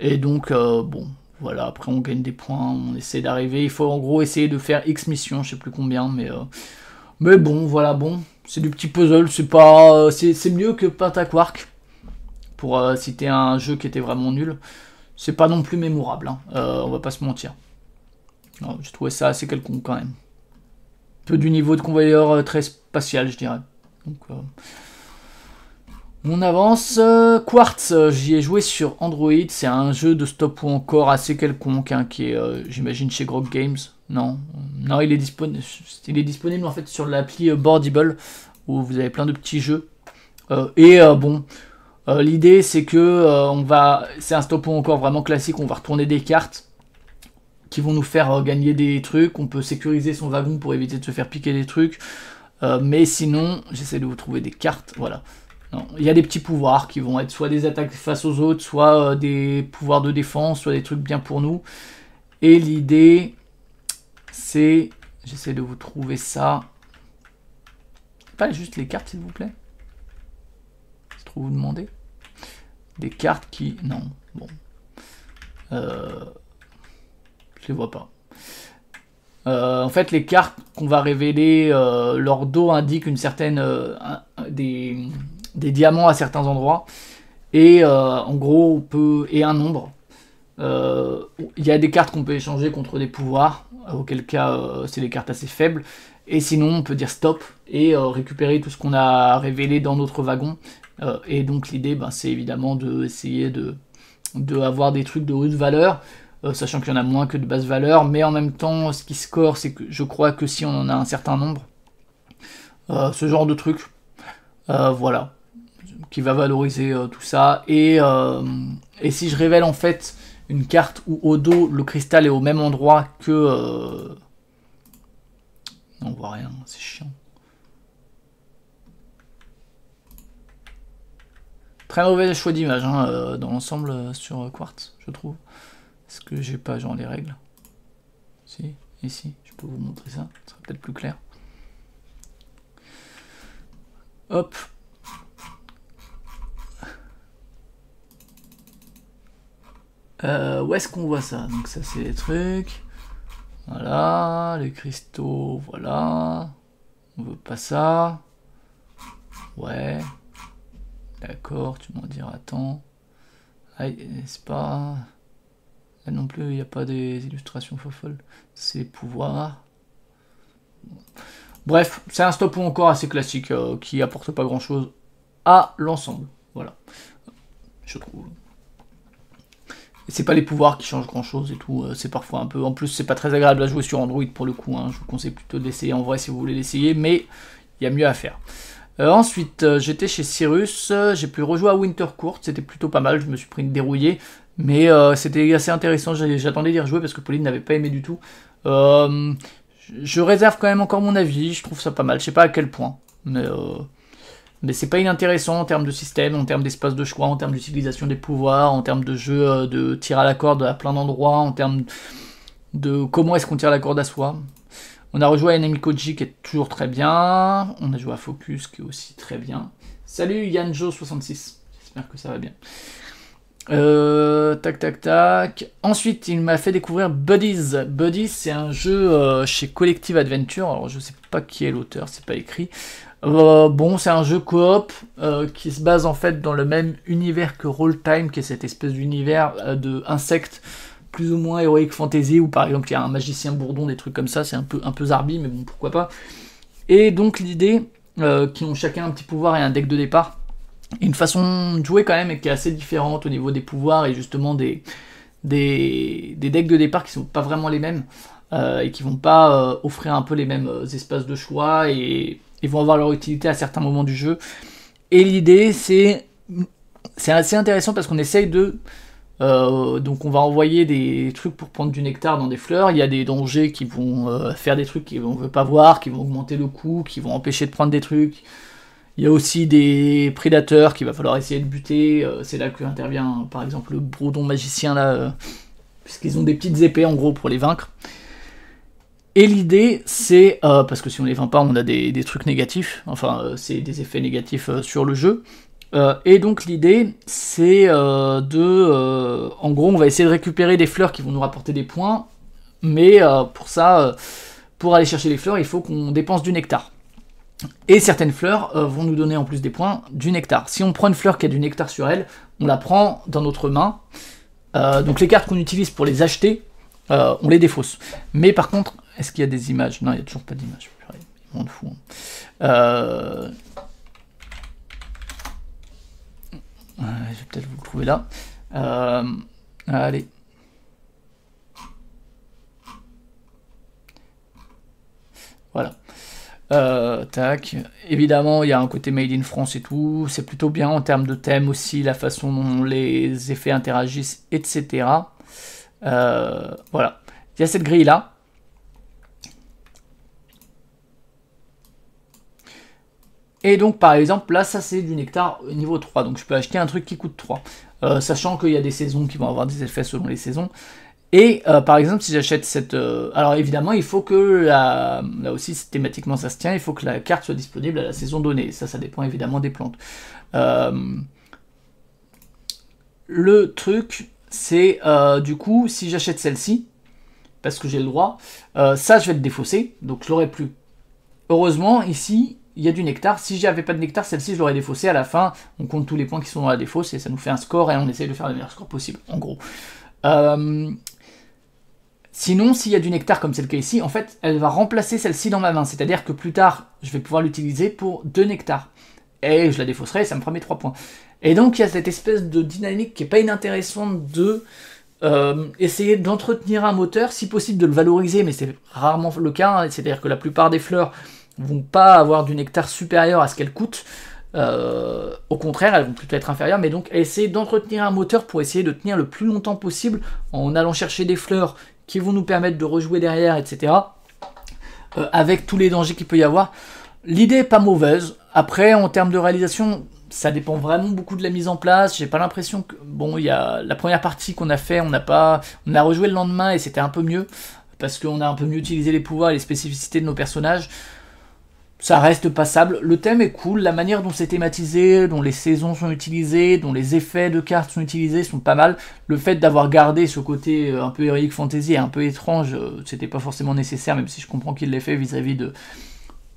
Et donc, bon, voilà, après on gagne des points, on essaie d'arriver. Il faut en gros essayer de faire X missions, je sais plus combien, mais, mais bon, voilà, bon c'est du petit puzzle, c'est pas, euh, c'est mieux que Pentaquark, pour euh, citer un jeu qui était vraiment nul. C'est pas non plus mémorable, hein. euh, on va pas se mentir. J'ai trouvé ça assez quelconque quand même. Peu du niveau de convoyeur très spatial, je dirais. Donc, On avance. Quartz, j'y ai joué sur Android. C'est un jeu de stop ou encore assez quelconque, hein, qui est, j'imagine, chez Grog Games. Non, non, il est disponible. Il est disponible en fait sur l'appli euh, Boardable. où vous avez plein de petits jeux. Euh, et euh, bon, l'idée c'est que on va, c'est un stop encore vraiment classique. On va retourner des cartes qui vont nous faire gagner des trucs. On peut sécuriser son wagon pour éviter de se faire piquer des trucs. mais sinon, j'essaie de vous trouver des cartes. Voilà. Il y a des petits pouvoirs qui vont être soit des attaques face aux autres, soit des pouvoirs de défense, soit des trucs bien pour nous. Et l'idée, c'est, j'essaie de vous trouver ça. Pas juste les cartes, s'il vous plaît. C'est trop vous demander. Des cartes qui, non, bon, euh, je les vois pas. Euh, en fait, les cartes qu'on va révéler, euh, leur dos indique une certaine euh, des, des, diamants à certains endroits et en gros on peut et un nombre. Il y a des cartes qu'on peut échanger contre des pouvoirs auquel cas euh, c'est des cartes assez faibles. Et sinon, on peut dire stop et euh, récupérer tout ce qu'on a révélé dans notre wagon. Euh, et donc l'idée, ben, c'est évidemment d'essayer de, de, de avoir des trucs de haute valeur, sachant qu'il y en a moins que de basse valeur. Mais en même temps, ce qui score, c'est que je crois que si on en a un certain nombre, ce genre de truc, voilà, qui va valoriser tout ça. Et, et si je révèle en fait une carte où au dos le cristal est au même endroit que... Euh, on voit rien, c'est chiant. Très mauvais choix d'image hein, euh, dans l'ensemble euh, sur Quartz, je trouve. Est-ce que j'ai pas genre les règles Si, ici, je peux vous montrer ça, ça sera peut-être plus clair. Hop, Euh, où est-ce qu'on voit ça Donc ça c'est les trucs. Voilà, les cristaux, voilà. On veut pas ça. Ouais. D'accord, tu m'en diras tant. Aïe, n'est-ce pas non plus, il n'y a pas des illustrations folles. C'est pouvoir. Bref, c'est un stop ou encore assez classique euh, qui apporte pas grand chose à l'ensemble. Voilà, je trouve c'est pas les pouvoirs qui changent grand chose et tout. Euh, c'est parfois un peu. En plus, c'est pas très agréable à jouer sur Android pour le coup. Hein. Je vous conseille plutôt d'essayer en vrai si vous voulez l'essayer, mais il y a mieux à faire. Euh, ensuite, euh, j'étais chez Cyrus, j'ai pu rejouer à Winter Court, c'était plutôt pas mal, je me suis pris une dérouillée, mais c'était assez intéressant, j'attendais d'y rejouer parce que Pauline n'avait pas aimé du tout. je réserve quand même encore mon avis, je trouve ça pas mal, je sais pas à quel point, mais mais c'est pas inintéressant en termes de système, en termes d'espace de choix, en termes d'utilisation des pouvoirs, en termes de jeu euh, de tir à la corde à plein d'endroits, en termes de comment est-ce qu'on tire la corde à soi. On a rejoué à Enemy Koji qui est toujours très bien. On a joué à Focus qui est aussi très bien. Salut Yanjo66, j'espère que ça va bien. Euh, tac tac tac. Ensuite, il m'a fait découvrir Buddies. Buddies, c'est un jeu euh, chez Collective Adventure. Alors, je sais pas qui est l'auteur, c'est pas écrit. Euh, bon, c'est un jeu coop euh, qui se base en fait dans le même univers que Roll Time, qui est cette espèce d'univers euh, de insectes plus ou moins héroïque fantasy, où par exemple il y a un magicien bourdon, des trucs comme ça, c'est un peu, un peu zarbi, mais bon, pourquoi pas. Et donc l'idée, qui ont chacun un petit pouvoir et un deck de départ, une façon de jouer quand même, et qui est assez différente au niveau des pouvoirs et justement des, des, des decks de départ qui sont pas vraiment les mêmes, et qui vont pas offrir un peu les mêmes espaces de choix et ils vont avoir leur utilité à certains moments du jeu. Et l'idée, c'est c'est assez intéressant parce qu'on essaye de euh, donc on va envoyer des trucs pour prendre du nectar dans des fleurs. Il y a des dangers qui vont euh, faire des trucs qu'on ne veut pas voir, qui vont augmenter le coût, qui vont empêcher de prendre des trucs. Il y a aussi des prédateurs qu'il va falloir essayer de buter. Euh, c'est là que intervient par exemple le brodon magicien là, puisqu'ils ont des petites épées en gros pour les vaincre. Et l'idée, c'est, euh, parce que si on les vend pas, on a des, trucs négatifs, enfin, euh, c'est des effets négatifs euh, sur le jeu. et donc l'idée, c'est de, en gros, on va essayer de récupérer des fleurs qui vont nous rapporter des points, mais pour ça, pour aller chercher les fleurs, il faut qu'on dépense du nectar. Et certaines fleurs vont nous donner en plus des points du nectar. Si on prend une fleur qui a du nectar sur elle, on la prend dans notre main. donc les cartes qu'on utilise pour les acheter, on les défausse. Mais par contre, est-ce qu'il y a des images Non, il n'y a toujours pas d'images. Hein. Euh, je vais peut-être vous le trouver là. Euh, allez. Voilà. Euh, tac. Évidemment, il y a un côté made in France et tout. C'est plutôt bien en termes de thème aussi, la façon dont les effets interagissent, etc. voilà. Il y a cette grille là. Et donc par exemple là ça c'est du nectar niveau 3, donc je peux acheter un truc qui coûte 3, euh, sachant qu'il y a des saisons qui vont avoir des effets selon les saisons. Et euh, par exemple si j'achète cette... Euh, alors évidemment il faut que la... là aussi thématiquement ça se tient, il faut que la carte soit disponible à la saison donnée, ça ça dépend évidemment des plantes. Le truc c'est du coup si j'achète celle-ci, parce que j'ai le droit, ça je vais le défausser, donc je l'aurai plus. Heureusement ici il y a du nectar. Si j'avais pas de nectar, celle-ci, je l'aurais défaussée. À la fin, on compte tous les points qui sont dans la défausse et ça nous fait un score et on essaye de faire le meilleur score possible, en gros. Euh, sinon, s'il y a du nectar, comme c'est le cas ici, en fait, elle va remplacer celle-ci dans ma main. C'est-à-dire que plus tard, je vais pouvoir l'utiliser pour deux nectars. Et je la défausserai et ça me promet mes trois points. Et donc, il y a cette espèce de dynamique qui est pas inintéressante de... Euh, essayer d'entretenir un moteur, si possible de le valoriser, mais c'est rarement le cas, hein. c'est-à-dire que la plupart des fleurs vont pas avoir du nectar supérieur à ce qu'elles coûtent. Euh, au contraire, elles vont plutôt être inférieures, mais donc essayer d'entretenir un moteur pour essayer de tenir le plus longtemps possible en allant chercher des fleurs qui vont nous permettre de rejouer derrière, etc. Euh, avec tous les dangers qu'il peut y avoir. L'idée est pas mauvaise. Après, en termes de réalisation, ça dépend vraiment beaucoup de la mise en place. J'ai pas l'impression que bon, il y a la première partie qu'on a fait, on n'a pas, on a rejoué le lendemain et c'était un peu mieux parce qu'on a un peu mieux utilisé les pouvoirs et les spécificités de nos personnages ça reste passable. Le thème est cool, la manière dont c'est thématisé, dont les saisons sont utilisées, dont les effets de cartes sont utilisés sont pas mal. Le fait d'avoir gardé ce côté euh, un peu héroïque fantasy et un peu étrange, euh, c'était pas forcément nécessaire, même si je comprends qu'il l'ait fait vis-à-vis de,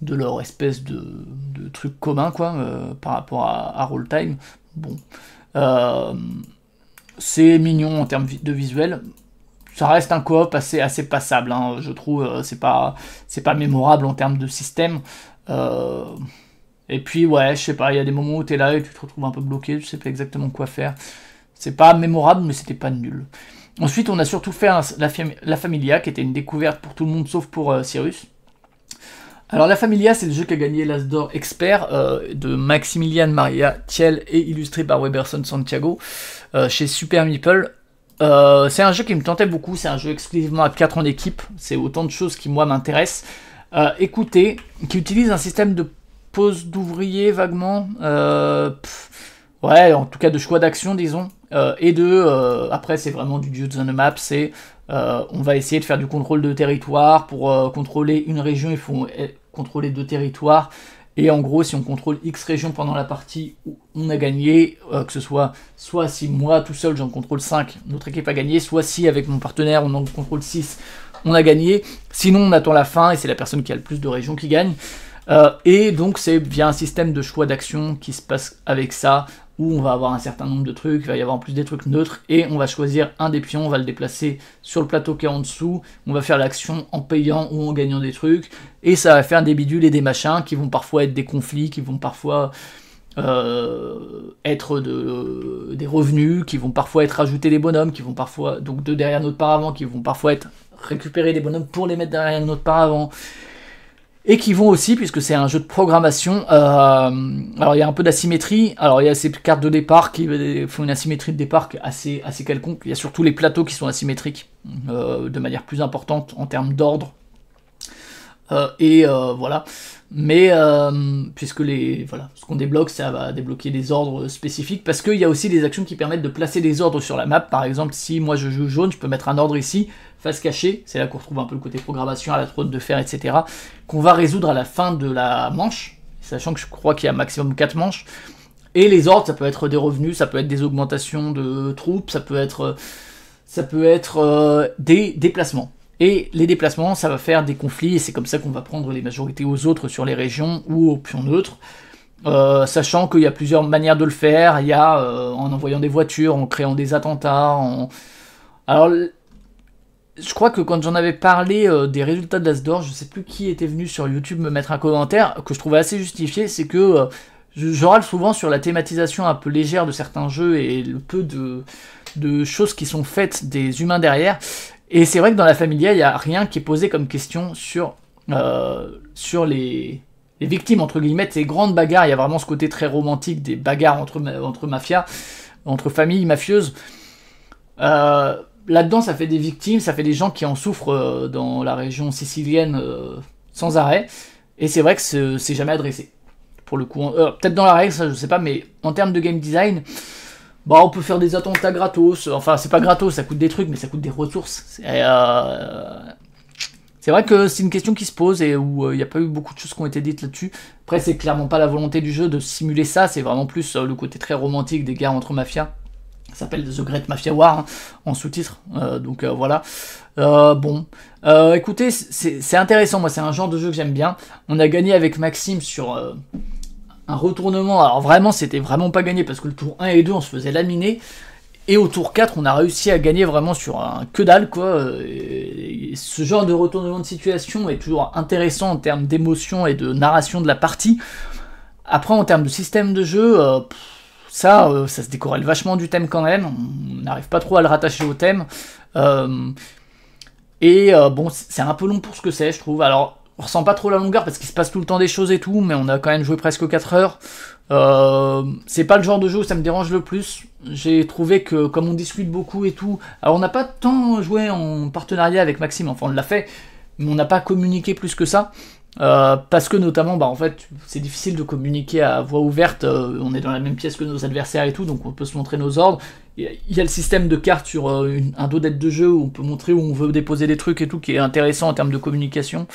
de leur espèce de, de truc commun, quoi, euh, par rapport à, à Roll Time. Bon. c'est mignon en termes de visuel ça reste un coop assez, assez passable, hein, je trouve. c'est pas, c'est pas mémorable en termes de système. Euh, et puis, ouais, je sais pas, il y a des moments où t'es là et tu te retrouves un peu bloqué, tu sais pas exactement quoi faire. C'est pas mémorable, mais c'était pas nul. Ensuite, on a surtout fait la, Familia, qui était une découverte pour tout le monde sauf pour euh, Cyrus. Alors, la Familia, c'est le jeu qui a gagné l'ASDOR Expert euh, de Maximilian Maria Thiel et illustré par Weberson Santiago chez Super Meeple. c'est un jeu qui me tentait beaucoup, c'est un jeu exclusivement à 4 en équipe, c'est autant de choses qui moi m'intéressent. Euh, écoutez, qui utilise un système de pose d'ouvriers vaguement. Euh, ouais, en tout cas de choix d'action, disons. Euh, et de. après, c'est vraiment du Dudes on the Map, c'est. on va essayer de faire du contrôle de territoire. Pour contrôler une région, il faut contrôler deux territoires. Et en gros, si on contrôle X régions pendant la partie, où on a gagné, que ce soit soit si moi tout seul j'en contrôle 5, notre équipe a gagné, soit si avec mon partenaire on en contrôle 6, on a gagné. Sinon, on attend la fin et c'est la personne qui a le plus de régions qui gagne. Euh, et donc, c'est via un système de choix d'action qui se passe avec ça, où on va avoir un certain nombre de trucs, il va y avoir en plus des trucs neutres, et on va choisir un des pions, on va le déplacer sur le plateau qui est en dessous, on va faire l'action en payant ou en gagnant des trucs, et ça va faire des bidules et des machins qui vont parfois être des conflits, qui vont parfois euh, être des revenus, qui vont parfois être ajoutés des bonhommes, qui vont parfois, donc de derrière notre paravent, qui vont parfois être récupérer des bonhommes pour les mettre derrière par avant, Et qui vont aussi, puisque c'est un jeu de programmation, euh, alors il y a un peu d'asymétrie, alors il y a ces cartes de départ qui euh, font une asymétrie de départ assez, assez quelconque, il y a surtout les plateaux qui sont asymétriques euh, de manière plus importante en termes d'ordre euh, et euh, voilà. Mais euh, puisque les voilà, ce qu'on débloque, ça va débloquer des ordres spécifiques parce qu'il y a aussi des actions qui permettent de placer des ordres sur la map. Par exemple, si moi je joue jaune, je peux mettre un ordre ici, face cachée. C'est là qu'on retrouve un peu le côté programmation à la trône de fer, etc. Qu'on va résoudre à la fin de la manche, sachant que je crois qu'il y a maximum 4 manches. Et les ordres, ça peut être des revenus, ça peut être des augmentations de troupes, ça peut être ça peut être des déplacements. Et les déplacements, ça va faire des conflits, et c'est comme ça qu'on va prendre les majorités aux autres sur les régions ou aux pions neutres. Euh, sachant qu'il y a plusieurs manières de le faire, il y a euh, en envoyant des voitures, en créant des attentats, en... Alors, je crois que quand j'en avais parlé euh, des résultats de l'Asdor, je ne sais plus qui était venu sur YouTube me mettre un commentaire, que je trouvais assez justifié, c'est que je, râle souvent sur la thématisation un peu légère de certains jeux et le peu de, de choses qui sont faites des humains derrière. Et c'est vrai que dans la familia, il n'y a rien qui est posé comme question sur, euh, sur les, les, victimes, entre guillemets, ces grandes bagarres. Il y a vraiment ce côté très romantique des bagarres entre, entre mafias, entre familles mafieuses. Euh, là-dedans, ça fait des victimes, ça fait des gens qui en souffrent euh, dans la région sicilienne sans arrêt. Et c'est vrai que c'est jamais adressé. Pour le coup, peut-être dans la règle, ça je sais pas, mais en termes de game design, bah, on peut faire des attentats gratos. Enfin, c'est pas gratos, ça coûte des trucs, mais ça coûte des ressources. C'est euh, vrai que c'est une question qui se pose et où il euh, n'y a pas eu beaucoup de choses qui ont été dites là-dessus. Après, c'est clairement pas la volonté du jeu de simuler ça, c'est vraiment plus euh, le côté très romantique des guerres entre mafias. Ça s'appelle The Great Mafia War hein, en sous-titre, donc voilà. bon, écoutez, c'est intéressant, moi c'est un genre de jeu que j'aime bien. On a gagné avec Maxime sur un retournement. Alors vraiment, c'était vraiment pas gagné parce que le tour 1 et 2, on se faisait laminer. Et au tour 4, on a réussi à gagner vraiment sur un que dalle, quoi. ce genre de retournement de situation est toujours intéressant en termes d'émotion et de narration de la partie. Après, en termes de système de jeu, euh, ça, euh, ça se décorelle vachement du thème quand même. On n'arrive pas trop à le rattacher au thème. Euh, et bon, c'est un peu long pour ce que c'est, je trouve. Alors, on ressent pas trop la longueur parce qu'il se passe tout le temps des choses et tout, mais on a quand même joué presque 4 heures. Euh, c'est pas le genre de jeu où ça me dérange le plus. J'ai trouvé que comme on discute beaucoup et tout, alors on n'a pas tant joué en partenariat avec Maxime, enfin on l'a fait, mais on n'a pas communiqué plus que ça. Euh, parce que notamment, bah, en fait, c'est difficile de communiquer à voix ouverte. Euh, on est dans la même pièce que nos adversaires et tout, donc on peut se montrer nos ordres. Il y a le système de cartes sur euh, un dos d'aide de jeu où on peut montrer où on veut déposer des trucs et tout, qui est intéressant en termes de communication.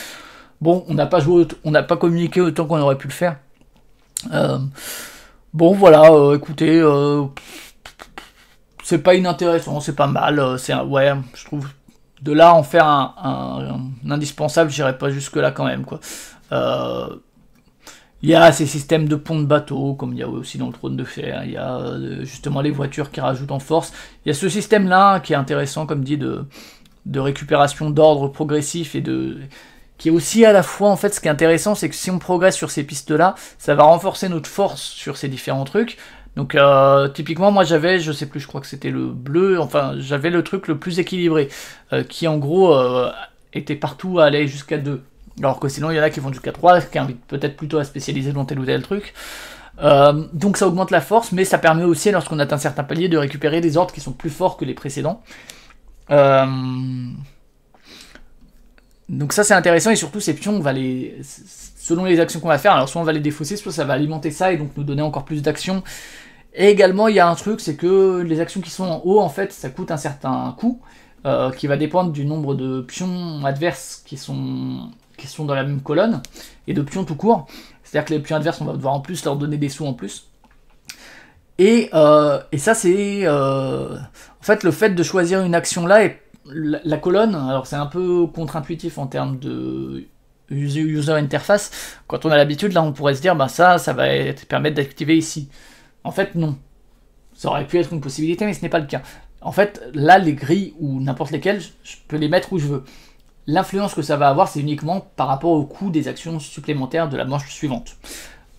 Bon, on n'a pas joué, on n'a pas communiqué autant qu'on aurait pu le faire. Euh, bon, voilà, euh, écoutez, euh, c'est pas inintéressant, c'est pas mal, c'est un, ouais, je trouve. De là en faire un, indispensable, j'irai pas jusque là quand même, quoi. Il y a ces systèmes de ponts de bateau, comme il y a aussi dans le trône de fer, il y a justement les voitures qui rajoutent en force. Il y a ce système-là qui est intéressant, comme dit, de récupération d'ordre progressif et de, qui est aussi à la fois, en fait, ce qui est intéressant, c'est que si on progresse sur ces pistes-là, ça va renforcer notre force sur ces différents trucs. Donc euh, typiquement moi j'avais, je sais plus, je crois que c'était le bleu, enfin j'avais le truc le plus équilibré, euh, qui en gros euh, était partout à aller jusqu'à 2. Alors que sinon il y en a qui vont jusqu'à 3, qui invitent peut-être plutôt à spécialiser dans tel ou tel truc. donc ça augmente la force, mais ça permet aussi lorsqu'on atteint certains paliers de récupérer des ordres qui sont plus forts que les précédents. Donc ça c'est intéressant et surtout ces pions, va les, selon les actions qu'on va faire, alors soit on va les défausser, soit ça va alimenter ça et donc nous donner encore plus d'actions. Et également il y a un truc, c'est que les actions qui sont en haut en fait ça coûte un certain coût euh, qui va dépendre du nombre de pions adverses qui sont, qui dans la même colonne et de pions tout court. C'est-à-dire que les pions adverses on va devoir en plus leur donner des sous en plus. Et, euh, ça c'est... Euh, en fait le fait de choisir une action là est la, colonne, alors c'est un peu contre-intuitif en termes de user interface. Quand on a l'habitude, là, on pourrait se dire, bah ça, ça va être permettre d'activer ici. En fait, non. Ça aurait pu être une possibilité, mais ce n'est pas le cas. En fait, là, les grilles ou n'importe lesquelles, je peux les mettre où je veux. L'influence que ça va avoir, c'est uniquement par rapport au coût des actions supplémentaires de la manche suivante.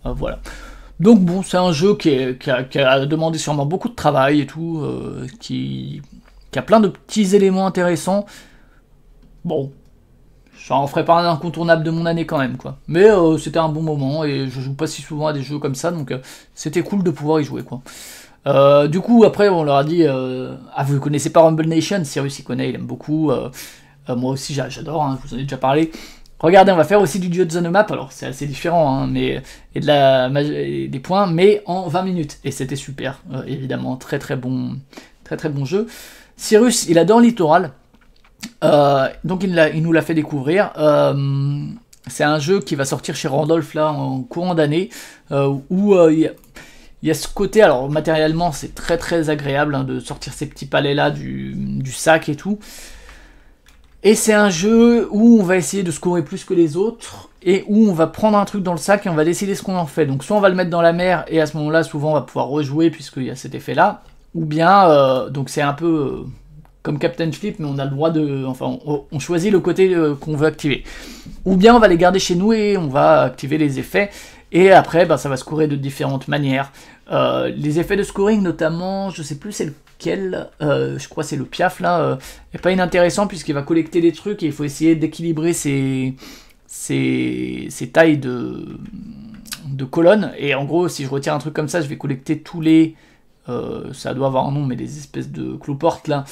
Euh, voilà. Donc bon, c'est un jeu qui, a, demandé sûrement beaucoup de travail et tout, euh, qui y a plein de petits éléments intéressants. Bon, ça en ferait pas un incontournable de mon année quand même, quoi. Mais euh, c'était un bon moment, et je joue pas si souvent à des jeux comme ça, donc euh, c'était cool de pouvoir y jouer, quoi. Euh, du coup, après, on leur a dit Ah, vous connaissez pas Rumble Nation Cyrus il connaît, il aime beaucoup. moi aussi, j'adore, hein, je vous en ai déjà parlé. Regardez, on va faire aussi du jeu de zone map, alors c'est assez différent, hein, mais, et des points, mais en 20 minutes. Et c'était super, évidemment, très très bon, très très bon jeu. Cyrus, il adore le littoral. Euh, donc il, nous l'a fait découvrir. Euh, c'est un jeu qui va sortir chez Randolph là en courant d'année euh, où il y, a ce côté. Alors matériellement, c'est très très agréable hein, de sortir ces petits palais là du, du sac et tout. Et c'est un jeu où on va essayer de scorer plus que les autres et où on va prendre un truc dans le sac et on va décider ce qu'on en fait. Donc soit on va le mettre dans la mer et à ce moment-là, souvent on va pouvoir rejouer puisqu'il y a cet effet là ou bien euh, donc c'est un peu euh, comme Captain Flip, mais on a le droit de, enfin, on, choisit le côté euh, qu'on veut activer. Ou bien on va les garder chez nous et on va activer les effets. Et après, ben, ça va scorer de différentes manières. les effets de scoring, notamment, je sais plus c'est lequel, je crois c'est le piaf là, est pas inintéressant puisqu'il va collecter des trucs et il faut essayer d'équilibrer ses, ses, ses, tailles de, de colonnes. Et en gros, si je retire un truc comme ça, je vais collecter tous les euh, ça doit avoir un nom, mais des espèces de cloportes là.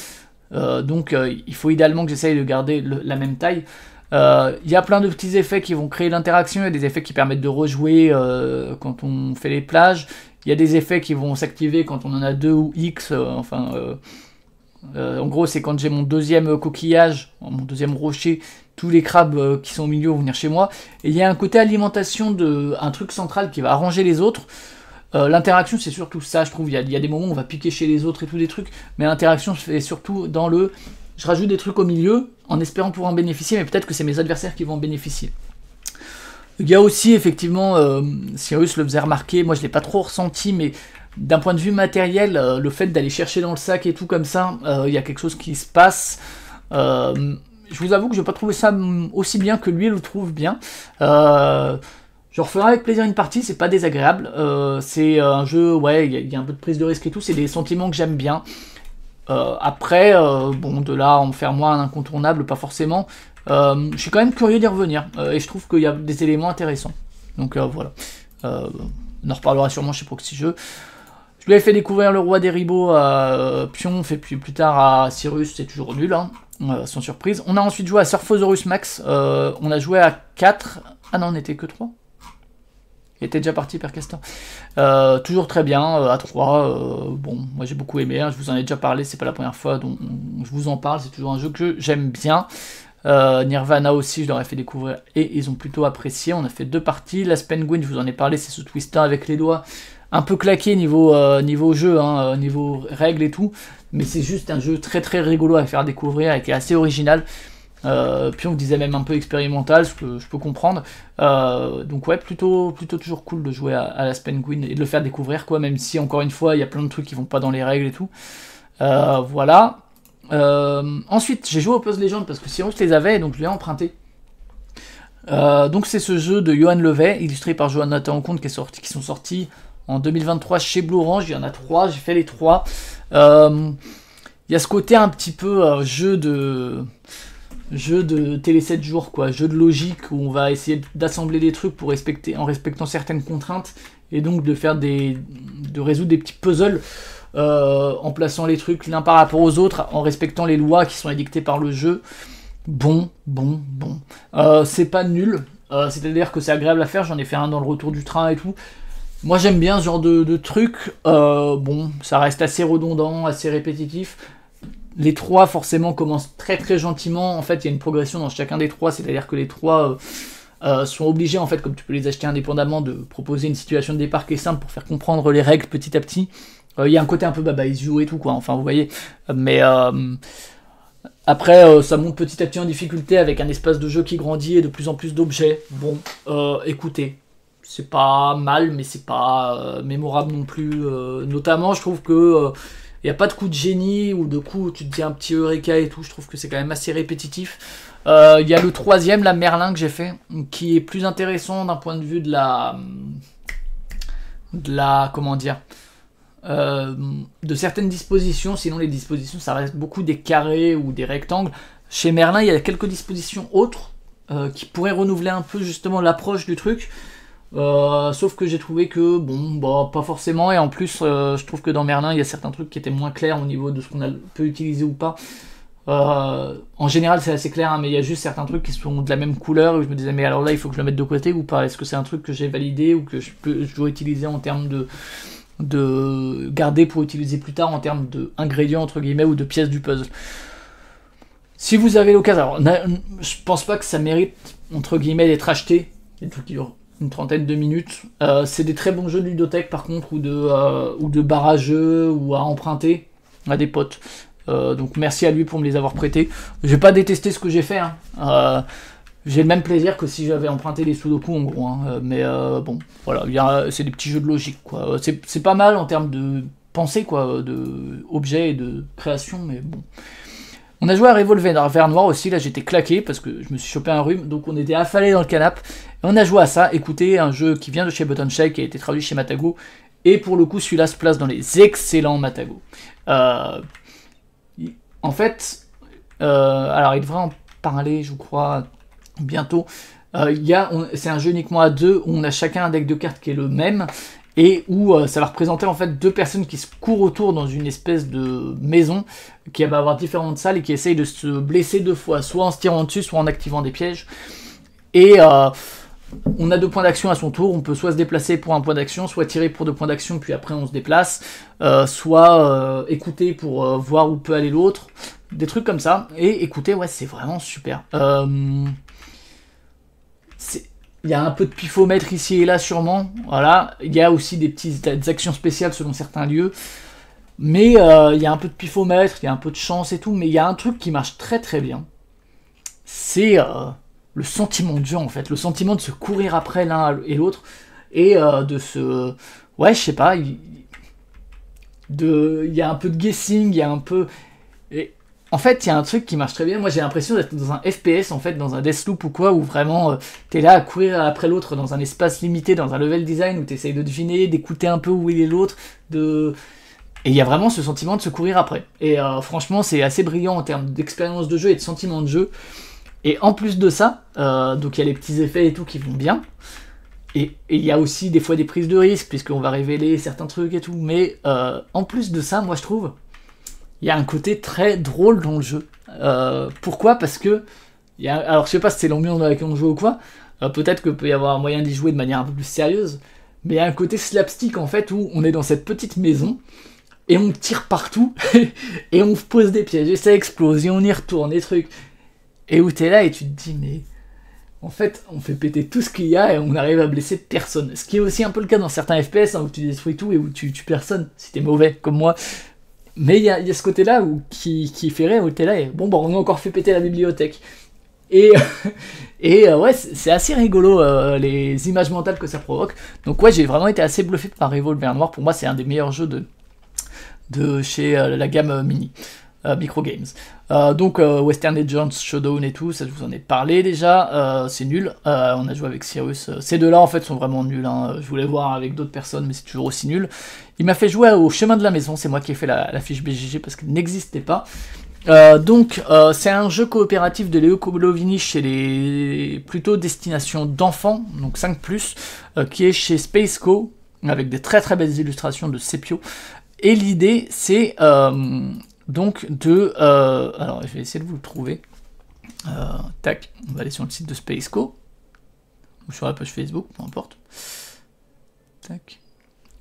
Euh, donc euh, il faut idéalement que j'essaye de garder la même taille. Il y a plein de petits effets qui vont créer l'interaction, il y a des effets qui permettent de rejouer quand on fait les plages, il y a des effets qui vont s'activer quand on en a deux ou X, enfin... en gros, c'est quand j'ai mon deuxième coquillage, mon deuxième rocher, tous les crabes qui sont au milieu vont venir chez moi. Et il y a un côté alimentation de un truc central qui va arranger les autres. Euh, l'interaction, c'est surtout ça, je trouve. Il y, a, des moments où on va piquer chez les autres et tout des trucs, mais l'interaction se fait surtout dans le. Je rajoute des trucs au milieu en espérant pouvoir en bénéficier, mais peut-être que c'est mes adversaires qui vont en bénéficier. Il y a aussi effectivement, euh, Cyrus le faisait remarquer, moi je ne l'ai pas trop ressenti, mais d'un point de vue matériel, euh, le fait d'aller chercher dans le sac et tout comme ça, il y a quelque chose qui se passe je vous avoue que je n'ai pas trouvé ça hum, aussi bien que lui le trouve bien. Euh, je referai avec plaisir une partie, c'est pas désagréable. Euh, c'est euh, un jeu, ouais, il y, a un peu de prise de risque et tout, c'est des sentiments que j'aime bien. Euh, après, bon, de là en faire moins un incontournable, pas forcément. je suis quand même curieux d'y revenir et je trouve qu'il y a des éléments intéressants. Donc voilà. on en reparlera sûrement chez Proxy Jeux. Je lui ai fait découvrir le roi des ribots à Pionf et puis plus tard à Cyrus, c'est toujours nul, hein, sans surprise. On a ensuite joué à Surfosaurus Max, on a joué à 4. Ah non, on était que 3 était déjà parti Père Euh, toujours très bien, euh, à 3, euh, bon, moi j'ai beaucoup aimé, hein, je vous en ai déjà parlé, c'est pas la première fois dont je vous en parle, c'est toujours un jeu que j'aime bien. Euh, Nirvana aussi, je leur ai fait découvrir et ils ont plutôt apprécié. On a fait deux parties. la Spenguin, je vous en ai parlé, c'est ce Twister avec les doigts un peu claqué niveau, niveau jeu, hein, niveau règles et tout. Mais c'est juste un jeu très très rigolo à faire découvrir et qui est assez original. Euh, puis on disait même un peu expérimental, ce que je peux comprendre. Euh, donc ouais, plutôt, plutôt toujours cool de jouer à, la Spenguin et de le faire découvrir, quoi, même si encore une fois, il y a plein de trucs qui vont pas dans les règles et tout. Euh, voilà. ensuite, j'ai joué au Puzzle Legend parce que si Cyrus les avait, donc je l'ai emprunté. donc c'est ce jeu de Johan Levet, illustré par Johan nathan qui, est sorti, qui sont sortis en 2023 chez Blue Orange. Il y en a trois, j'ai fait les trois. Il y a ce côté un petit peu jeu de jeu de télé 7 jours, quoi, jeu de logique où on va essayer d'assembler des trucs pour respecter, en respectant certaines contraintes et donc de faire des, de résoudre des petits puzzles euh, en plaçant les trucs l'un par rapport aux autres, en respectant les lois qui sont édictées par le jeu. Bon, bon, bon. Euh, c'est pas nul, euh, c'est-à-dire que c'est agréable à faire. J'en ai fait un dans le retour du train et tout. Moi j'aime bien ce genre de, de truc. bon, ça reste assez redondant, assez répétitif les trois forcément commencent très très gentiment. En fait, il y a une progression dans chacun des trois, c'est-à-dire que les trois euh, euh, sont obligés, en fait, comme tu peux les acheter indépendamment, de proposer une situation de départ qui est simple pour faire comprendre les règles petit à petit. Euh, il y a un côté un peu Baba is et tout, quoi. Enfin, vous voyez. Mais après, ça monte petit à petit en difficulté avec un espace de jeu qui grandit et de plus en plus d'objets. Bon, écoutez, c'est pas mal, mais c'est pas mémorable non plus. notamment, je trouve que il n'y a pas de coup de génie ou de coup tu te dis un petit Eureka et tout. Je trouve que c'est quand même assez répétitif. Il euh, y a le troisième, la Merlin, que j'ai fait, qui est plus intéressant d'un point de vue de la. de la. comment dire. Euh, de certaines dispositions, sinon les dispositions ça reste beaucoup des carrés ou des rectangles. Chez Merlin, il y a quelques dispositions autres euh, qui pourraient renouveler un peu justement l'approche du truc. Euh, sauf que j'ai trouvé que, bon, bah, pas forcément, et en plus, euh, je trouve que dans Merlin, il y a certains trucs qui étaient moins clairs au niveau de ce qu'on peut utiliser ou pas. Euh, en général, c'est assez clair, hein, mais il y a juste certains trucs qui sont de la même couleur, Et je me disais, mais alors là, il faut que je le mette de côté ou pas Est-ce que c'est un truc que j'ai validé ou que je, peux, dois utiliser en termes de, de garder pour utiliser plus tard en termes d'ingrédients, entre guillemets, ou de pièces du puzzle si vous avez l'occasion, alors je pense pas que ça mérite entre guillemets d'être acheté, des trucs qui une trentaine de minutes. Euh, c'est des très bons jeux de ludothèque par contre, ou de, euh, ou de barrageux, ou à emprunter à des potes. Euh, donc merci à lui pour me les avoir prêtés. J'ai pas détesté ce que j'ai fait. Hein. j'ai le même plaisir que si j'avais emprunté les Sudoku en gros. Hein. Mais bon, voilà, c'est des petits jeux de logique. quoi. C'est pas mal en termes de pensée, quoi, de objet et de création, mais bon. On a joué à Revolver Noir aussi, là j'étais claqué parce que je me suis chopé un rhume, donc on était affalé dans le canapé on a joué à ça, écoutez, un jeu qui vient de chez Button Shake, qui a été traduit chez Matago, et pour le coup, celui-là se place dans les excellents Matago. Euh, en fait, euh, alors il devrait en parler, je crois, bientôt. Euh, c'est un jeu uniquement à deux, où on a chacun un deck de cartes qui est le même, et où ça va représenter en fait deux personnes qui se courent autour dans une espèce de maison qui va avoir différentes salles et qui essayent de se blesser deux fois, soit en se tirant dessus, soit en activant des pièges. Et on a deux points d'action à son tour, on peut soit se déplacer pour un point d'action, soit tirer pour deux points d'action, puis après on se déplace, euh, soit euh, écouter pour euh, voir où peut aller l'autre, des trucs comme ça. Et écouter, ouais, c'est vraiment super. Il y a un peu de pifomètre ici et là sûrement, voilà. Il y a aussi des petites actions spéciales selon certains lieux. Mais il y a un peu de pifomètre, il y a un peu de chance et tout, mais il y a un truc qui marche très très bien. C'est le sentiment de jeu en fait, le sentiment de se courir après l'un et l'autre et euh, de se ouais, je sais pas, il y a un peu de guessing, il y a un peu et en fait, il y a un truc qui marche très bien. Moi, j'ai l'impression d'être dans un FPS en fait, dans un Deathloop ou quoi où vraiment euh, t'es là à courir après l'autre dans un espace limité, dans un level design où t'essayes de deviner, d'écouter un peu où il est l'autre, de et il y a vraiment ce sentiment de se courir après. Et euh, franchement, c'est assez brillant en termes d'expérience de jeu et de sentiment de jeu. Et en plus de ça, euh, donc il y a les petits effets et tout qui vont bien. Et il y a aussi des fois des prises de risque, puisqu'on va révéler certains trucs et tout. Mais euh, en plus de ça, moi je trouve, il y a un côté très drôle dans le jeu. Euh, pourquoi Parce que. alors je sais pas si c'est l'ambiance dans laquelle on joue ou quoi. Peut-être que peut y avoir un moyen d'y jouer de manière un peu plus sérieuse. Mais il y a un côté slapstick en fait où on est dans cette petite maison et on tire partout [laughs] et on pose des pièges et ça explose et on y retourne des trucs et où t'es là et tu te dis, mais en fait, on fait péter tout ce qu'il y a et on arrive à blesser personne. Ce qui est aussi un peu le cas dans certains FPS, hein, où tu détruis tout et où tu tues personne, si t'es mauvais, comme moi. Mais il y, a, ce côté-là où, qui, qui fait rien, où t'es là et bon, bon, bah, on a encore fait péter la bibliothèque. Et, [laughs] et euh, ouais, c'est assez rigolo euh, les images mentales que ça provoque. Donc ouais, j'ai vraiment été assez bluffé par Revolver Noir. Pour moi, c'est un des meilleurs jeux de, de chez euh, la gamme Mini, Micro Games. Euh, donc euh, Western Legends, Showdown et tout, ça je vous en ai parlé déjà, euh, c'est nul. on a joué avec Cyrus. Ces deux-là en fait sont vraiment nuls. Hein. Je voulais voir avec d'autres personnes, mais c'est toujours aussi nul. Il m'a fait jouer au chemin de la maison, c'est moi qui ai fait la, fiche BGG parce qu'elle n'existait pas. donc c'est un jeu coopératif de Léo Koblovini chez les plutôt destination d'enfants, donc 5+, qui est chez Spaceco, avec des très très belles illustrations de Sepio. Et l'idée, c'est donc de... Euh, alors je vais essayer de vous le trouver. Euh, tac, on va aller sur le site de Spaceco, ou sur la page Facebook, peu importe. Tac.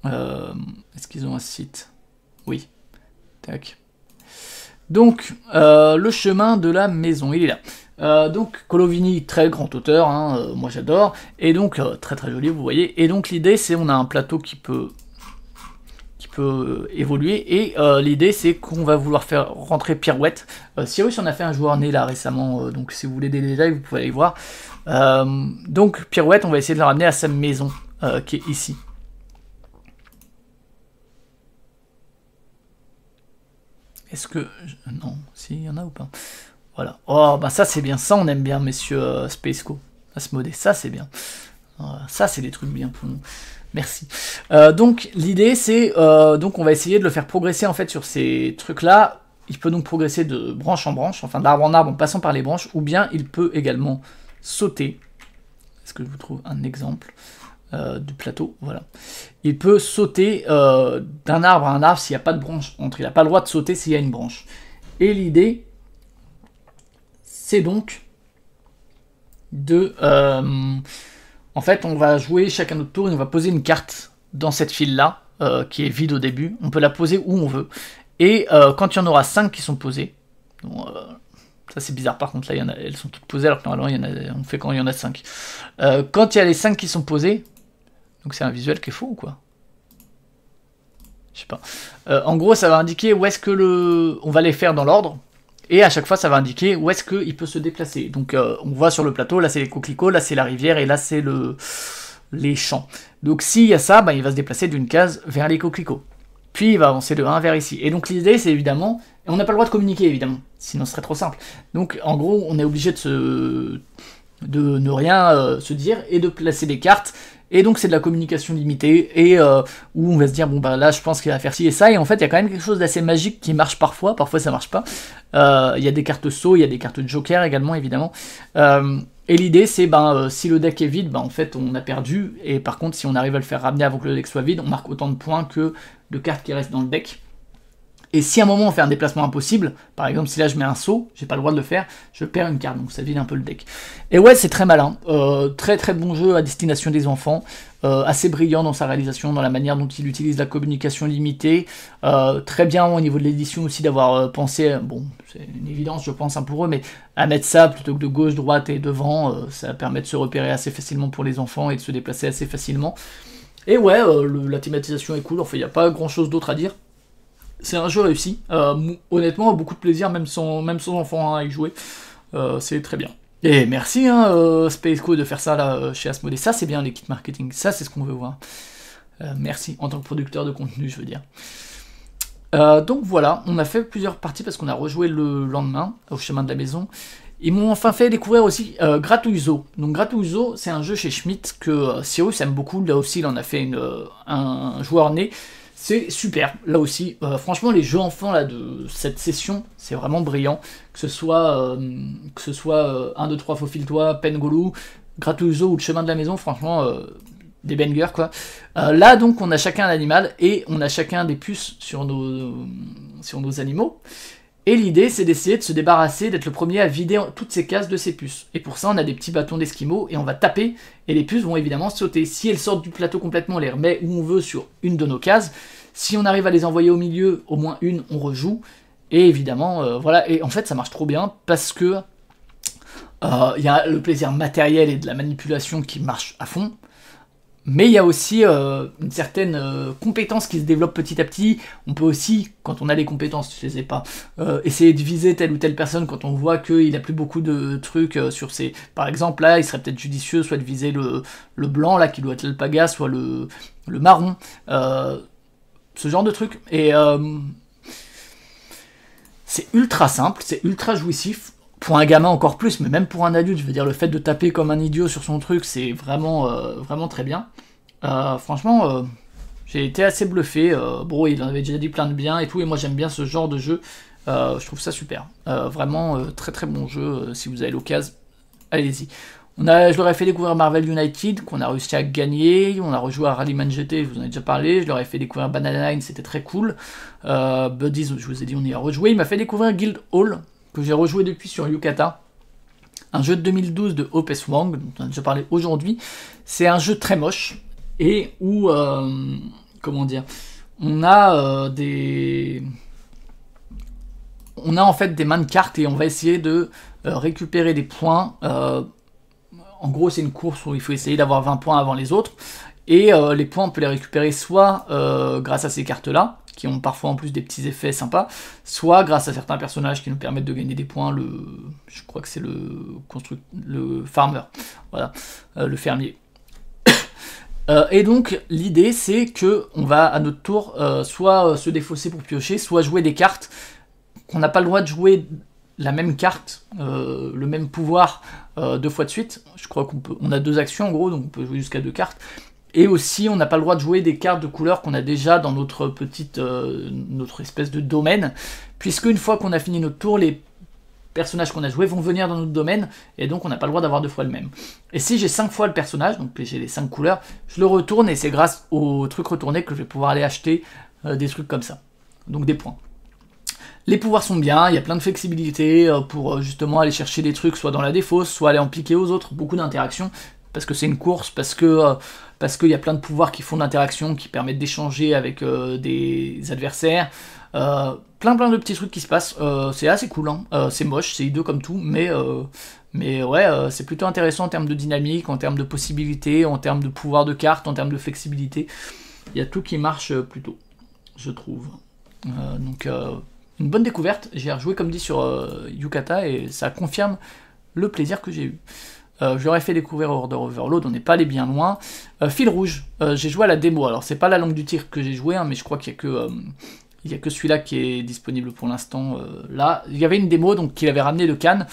Euh, est-ce qu'ils ont un site Oui. Tac. Donc, le chemin de la maison, il est là. donc Colovini, très grand auteur, hein, moi j'adore, et donc très très joli, vous voyez. Et donc l'idée c'est on a un plateau qui peut euh, évoluer. Et euh, l'idée, c'est qu'on va vouloir faire rentrer Pirouette. oui euh, Cyrus on a fait un joueur né là récemment, donc si vous voulez des détails, vous pouvez aller voir. donc Pirouette, on va essayer de la ramener à sa maison, qui est ici. Est-ce que... Non, s'il y en a ou pas. Voilà. Oh, bah ça c'est bien, ça on aime bien, messieurs Spaceco. Asmodé, ça c'est bien. ça c'est des trucs bien pour nous. Merci. Euh, donc l'idée c'est euh, donc on va essayer de le faire progresser en fait sur ces trucs là. Il peut donc progresser de branche en branche, enfin d'arbre en arbre en passant par les branches, ou bien il peut également sauter. Est-ce que je vous trouve un exemple euh, du plateau Voilà. Il peut sauter d'un arbre à un arbre s'il n'y a pas de branche entre. Il n'a pas le droit de sauter s'il y a une branche. Et l'idée c'est donc de en fait, on va jouer chacun notre tour et on va poser une carte dans cette file-là, euh, qui est vide au début. On peut la poser où on veut. Et euh, quand il y en aura 5 qui sont posées, euh, ça c'est bizarre par contre, là y en a, elles sont toutes posées alors que normalement on fait quand il y en a 5. quand il y a les 5 qui sont posées, donc c'est un visuel qui est faux ou quoi Je sais pas. en gros, ça va indiquer où est-ce que le. On va les faire dans l'ordre et à chaque fois ça va indiquer où est-ce qu'il peut se déplacer. Donc euh, on voit sur le plateau, là c'est les coquelicots, là c'est la rivière et là c'est le... les champs. Donc s'il y a ça, bah, il va se déplacer d'une case vers les coquelicots. Puis il va avancer de 1 vers ici. Et donc l'idée c'est évidemment, on n'a pas le droit de communiquer évidemment, sinon ce serait trop simple. Donc en gros on est obligé de se de ne rien euh, se dire et de placer des cartes et donc c'est de la communication limitée, et euh, où on va se dire, bon bah là je pense qu'il va faire ci et ça, et en fait il y a quand même quelque chose d'assez magique qui marche parfois, parfois ça marche pas. Euh, il y a des cartes saut, il y a des cartes joker également évidemment. Euh, et l'idée c'est, ben si le deck est vide, ben en fait on a perdu, et par contre si on arrive à le faire ramener avant que le deck soit vide, on marque autant de points que de cartes qui restent dans le deck. Et si à un moment on fait un déplacement impossible, par exemple si là je mets un saut, j'ai pas le droit de le faire, je perds une carte, donc ça vide un peu le deck. Et ouais, c'est très malin, euh, très très bon jeu à destination des enfants, euh, assez brillant dans sa réalisation, dans la manière dont il utilise la communication limitée, euh, très bien au niveau de l'édition aussi d'avoir pensé, bon c'est une évidence je pense hein, pour eux, mais à mettre ça plutôt que de gauche, droite et devant, ça permet de se repérer assez facilement pour les enfants et de se déplacer assez facilement. Et ouais, la thématisation est cool, enfin il n'y a pas grand chose d'autre à dire c'est un jeu réussi. Euh, honnêtement, beaucoup de plaisir, même sans, même sans enfant hein, à y jouer. Euh, c'est très bien. Et merci hein, euh, Spaceco de faire ça là chez Asmodee. Ça, c'est bien les kits marketing. Ça, c'est ce qu'on veut voir. merci en tant que producteur de contenu, je veux dire. donc voilà, on a fait plusieurs parties parce qu'on a rejoué le lendemain au chemin de la maison. Ils m'ont enfin fait découvrir aussi euh, Donc Gratuizo, c'est un jeu chez Schmidt que euh, Cyrus aime beaucoup. Là aussi, il en a fait un joueur né. C'est super, là aussi. Euh, franchement, les jeux enfants là, de cette session, c'est vraiment brillant. Que ce soit, euh, que ce soit 1, euh, 2, 3, Faufile-toi, Pengolou, Gratuzo ou Le Chemin de la Maison, franchement, des bangers quoi. là, donc, on a chacun un animal et on a chacun des puces sur nos, sur nos animaux. Et l'idée, c'est d'essayer de se débarrasser, d'être le premier à vider toutes ces cases de ces puces. Et pour ça, on a des petits bâtons d'esquimaux et on va taper, et les puces vont évidemment sauter. Si elles sortent du plateau complètement, on les remet où on veut sur une de nos cases. Si on arrive à les envoyer au milieu, au moins une, on rejoue. Et évidemment, euh, voilà. Et en fait, ça marche trop bien parce que euh, il y a le plaisir matériel et de la manipulation qui marche à fond mais il y a aussi euh, une certaine euh, compétence qui se développe petit à petit. On peut aussi, quand on a les compétences, tu ne pas, euh, essayer de viser telle ou telle personne quand on voit qu'il n'a plus beaucoup de trucs sur ses... Par exemple, là, il serait peut-être judicieux soit de viser le, le blanc, là, qui doit être l'alpaga, soit le, le marron. ce genre de truc. Et c'est ultra simple, c'est ultra jouissif pour un gamin encore plus, mais même pour un adulte, je veux dire, le fait de taper comme un idiot sur son truc, c'est vraiment, euh, vraiment très bien. Euh, franchement, euh, j'ai été assez bluffé. bro, il en avait déjà dit plein de bien et tout, et moi j'aime bien ce genre de jeu. je trouve ça super. vraiment, très très bon jeu. si vous avez l'occasion, allez-y. On a, je leur ai fait découvrir Marvel United, qu'on a réussi à gagner. On a rejoué à Rallyman GT, je vous en ai déjà parlé. Je leur ai fait découvrir Banana Line, c'était très cool. Buddies, je vous ai dit, on y a rejoué. Il m'a fait découvrir Guild Hall, que j'ai rejoué depuis sur Yukata. Un jeu de 2012 de Opus Wang, dont je parlais aujourd'hui. C'est un jeu très moche et où, euh, comment dire, on a euh, des. On a en fait des mains de cartes et on va essayer de euh, récupérer des points. en gros, c'est une course où il faut essayer d'avoir 20 points avant les autres. Et les points, on peut les récupérer soit grâce à ces cartes-là, qui ont parfois en plus des petits effets sympas, soit grâce à certains personnages qui nous permettent de gagner des points, le, je crois que c'est le, construct, le farmer, voilà, euh, le fermier. [coughs] Euh, et donc l'idée c'est que on va à notre tour euh, soit se défausser pour piocher, soit jouer des cartes. On n'a pas le droit de jouer la même carte, le même pouvoir deux fois de suite. Je crois qu'on peut, on a deux actions en gros, donc on peut jouer jusqu'à deux cartes. Et aussi, on n'a pas le droit de jouer des cartes de couleurs qu'on a déjà dans notre petite, euh, notre espèce de domaine, puisque une fois qu'on a fini notre tour, les personnages qu'on a joués vont venir dans notre domaine, et donc on n'a pas le droit d'avoir deux fois le même. Et si j'ai cinq fois le personnage, donc j'ai les cinq couleurs, je le retourne, et c'est grâce au truc retourné que je vais pouvoir aller acheter euh, des trucs comme ça, donc des points. Les pouvoirs sont bien, il y a plein de flexibilité euh, pour justement aller chercher des trucs, soit dans la défausse, soit aller en piquer aux autres, beaucoup d'interactions, parce que c'est une course, parce que parce qu'il y a plein de pouvoirs qui font de l'interaction, qui permettent d'échanger avec euh, des adversaires. Euh, plein plein de petits trucs qui se passent. Euh, c'est assez cool, hein. c'est moche, c'est hideux comme tout, mais, mais ouais, c'est plutôt intéressant en termes de dynamique, en termes de possibilités, en termes de pouvoir de carte, en termes de flexibilité. Il y a tout qui marche plutôt, je trouve. donc une bonne découverte. J'ai rejoué comme dit sur Yukata et ça confirme le plaisir que j'ai eu lui euh, J'aurais fait découvrir Order Overload, on n'est pas allé bien loin. Euh, fil rouge, euh, j'ai joué à la démo, alors c'est pas la langue du tir que j'ai joué, hein, mais je crois qu'il n'y a que... celui-là qui est disponible pour l'instant là. Il y avait une démo donc qu'il avait ramené de Cannes.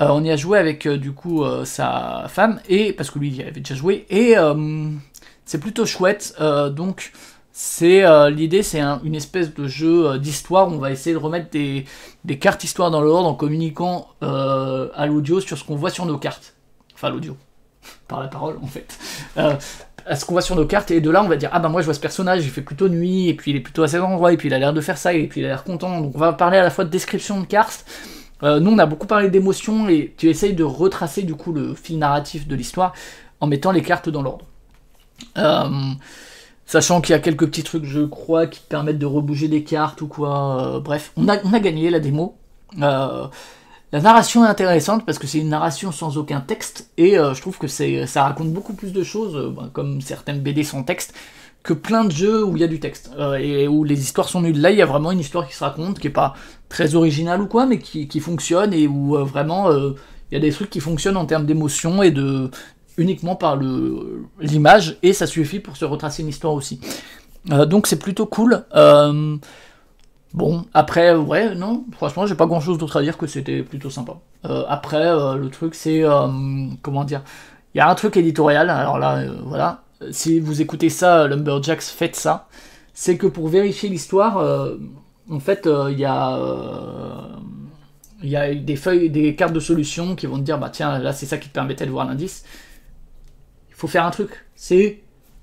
on y a joué avec du coup sa femme et parce que lui il avait déjà joué et c'est plutôt chouette donc c'est l'idée c'est une espèce de jeu d'histoire où on va essayer de remettre des cartes histoire dans l'ordre en communiquant à l'audio sur ce qu'on voit sur nos cartes Enfin, l'audio. Par la parole, en fait. Euh, à ce qu'on voit sur nos cartes, et de là, on va dire Ah bah, moi, je vois ce personnage, il fait plutôt nuit, et puis il est plutôt à cet endroit, et puis il a l'air de faire ça, et puis il a l'air content. Donc, on va parler à la fois de description de cartes. Euh, nous, on a beaucoup parlé d'émotions, et tu essayes de retracer, du coup, le fil narratif de l'histoire en mettant les cartes dans l'ordre. Euh, sachant qu'il y a quelques petits trucs, je crois, qui permettent de rebouger des cartes ou quoi. bref, on a, on a gagné la démo. Euh, la narration est intéressante parce que c'est une narration sans aucun texte et euh, je trouve que ça raconte beaucoup plus de choses, euh, ben, comme certaines BD sans texte, que plein de jeux où il y a du texte euh, et où les histoires sont nulles. Là, il y a vraiment une histoire qui se raconte, qui est pas très originale ou quoi, mais qui, fonctionne et où vraiment il y a des trucs qui fonctionnent en termes d'émotion et de uniquement par l'image et ça suffit pour se retracer une histoire aussi. donc c'est plutôt cool. Bon, après, ouais, non, franchement, j'ai pas grand chose d'autre à dire que c'était plutôt sympa. Euh, après, euh, le truc, c'est. Euh, comment dire Il y a un truc éditorial, alors là, voilà. Si vous écoutez ça, Lumberjacks, faites ça. C'est que pour vérifier l'histoire, en fait, il y a. il y a des feuilles, des cartes de solution qui vont te dire, bah tiens, là c'est ça qui te permettait de voir l'indice. Il faut faire un truc. C'est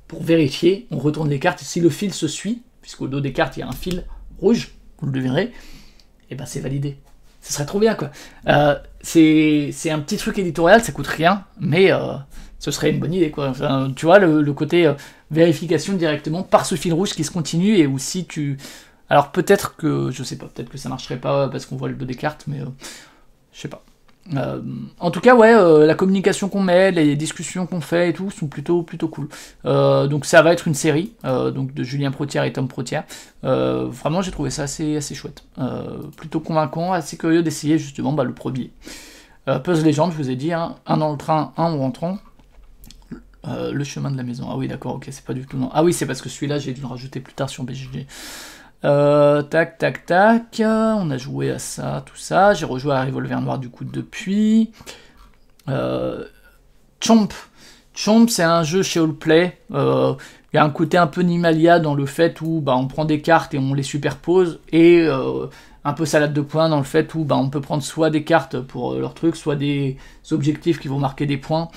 pour vérifier, on retourne les cartes. Si le fil se suit, puisqu'au dos des cartes il y a un fil rouge, vous le verrez, et eh ben c'est validé. Ce serait trop bien quoi. Euh, c'est un petit truc éditorial, ça coûte rien, mais euh, ce serait une bonne idée quoi. tu vois, le, côté euh, vérification directement par ce fil rouge qui se continue et aussi tu. Alors peut-être que, je sais pas, peut-être que ça marcherait pas parce qu'on voit le dos des cartes, mais je sais pas. Euh, en tout cas, ouais, euh, la communication qu'on met, les discussions qu'on fait et tout sont plutôt plutôt cool. Euh, donc ça va être une série, donc de Julien Protière et Tom Protière. vraiment, j'ai trouvé ça assez chouette, plutôt convaincant, assez curieux d'essayer justement bah, le premier. Puzzle Legend, je vous ai dit, hein, un dans le train, un en rentrant. le chemin de la maison. Ah oui, d'accord, ok, c'est pas du tout non. Ah oui, c'est parce que celui-là, j'ai dû le rajouter plus tard sur BGG. Euh, tac, tac, tac. On a joué à ça, tout ça. J'ai rejoué à Revolver Noir du coup depuis. Euh, Chomp. Chomp, c'est un jeu chez Allplay. Euh, il y a un côté un peu Nimalia dans le fait où bah, on prend des cartes et on les superpose. Et un peu salade de points dans le fait où bah, on peut prendre soit des cartes pour leurs truc, soit des objectifs qui vont marquer des points.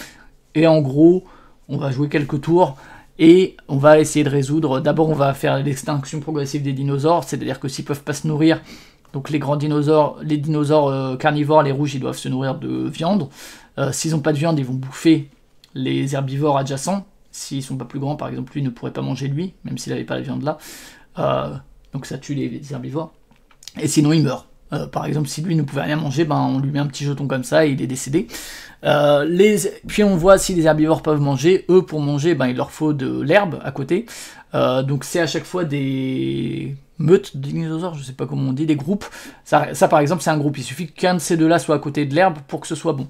Et en gros, on va jouer quelques tours et on va essayer de résoudre, d'abord on va faire l'extinction progressive des dinosaures, c'est-à-dire que s'ils peuvent pas se nourrir, donc les grands dinosaures, les dinosaures euh, carnivores, les rouges, ils doivent se nourrir de viande. Euh, s'ils n'ont pas de viande, ils vont bouffer les herbivores adjacents. S'ils sont pas plus grands, par exemple, lui ne pourrait pas manger lui, même s'il n'avait pas la viande là. Euh, donc ça tue les, les herbivores. Et sinon, il meurt. Euh, par exemple, si lui ne pouvait rien manger, ben, on lui met un petit jeton comme ça et il est décédé. Euh, puis on voit si les herbivores peuvent manger. Eux, pour manger, ben, il leur faut de l'herbe à côté. Euh, donc c'est à chaque fois des meutes des dinosaures, je sais pas comment on dit, des groupes. Ça, par exemple, c'est un groupe. Il suffit qu'un de ces deux-là soit à côté de l'herbe pour que ce soit bon.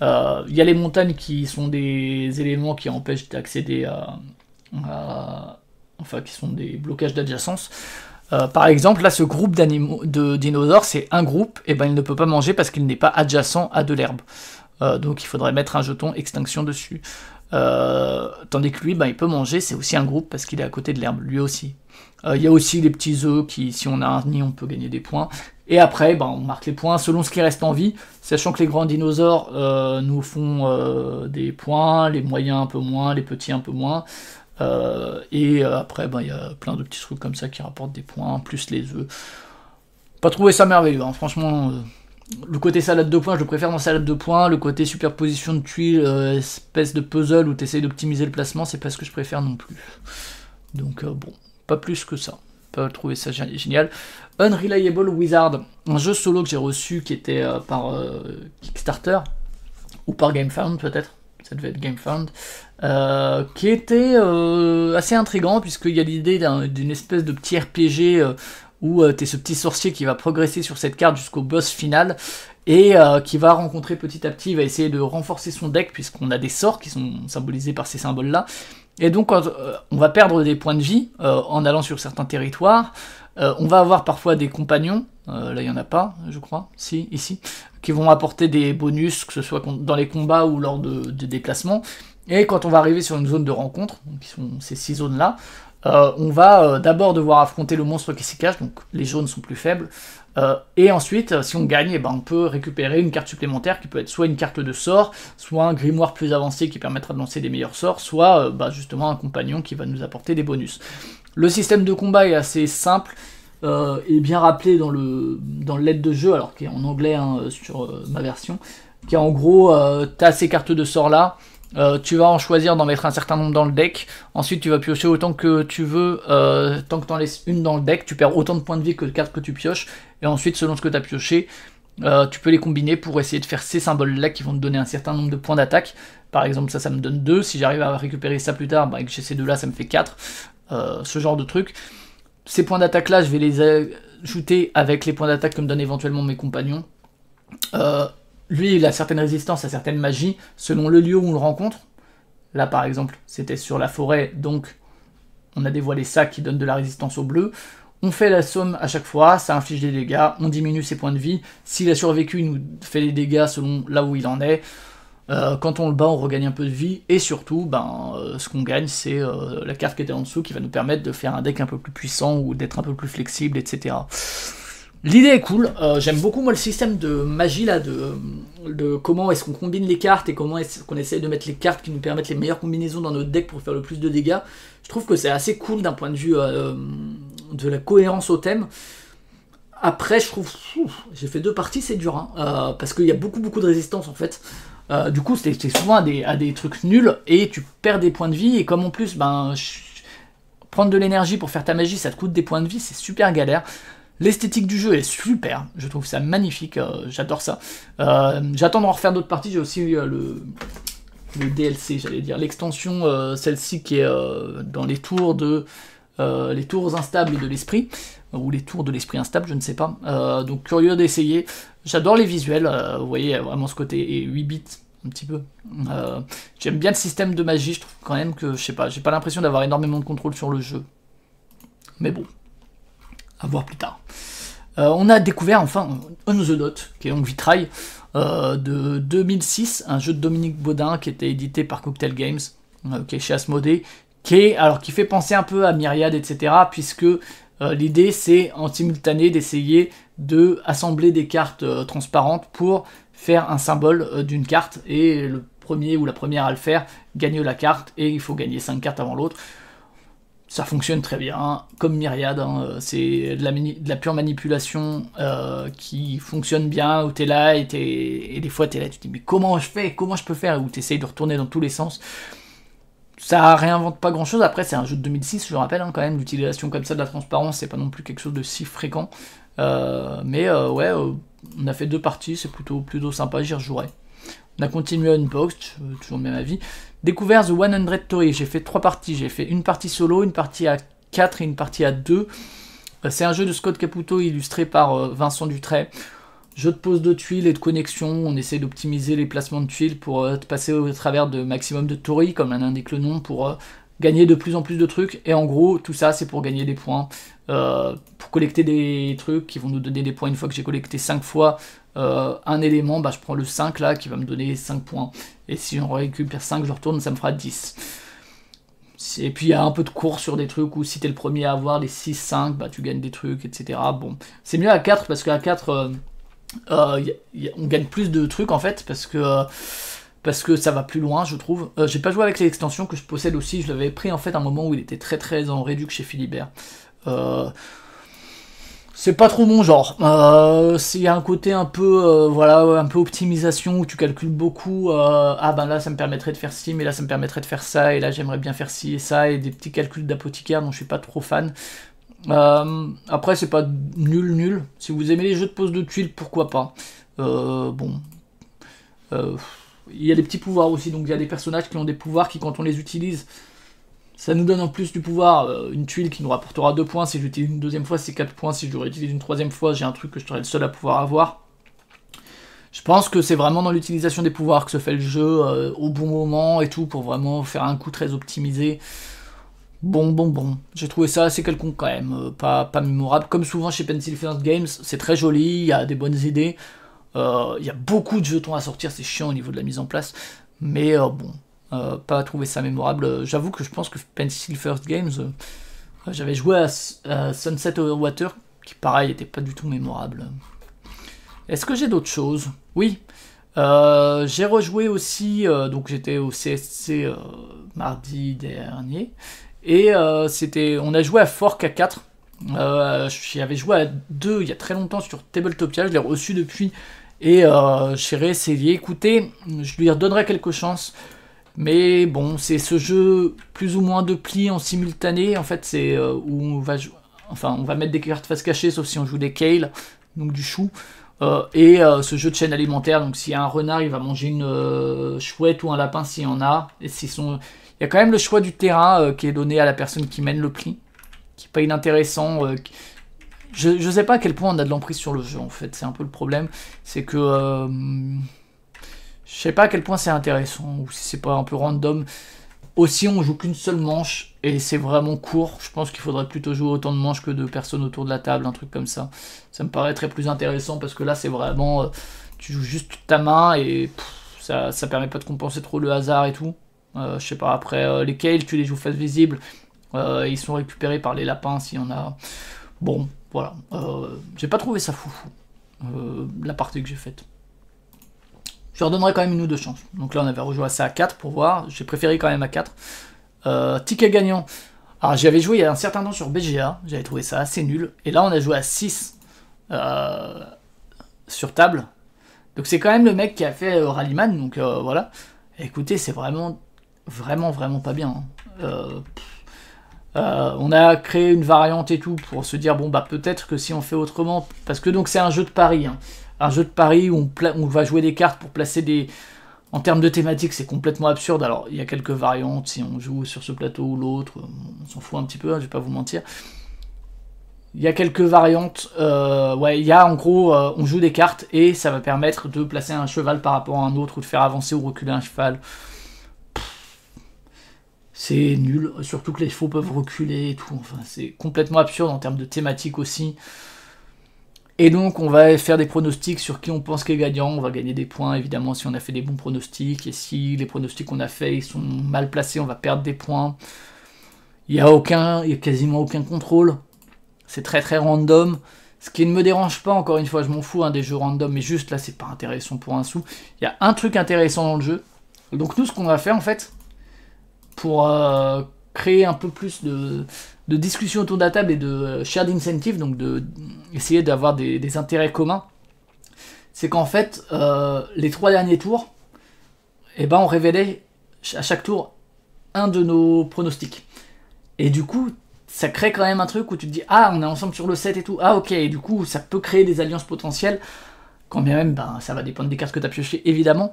Il y a les montagnes qui sont des éléments qui empêchent d'accéder à... Enfin, qui sont des blocages d'adjacence. Euh, par exemple, là, ce groupe de dinosaures, c'est un groupe, et ben il ne peut pas manger parce qu'il n'est pas adjacent à de l'herbe. Euh, donc il faudrait mettre un jeton extinction dessus. Euh, tandis que lui, ben, il peut manger, c'est aussi un groupe parce qu'il est à côté de l'herbe, lui aussi. Il y a aussi les petits œufs qui, si on a un nid, on peut gagner des points. Et après, ben, on marque les points selon ce qui reste en vie, sachant que les grands dinosaures nous font des points, les moyens un peu moins, les petits un peu moins. Euh, et euh, après, bah, il y a plein de petits trucs comme ça qui rapportent des points, plus les œufs. Pas trouvé ça merveilleux, hein. franchement. Euh, le côté salade de points, je le préfère dans salade de points. Le côté superposition de tuiles, espèce de puzzle où tu essayes d'optimiser le placement, c'est pas ce que je préfère non plus. Donc bon, pas plus que ça. Pas trouvé ça génial. Unreliable Wizard, un jeu solo que j'ai reçu qui était par Kickstarter, ou par GameFound peut-être ça devait être GameFound, euh, qui était euh, assez intrigant puisqu'il y a l'idée d'une espèce de petit RPG euh, où tu es ce petit sorcier qui va progresser sur cette carte jusqu'au boss final et qui va rencontrer petit à petit, va essayer de renforcer son deck puisqu'on a des sorts qui sont symbolisés par ces symboles-là. Et donc on va perdre des points de vie en allant sur certains territoires. Euh, on va avoir parfois des compagnons, euh, là il n'y en a pas, je crois, si, ici, qui vont apporter des bonus, que ce soit dans les combats ou lors de, déplacements. Et quand on va arriver sur une zone de rencontre, qui sont ces six zones-là, euh, on va d'abord devoir affronter le monstre qui s'y cache, donc les jaunes sont plus faibles. et ensuite, si on gagne, eh ben, on peut récupérer une carte supplémentaire qui peut être soit une carte de sort, soit un grimoire plus avancé qui permettra de lancer des meilleurs sorts, soit bah, justement un compagnon qui va nous apporter des bonus. Le système de combat est assez simple euh, et bien rappelé dans le dans l'aide de jeu, alors qui est en anglais hein, sur euh, ma version, qui en gros, euh, tu as ces cartes de sort là, tu vas en choisir d'en mettre un certain nombre dans le deck, ensuite tu vas piocher autant que tu veux, tant que tu en laisses une dans le deck, tu perds autant de points de vie que de cartes que tu pioches, et ensuite selon ce que tu as pioché, tu peux les combiner pour essayer de faire ces symboles-là qui vont te donner un certain nombre de points d'attaque. Par exemple, ça, ça me donne 2. Si j'arrive à récupérer ça plus tard, avec bah, ces deux-là, ça me fait 4. Euh, ce genre de truc. Ces points d'attaque là, je vais les ajouter avec les points d'attaque que me donnent éventuellement mes compagnons. Euh, lui, il a certaines résistances à certaines magies selon le lieu où on le rencontre. Là, par exemple, c'était sur la forêt, donc on a dévoilé ça qui donne de la résistance au bleu. On fait la somme à chaque fois, ça inflige des dégâts, on diminue ses points de vie. S'il a survécu, il nous fait des dégâts selon là où il en est. Euh, quand on le bat, on regagne un peu de vie, et surtout, ben, euh, ce qu'on gagne, c'est euh, la carte qui était en dessous qui va nous permettre de faire un deck un peu plus puissant ou d'être un peu plus flexible, etc. L'idée est cool, j'aime beaucoup moi le système de magie là, de, de comment est-ce qu'on combine les cartes et comment est-ce qu'on essaye de mettre les cartes qui nous permettent les meilleures combinaisons dans notre deck pour faire le plus de dégâts. Je trouve que c'est assez cool d'un point de vue de la cohérence au thème. Après, je trouve, j'ai fait deux parties, c'est dur, hein, parce qu'il y a beaucoup beaucoup de résistance en fait. Euh, du coup, c'est souvent à des, trucs nuls et tu perds des points de vie. Et comme en plus, ben, prendre de l'énergie pour faire ta magie, ça te coûte des points de vie, c'est super galère. L'esthétique du jeu est super, je trouve ça magnifique, euh, j'adore ça. Euh, j'attends de refaire d'autres parties, j'ai aussi le, le, DLC, j'allais dire, l'extension, celle-ci qui est dans les tours de les tours instables de l'esprit, ou les tours de l'esprit instable, je ne sais pas. donc curieux d'essayer. J'adore les visuels, vous voyez vraiment ce côté 8 bits un petit peu. Euh, j'aime bien le système de magie, je trouve quand même que, je sais pas, j'ai pas l'impression d'avoir énormément de contrôle sur le jeu. Mais bon, à voir plus tard. Euh, on a découvert enfin On the Dot, qui est donc Vitrail, euh, de 2006, un jeu de Dominique Baudin qui était édité par Cocktail Games, qui est chez Asmodée, qui, alors, qui fait penser un peu à Myriad, etc., puisque l'idée c'est en simultané d'essayer de assembler des cartes transparentes pour faire un symbole euh, d'une carte et le premier ou la première à le faire gagne la carte et il faut gagner 5 cartes avant l'autre. Ça fonctionne très bien, comme Myriad, hein, euh, c'est de la, pure manipulation euh, qui fonctionne bien, où t'es là et, et des fois t'es là, tu te dis mais comment je fais, comment je peux faire, où t'essayes de retourner dans tous les sens. Ça réinvente pas grand chose, après c'est un jeu de 2006, je rappelle hein, quand même, l'utilisation comme ça de la transparence, c'est pas non plus quelque chose de si fréquent, euh, mais euh, ouais, euh, on a fait deux parties, c'est plutôt, plutôt sympa, j'y rejouerai. On a continué Unboxed, toujours le même avis. Découvert The 100 Toy, j'ai fait trois parties. J'ai fait une partie solo, une partie à 4 et une partie à 2. C'est un jeu de Scott Caputo illustré par Vincent Dutray. Jeu de pose de tuiles et de connexion, on essaie d'optimiser les placements de tuiles pour passer au travers de maximum de tories, comme l'indique le nom, pour gagner de plus en plus de trucs, et en gros, tout ça, c'est pour gagner des points, euh, pour collecter des trucs qui vont nous donner des points. Une fois que j'ai collecté 5 fois euh, un élément, bah, je prends le 5 là, qui va me donner 5 points. Et si on récupère 5, je retourne, ça me fera 10. Et puis il y a un peu de cours sur des trucs où si t'es le premier à avoir les 6-5, bah tu gagnes des trucs, etc. Bon, c'est mieux à 4 parce qu'à 4, euh, on gagne plus de trucs en fait, parce que parce que ça va plus loin, je trouve. Euh, j'ai pas joué avec les extensions que je possède aussi, je l'avais pris en fait à un moment où il était très très en réduction chez Philibert. Euh, c'est pas trop mon genre. Euh, s'il y a un côté un peu, voilà, un peu optimisation où tu calcules beaucoup, ah ben là ça me permettrait de faire ci, mais là ça me permettrait de faire ça, et là j'aimerais bien faire ci et ça, et des petits calculs d'apothicaire dont je suis pas trop fan. après c'est pas nul nul. Si vous aimez les jeux de pose de tuiles, pourquoi pas. bon il y a des petits pouvoirs aussi, donc il y a des personnages qui ont des pouvoirs qui, quand on les utilise, ça nous donne en plus du pouvoir euh, une tuile qui nous rapportera 2 points. Si j'utilise une deuxième fois, c'est 4 points. Si je l'utilise une troisième fois, j'ai un truc que je serai le seul à pouvoir avoir. Je pense que c'est vraiment dans l'utilisation des pouvoirs que se fait le jeu euh, au bon moment et tout pour vraiment faire un coup très optimisé. Bon, bon, bon. J'ai trouvé ça assez quelconque quand même, euh, pas, pas mémorable. Comme souvent chez Pencil Games, c'est très joli, il y a des bonnes idées. Euh, il y a beaucoup de jetons à sortir, c'est chiant au niveau de la mise en place. Mais euh, bon, euh, pas trouvé ça mémorable. J'avoue que je pense que Pencil First Games, euh, j'avais joué à, Sunset Sunset Water qui pareil n'était pas du tout mémorable. Est-ce que j'ai d'autres choses Oui. j'ai rejoué aussi, donc j'étais au CSC mardi dernier, et c'était, on a joué à Fork a 4. J'y avais joué à 2 il y a très longtemps sur Tabletopia, je l'ai reçu depuis et euh, Écoutez, je lui redonnerai quelques chances. Mais bon, c'est ce jeu plus ou moins de plis en simultané. En fait, c'est euh, où on va jouer Enfin, on va mettre des cartes face cachées, sauf si on joue des kale, donc du chou. Euh, et euh, ce jeu de chaîne alimentaire, donc s'il y a un renard, il va manger une chouette ou un lapin s'il y en a. Et sont... Il y a quand même le choix du terrain qui est donné à la personne qui mène le pli, qui n'est pas inintéressant je, sais pas à quel point on a de l'emprise sur le jeu en fait, c'est un peu le problème, c'est que euh, je sais pas à quel point c'est intéressant ou si c'est pas un peu random. Aussi on joue qu'une seule manche et c'est vraiment court, je pense qu'il faudrait plutôt jouer autant de manches que de personnes autour de la table, un truc comme ça. Ça me paraît très plus intéressant parce que là c'est vraiment, euh, tu joues juste ta main et ça, permet pas de compenser trop le hasard et tout. Euh, je sais pas, après les tu les joues face visible, ils sont récupérés par les lapins s'il y en a. Bon, voilà. Euh, j'ai pas trouvé ça fou, euh, la partie que j'ai faite. Je leur donnerai quand même une ou deux chances. Donc là, on avait rejoué à ça à 4 pour voir. J'ai préféré quand même à 4. Euh, ticket gagnant. Alors, ah, j'avais joué il y a un certain temps sur BGA. J'avais trouvé ça assez nul. Et là, on a joué à 6 sur table. Donc, c'est quand même le mec qui a fait Rallyman. Donc voilà. écoutez, c'est vraiment, vraiment, vraiment pas bien. Hein. Euh, on a créé une variante et tout pour se dire bon bah peut-être que si on fait autrement parce que donc c'est un jeu de paris hein. un jeu de paris où on, va jouer des cartes pour placer des en termes de thématiques c'est complètement absurde alors il y a quelques variantes si on joue sur ce plateau ou l'autre on s'en fout un petit peu hein, je vais pas vous mentir il y a quelques variantes euh, ouais il y a en gros euh, on joue des cartes et ça va permettre de placer un cheval par rapport à un autre ou de faire avancer ou reculer un cheval c'est nul, surtout que les faux peuvent reculer et tout, enfin c'est complètement absurde en termes de thématique aussi. Et donc on va faire des pronostics sur qui on pense qu'est gagnant, on va gagner des points évidemment si on a fait des bons pronostics, et si les pronostics qu'on a faits sont mal placés, on va perdre des points. Il n'y a aucun, il y a quasiment aucun contrôle, c'est très très random. Ce qui ne me dérange pas, encore une fois, je m'en fous hein, des jeux random, mais juste là, c'est pas intéressant pour un sou. Il y a un truc intéressant dans le jeu. Donc nous, ce qu'on va faire en fait, pour euh, créer un peu plus de, de discussion autour de la table et de euh, shared incentive, donc de, d'avoir des, intérêts communs, c'est qu'en fait, euh, les trois derniers tours, eh ben, on révélait à chaque tour un de nos pronostics. Et du coup, ça crée quand même un truc où tu te dis Ah, on est ensemble sur le 7 et tout. Ah, ok, et du coup, ça peut créer des alliances potentielles. Quand bien même, ben, ça va dépendre des cartes que tu as piochées, évidemment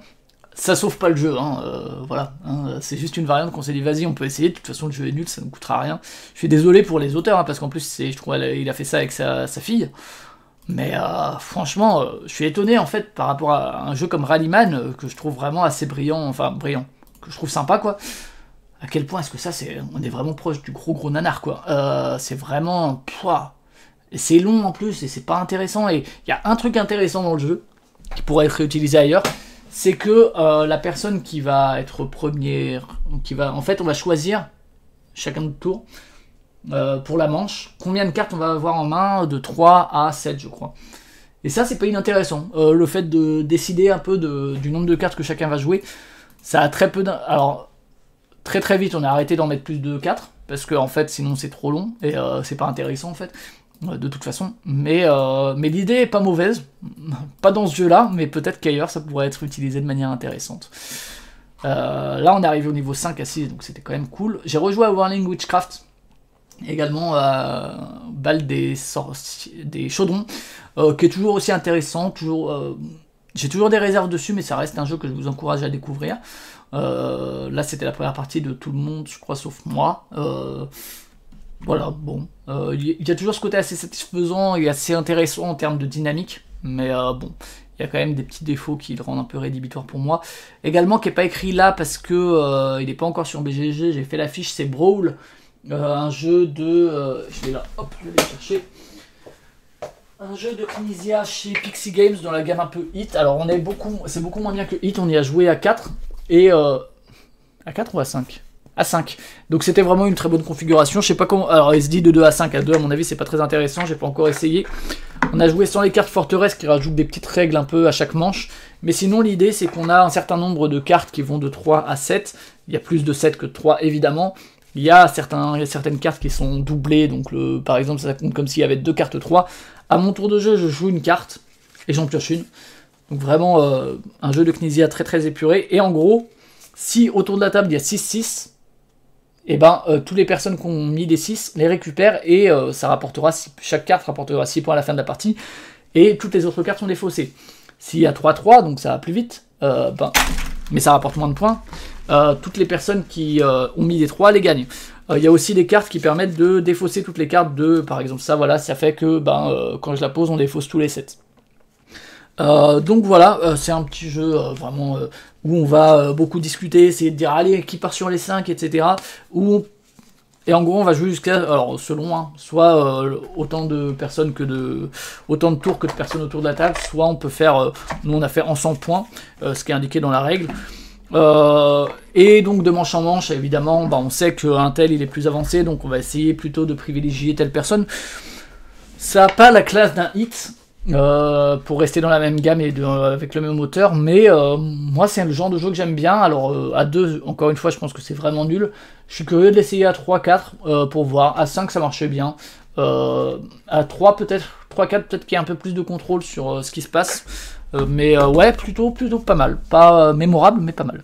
ça sauve pas le jeu, hein, euh, voilà. Hein, c'est juste une variante qu'on s'est dit, vas-y, on peut essayer, de toute façon, le jeu est nul, ça ne coûtera rien. Je suis désolé pour les auteurs, hein, parce qu'en plus, je trouve il a fait ça avec sa, fille. Mais euh, franchement, euh, je suis étonné, en fait, par rapport à un jeu comme Rallyman, que je trouve vraiment assez brillant, enfin, brillant, que je trouve sympa, quoi. À quel point est-ce que ça, c'est, on est vraiment proche du gros gros nanar, quoi. c'est vraiment... Pouah, et c'est long en plus, et c'est pas intéressant, et il y a un truc intéressant dans le jeu, qui pourrait être réutilisé ailleurs, c'est que euh, la personne qui va être première, qui va, en fait, on va choisir chacun de tour euh, pour la manche combien de cartes on va avoir en main, de 3 à 7, je crois. Et ça, c'est pas inintéressant. Euh, le fait de décider un peu du nombre de cartes que chacun va jouer, ça a très peu. Alors, très très vite, on a arrêté d'en mettre plus de 4 parce que en fait, sinon c'est trop long et c'est pas intéressant en fait de toute façon. Mais, euh, mais l'idée est pas mauvaise, [laughs] pas dans ce jeu-là, mais peut-être qu'ailleurs ça pourrait être utilisé de manière intéressante. Euh, là on est arrivé au niveau 5 à 6, donc c'était quand même cool. J'ai rejoué à Warning Witchcraft, également à euh, Balle des, des Chaudrons, qui est toujours aussi intéressant, toujours... J'ai toujours des réserves dessus, mais ça reste un jeu que je vous encourage à découvrir. là, c'était la première partie de tout le monde, je crois, sauf moi. Voilà, bon. Euh, il y a toujours ce côté assez satisfaisant et assez intéressant en termes de dynamique, mais euh, bon, il y a quand même des petits défauts qui le rendent un peu rédhibitoire pour moi. Également, qui n'est pas écrit là parce que euh, il n'est pas encore sur BGG, j'ai fait l'affiche, c'est Brawl, un jeu de... je vais là, hop, je vais le chercher. Un jeu de Kinesia chez Pixie Games dans la gamme un peu Hit. Alors, on est beaucoup, c'est beaucoup moins bien que Hit, on y a joué à 4, et... à 4 ou à 5 à 5. Donc c'était vraiment une très bonne configuration. Je sais pas comment. Alors il se dit de 2 à 5 à 2, à mon avis, c'est pas très intéressant. J'ai pas encore essayé. On a joué sans les cartes forteresse, qui rajoutent des petites règles un peu à chaque manche. Mais sinon, l'idée, c'est qu'on a un certain nombre de cartes qui vont de 3 à 7. Il y a plus de 7 que de 3, évidemment. Il y a, certains, certaines cartes qui sont doublées. Donc, le, par exemple, ça compte comme s'il y avait deux cartes 3. À mon tour de jeu, je joue une carte et j'en pioche une. Donc, vraiment, euh, un jeu de Knizia très très épuré. Et en gros, si autour de la table, il y a 6-6, et eh ben euh, toutes les personnes qui ont mis des 6 les récupèrent et euh, ça rapportera chaque carte rapportera 6 points à la fin de la partie et toutes les autres cartes sont défaussées. S'il y a 3-3, donc ça va plus vite, euh, ben, mais ça rapporte moins de points, toutes les personnes qui ont mis des 3 les gagnent. Il y a aussi des cartes qui permettent de défausser toutes les cartes de, par exemple, ça, voilà, ça fait que ben, quand je la pose, on défausse tous les 7. Euh, donc voilà, euh, c'est un petit jeu euh, vraiment où on va beaucoup discuter, essayer de dire allez qui part sur les 5, etc. Et en gros on va jouer jusqu'à, alors selon, hein, soit autant de personnes que de. autant de tours que de personnes autour de la table, soit on peut faire, nous on a fait en 100 points, ce qui est indiqué dans la règle. et donc de manche en manche, évidemment, bah, on sait qu'un tel il est plus avancé, donc on va essayer plutôt de privilégier telle personne. Ça n'a pas la classe d'un hit, euh, pour rester dans la même gamme et euh, avec le même moteur. Mais euh, moi, c'est le genre de jeu que j'aime bien. Alors, à 2, encore une fois, je pense que c'est vraiment nul. Je suis curieux de l'essayer à 3, 4 pour voir. À 5, ça marchait bien. à 3, peut-être, 3, 4, peut-être qu'il y a un peu plus de contrôle sur ce qui se passe. mais ouais, plutôt, plutôt pas mal. Pas mémorable, mais pas mal.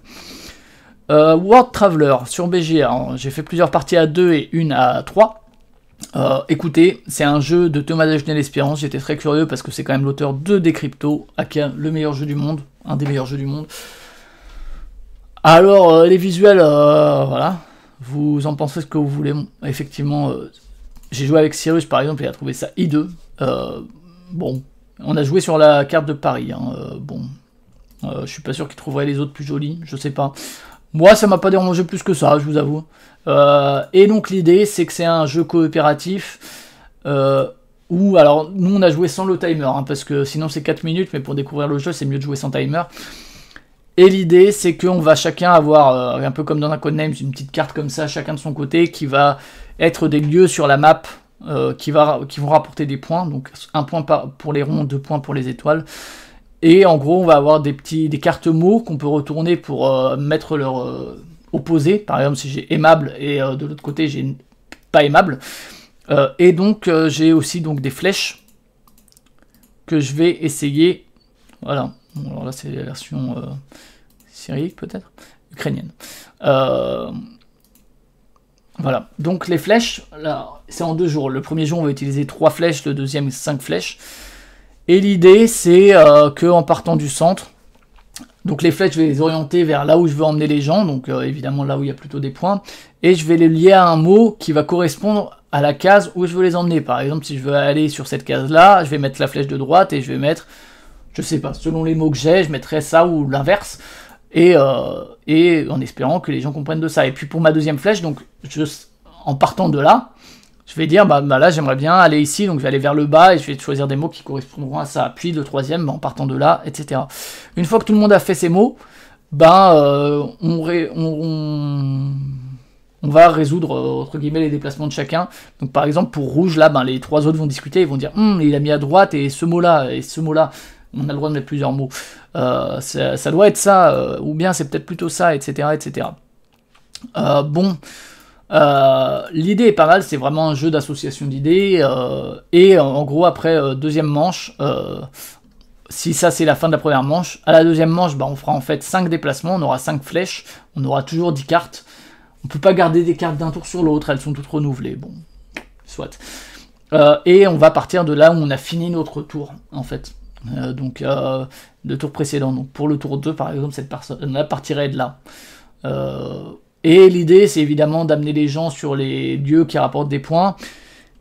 World Traveler sur BGA. J'ai fait plusieurs parties à 2 et une à 3. Euh, écoutez, c'est un jeu de Thomas Dagenel Espérance, j'étais très curieux parce que c'est quand même l'auteur de Decrypto, le meilleur jeu du monde, un des meilleurs jeux du monde. Alors, euh, les visuels, euh, voilà, vous en pensez ce que vous voulez. effectivement, j'ai joué avec Cyrus par exemple, il a trouvé ça hideux. bon, on a joué sur la carte de Paris, hein, bon. je suis pas sûr qu'il trouverait les autres plus jolies, je sais pas. Moi, ça m'a pas dérangé plus que ça, je vous avoue. Euh, et donc l'idée, c'est que c'est un jeu coopératif euh, où, alors, nous, on a joué sans le timer, hein, parce que sinon c'est 4 minutes, mais pour découvrir le jeu, c'est mieux de jouer sans timer. Et l'idée, c'est qu'on va chacun avoir, euh, un peu comme dans un code names, une petite carte comme ça, chacun de son côté, qui va être des lieux sur la map qui, va, qui vont rapporter des points. Donc un point pour les ronds, deux points pour les étoiles. Et en gros, on va avoir des petits des cartes mots qu'on peut retourner pour euh, mettre leur euh, opposé. Par exemple, si j'ai aimable et euh, de l'autre côté j'ai pas aimable. et donc j'ai aussi donc des flèches que je vais essayer. Voilà. alors là c'est la version syrique peut-être, ukrainienne. Voilà, donc les flèches, là, c'est en deux jours. Le premier jour, on va utiliser trois flèches, le deuxième, cinq flèches. Et l'idée, c'est qu'en euh, que en partant du centre, donc les flèches, je vais les orienter vers là où je veux emmener les gens, donc euh, évidemment là où il y a plutôt des points, et je vais les lier à un mot qui va correspondre à la case où je veux les emmener. Par exemple, si je veux aller sur cette case-là, je vais mettre la flèche de droite et je vais mettre, je sais pas, selon les mots que j'ai, je mettrai ça ou l'inverse, et, euh, et en espérant que les gens comprennent de ça. Et puis pour ma deuxième flèche, donc je, en partant de là, je vais dire, bah, bah, là j'aimerais bien aller ici, donc je vais aller vers le bas et je vais choisir des mots qui correspondront à ça. Puis le troisième, bah, en partant de là, etc. Une fois que tout le monde a fait ses mots, ben on, on, va résoudre euh, entre guillemets les déplacements de chacun. Donc par exemple pour rouge là, ben, les trois autres vont discuter, ils vont dire hum, il a mis à droite et ce mot là et ce mot là. On a le droit de mettre plusieurs mots. Euh, ça, doit être ça, ou bien c'est peut-être plutôt ça, etc., etc. bon. Euh, l'idée est pas mal, c'est vraiment un jeu d'association d'idées. Euh, et euh, en gros, après deuxième manche, si ça c'est la fin de la première manche, à la deuxième manche, bah, on fera en fait 5 déplacements, on aura 5 flèches, on aura toujours 10 cartes. On peut pas garder des cartes d'un tour sur l'autre, elles sont toutes renouvelées. Bon, soit. et on va partir de là où on a fini notre tour, en fait. donc, le tour précédent. Donc, pour le tour 2, par exemple, cette personne-là partirait de là. Et l'idée, c'est évidemment d'amener les gens sur les dieux qui rapportent des points.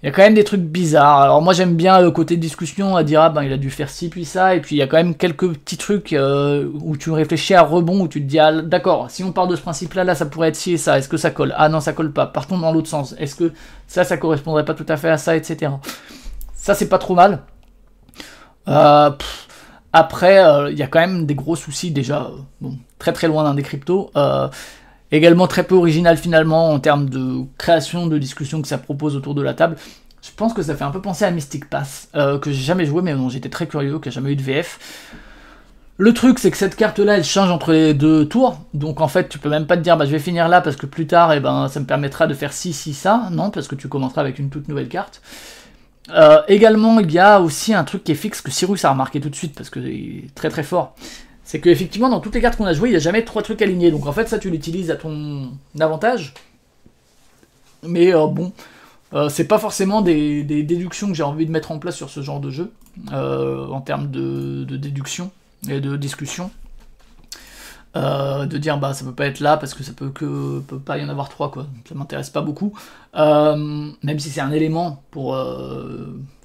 Il y a quand même des trucs bizarres. Alors moi j'aime bien le côté discussion, à dire ah ben il a dû faire ci puis ça, et puis il y a quand même quelques petits trucs euh, où tu réfléchis à rebond, où tu te dis ah d'accord, si on part de ce principe là, là ça pourrait être ci et ça, est-ce que ça colle Ah non ça colle pas, partons dans l'autre sens, est-ce que ça ça correspondrait pas tout à fait à ça, etc. Ça c'est pas trop mal. Euh, après euh, il y a quand même des gros soucis déjà, très très loin d'un des cryptos. Également très peu original finalement en termes de création, de discussion que ça propose autour de la table. Je pense que ça fait un peu penser à Mystic Pass, euh, que j'ai jamais joué mais dont j'étais très curieux, qui a jamais eu de VF. Le truc, c'est que cette carte-là, elle change entre les deux tours. Donc en fait, tu peux même pas te dire, bah, je vais finir là parce que plus tard, eh ben, ça me permettra de faire ci, ci, ça. Non, parce que tu commenceras avec une toute nouvelle carte. Euh, également, il y a aussi un truc qui est fixe que Cyrus a remarqué tout de suite parce qu'il est très très fort c'est qu'effectivement, dans toutes les cartes qu'on a jouées, il n'y a jamais trois trucs alignés. Donc en fait, ça, tu l'utilises à ton avantage. Mais euh, bon, euh, c'est pas forcément des, déductions que j'ai envie de mettre en place sur ce genre de jeu, euh, en termes de, déduction et de discussion. Euh, de dire bah ça peut pas être là parce que ça peut que peut pas y en avoir trois quoi ça m'intéresse pas beaucoup même si c'est un élément pour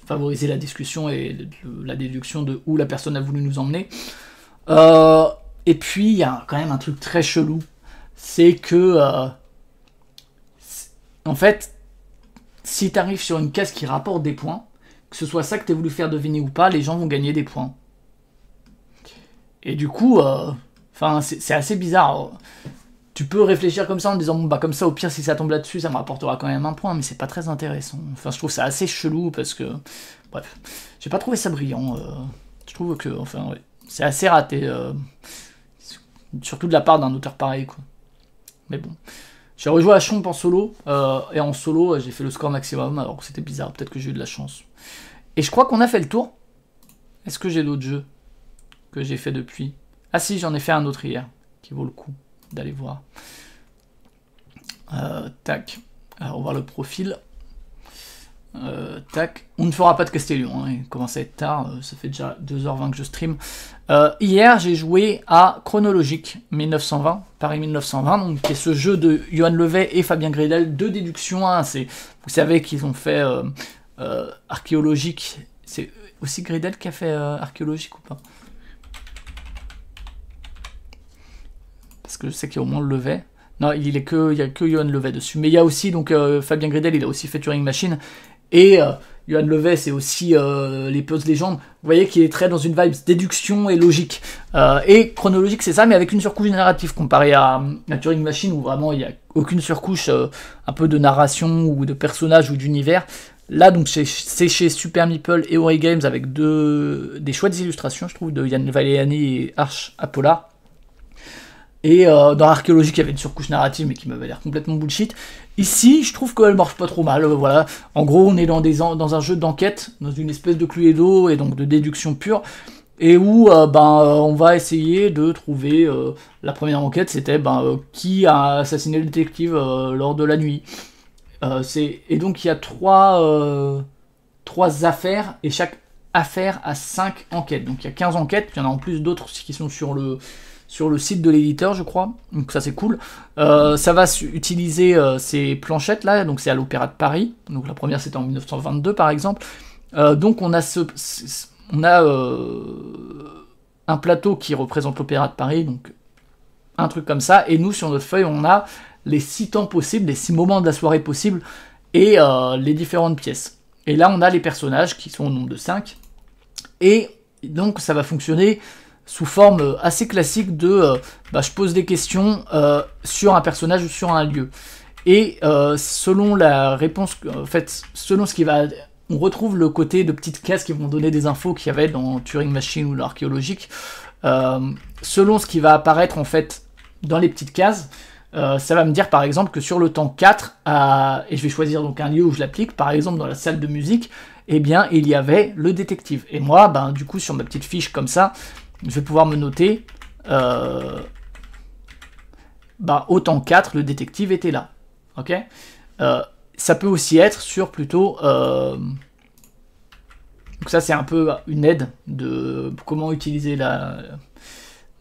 favoriser la discussion et la déduction de où la personne a voulu nous emmener euh, et puis, il y a quand même un truc très chelou. C'est que. Euh, en fait, si tu arrives sur une case qui rapporte des points, que ce soit ça que tu as voulu faire deviner ou pas, les gens vont gagner des points. Et du coup, euh, enfin, c'est assez bizarre. Tu peux réfléchir comme ça en disant, bon, bah, comme ça, au pire, si ça tombe là-dessus, ça me rapportera quand même un point, mais c'est pas très intéressant. Enfin, je trouve ça assez chelou parce que. Bref, j'ai pas trouvé ça brillant. je trouve que. Enfin, oui c'est assez raté. Euh, surtout de la part d'un auteur pareil, quoi. Mais bon. J'ai rejoué à Chomp en solo, euh, et en solo, euh, j'ai fait le score maximum, alors que c'était bizarre, peut-être que j'ai eu de la chance. Et je crois qu'on a fait le tour. Est-ce que j'ai d'autres jeux que j'ai fait depuis Ah si, j'en ai fait un autre hier, qui vaut le coup d'aller voir. tac, alors on va voir le profil. tac, on ne fera pas de Castellion, hein. il commence à être tard, ça fait déjà 2h20 que je stream. Euh, hier, j'ai joué à Chronologique 1920, Paris 1920, qui est ce jeu de Johan Levet et Fabien Gredel de déduction. vous savez qu'ils ont fait euh, euh, Archéologique. C'est aussi Gredel qui a fait Archéologique ou pas Parce que je sais qu'il y a au moins Levet. Non, il n'y a que Johan Levet dessus. Mais il y a aussi, donc Fabien Gredel, il a aussi fait Turing Machine. Et Johan Levet, et aussi euh, les Puzzles Légendes. Vous voyez qu'il est très dans une vibe déduction et logique. Euh, et chronologique, c'est ça, mais avec une surcouche narrative comparé à, à Machine, où vraiment il n'y a aucune surcouche euh, un peu de narration ou de personnage ou d'univers. Là, donc, c'est chez Super Meeple et Ori Games avec deux, des chouettes illustrations, je trouve, de Yann Valéani et Arch Apollo. Et dans l'archéologie, il y avait une surcouche narrative, mais qui m'avait l'air complètement bullshit. Ici, je trouve qu'elle marche pas trop mal. Euh, voilà. En gros, on est dans, des, dans un jeu d'enquête, dans une espèce de Cluedo et donc de déduction pure et où euh, ben, euh, on va essayer de trouver la première enquête, c'était ben, qui a assassiné le détective lors de la nuit. et donc il y a trois, trois, affaires, et chaque affaire a cinq enquêtes. Donc il y a 15 enquêtes, puis il y en a en plus d'autres qui sont sur le, sur le site de l'éditeur, je crois. Donc ça c'est cool. Euh, ça va utiliser euh, ces planchettes là, donc c'est à l'Opéra de Paris. Donc la première c'était en 1922 par exemple. Euh, donc on a ce, on a un plateau qui représente l'Opéra de Paris, donc un truc comme ça. Et nous sur notre feuille on a les six temps possibles, les six moments de la soirée possibles et les différentes pièces. Et là on a les personnages qui sont au nombre de 5. Et donc ça va fonctionner sous forme euh, assez classique de euh, bah, je pose des questions euh, sur un personnage ou sur un lieu. Et selon la réponse, en fait, selon ce qui va on retrouve le côté de petites cases qui vont donner des infos qu'il y avait dans Turing Machine ou l'archéologique. selon ce qui va apparaître en fait dans les petites cases, ça va me dire par exemple que sur le temps 4, et je vais choisir donc un lieu où je l'applique, par exemple dans la salle de musique, eh bien il y avait le détective. Et moi, ben, du coup sur ma petite fiche comme ça, je vais pouvoir me noter euh, bah, autant 4, le détective était là. Ok euh, Ça peut aussi être sur plutôt... Euh, donc ça c'est un peu une aide de comment utiliser la,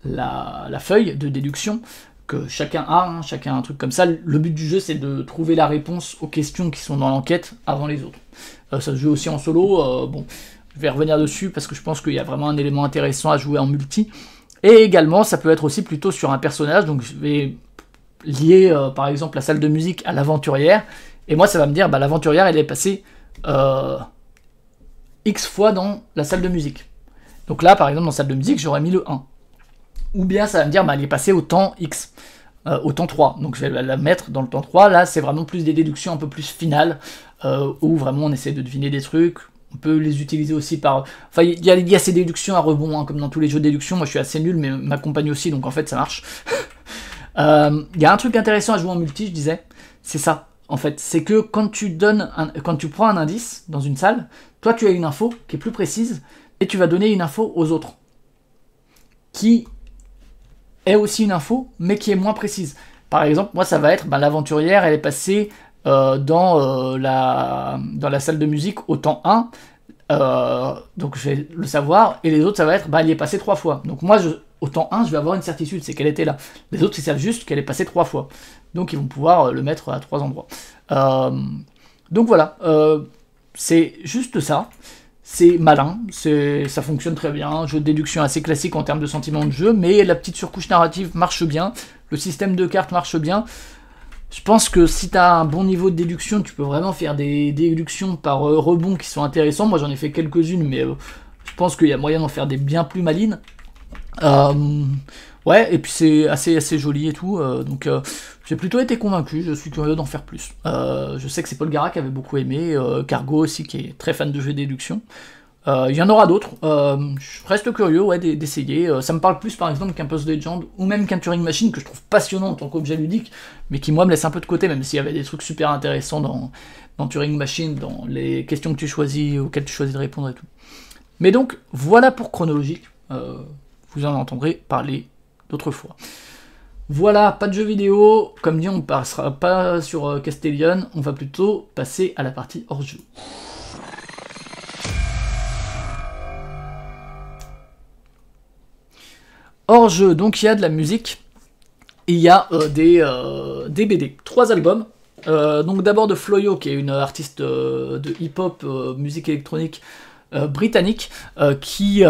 la, feuille de déduction que chacun a, hein, chacun a un truc comme ça. Le but du jeu c'est de trouver la réponse aux questions qui sont dans l'enquête avant les autres. ça se joue aussi en solo, bon... Je vais revenir dessus parce que je pense qu'il y a vraiment un élément intéressant à jouer en multi. Et également, ça peut être aussi plutôt sur un personnage. Donc je vais lier euh, par exemple la salle de musique à l'aventurière. Et moi, ça va me dire, bah, l'aventurière, elle est passée euh, X fois dans la salle de musique. Donc là, par exemple, dans la salle de musique, j'aurais mis le 1. Ou bien ça va me dire, bah, elle est passée au temps X, euh, au temps 3. Donc je vais la mettre dans le temps 3. Là, c'est vraiment plus des déductions un peu plus finales, où vraiment on essaie de deviner des trucs on peut les utiliser aussi par... Enfin, il y, a ces déductions à rebond, hein, comme dans tous les jeux de déduction. Moi, je suis assez nul, mais ma compagne aussi, donc en fait, ça marche. [laughs] Euh, il y a un truc intéressant à jouer en multi, je disais. C'est ça, en fait. C'est que quand tu, donnes quand tu prends un indice dans une salle, toi, tu as une info qui est plus précise, et tu vas donner une info aux autres. Qui est aussi une info, mais qui est moins précise. Par exemple, moi, ça va être ben, l'aventurière, elle est passée euh, dans, euh, la, dans la salle de musique au temps 1. Euh, donc je vais le savoir. Et les autres, ça va être, bah, il est passé trois fois. Donc moi, je, au temps 1, je vais avoir une certitude, c'est qu'elle était là. Les autres, ils savent juste qu'elle est passée trois fois. Donc ils vont pouvoir le mettre à trois endroits. donc voilà, c'est juste ça. C'est malin, ça fonctionne très bien. Jeu de déduction assez classique en termes de sentiment de jeu, mais la petite surcouche narrative marche bien. Le système de cartes marche bien. Je pense que si tu as un bon niveau de déduction, tu peux vraiment faire des déductions par euh, rebond qui sont intéressants. Moi, j'en ai fait quelques-unes, mais euh, je pense qu'il y a moyen d'en faire des bien plus malines. Euh, ouais, et puis c'est assez, assez joli et tout. donc, j'ai plutôt été convaincu. Je suis curieux d'en faire plus. je sais que c'est Paul Gara qui avait beaucoup aimé, Cargo aussi, qui est très fan de jeux de déduction. Euh, il y en aura d'autres. Euh, je reste curieux ouais, d'essayer. Euh, ça me parle plus par exemple qu'un post Legend ou même qu'un Turing Machine que je trouve passionnant en tant qu'objet ludique, mais qui moi me laisse un peu de côté, même s'il y avait des trucs super intéressants dans, Turing Machine, dans les questions que tu choisis, auxquelles tu choisis de répondre et tout. Mais donc, voilà pour chronologique. vous en entendrez parler d'autres fois. Voilà, pas de jeu vidéo. Comme dit, on ne passera pas sur Castellion. On va plutôt passer à la partie hors jeu. hors jeu. Donc il y a de la musique, il y a euh, des, euh, BD, trois albums. Euh, donc d'abord de Floyo, qui est une artiste de hip-hop, musique électronique britannique, qui,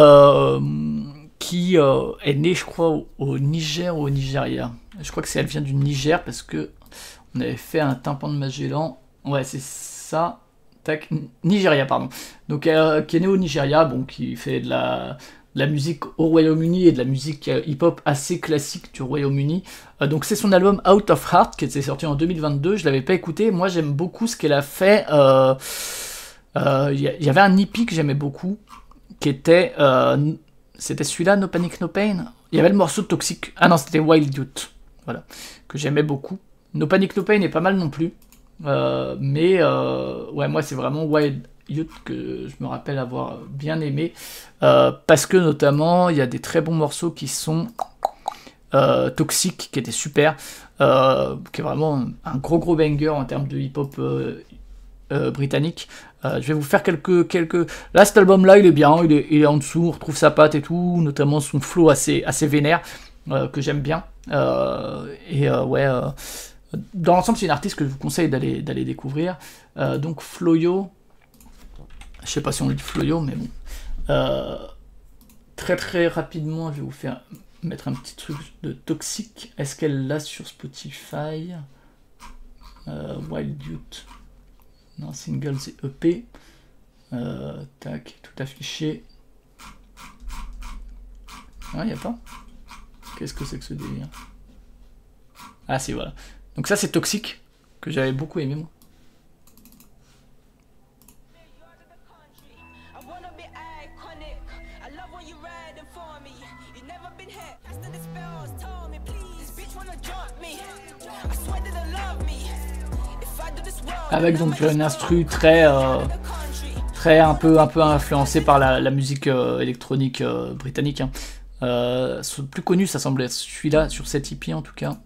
qui est née, je crois, au, Niger ou au Nigeria. Je crois que c'est elle vient du Niger parce que on avait fait un tympan de Magellan. Ouais, c'est ça. Tac, Nigeria, pardon. Donc qui est née au Nigeria, bon, qui fait de la la musique au Royaume-Uni et de la musique euh, hip-hop assez classique du Royaume-Uni. Euh, donc c'est son album Out of Heart qui était sorti en 2022, je l'avais pas écouté, moi j'aime beaucoup ce qu'elle a fait. Il euh, y, avait un hippie que j'aimais beaucoup, qui était... c'était celui-là, No Panic No Pain Il y avait le morceau toxique. Ah non, c'était Wild Youth. Voilà. Que j'aimais beaucoup. No Panic No Pain est pas mal non plus. mais ouais, moi c'est vraiment Wild que je me rappelle avoir bien aimé, euh, parce que notamment il y a des très bons morceaux qui sont euh, toxiques, qui étaient super, euh, qui est vraiment un gros gros banger en termes de hip-hop britannique. je vais vous faire quelques quelques. Là cet album là il est bien, il est, en dessous, on retrouve sa patte et tout, notamment son flow assez assez vénère que j'aime bien. et ouais dans l'ensemble, c'est une artiste que je vous conseille d'aller, d'aller découvrir. donc Floyo, je sais pas si on le dit Floyo, mais bon. Euh, très très rapidement, je vais vous faire mettre un petit truc de toxique. Est-ce qu'elle l'a sur Spotify euh, Wild Youth. Non, single, et EP. Euh, tac, tout affiché. Ah, il a pas Qu'est-ce que c'est que ce délire Ah, si, voilà. Donc ça, c'est toxique, que j'avais beaucoup aimé, moi. avec ah bah, donc une instru très euh, très un peu un peu influencé par la, musique euh, électronique euh, britannique. Hein. plus connu, ça semblait être celui-là sur cette hippie en tout cas.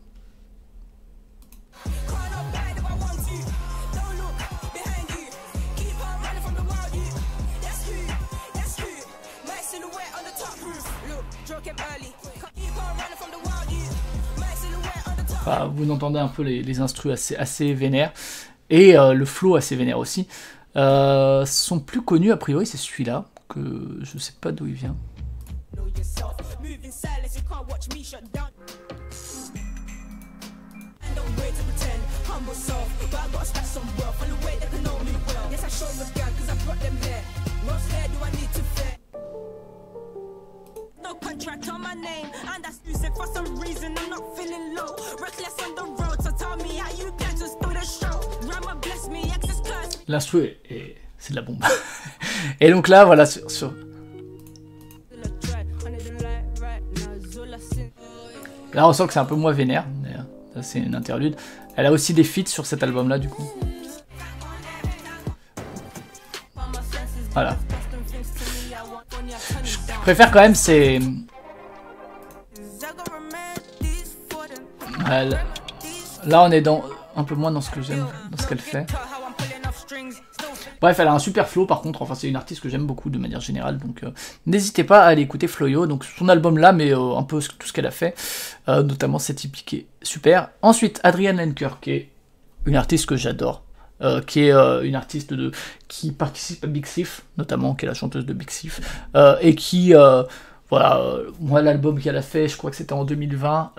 Bah, vous entendez un peu les, les instrus assez, assez vénères et euh, le flow assez vénère aussi. Euh, sont son plus connus a priori, c'est celui-là, que je sais pas d'où il vient. L'instru est, c'est de la bombe. [laughs] Et donc là, voilà, sur, Là, on sent que c'est un peu moins vénère. Ça, c'est une interlude. Elle a aussi des feats sur cet album-là, du coup. Voilà. Je préfère quand même ces... Là, on est dans un peu moins dans ce que j'aime, dans ce qu'elle fait. Bref, elle a un super flow par contre, enfin c'est une artiste que j'aime beaucoup de manière générale, donc euh, n'hésitez pas à aller écouter Floyo, donc son album là, mais euh, un peu tout ce qu'elle a fait, euh, notamment cette EP qui est super. Ensuite, Adrienne Lenker, qui est une artiste que j'adore, qui est une artiste de, qui participe à Big Sif, notamment, qui est la chanteuse de Big Sif, et qui, voilà, moi l'album qu'elle a fait, je crois que c'était en 2020,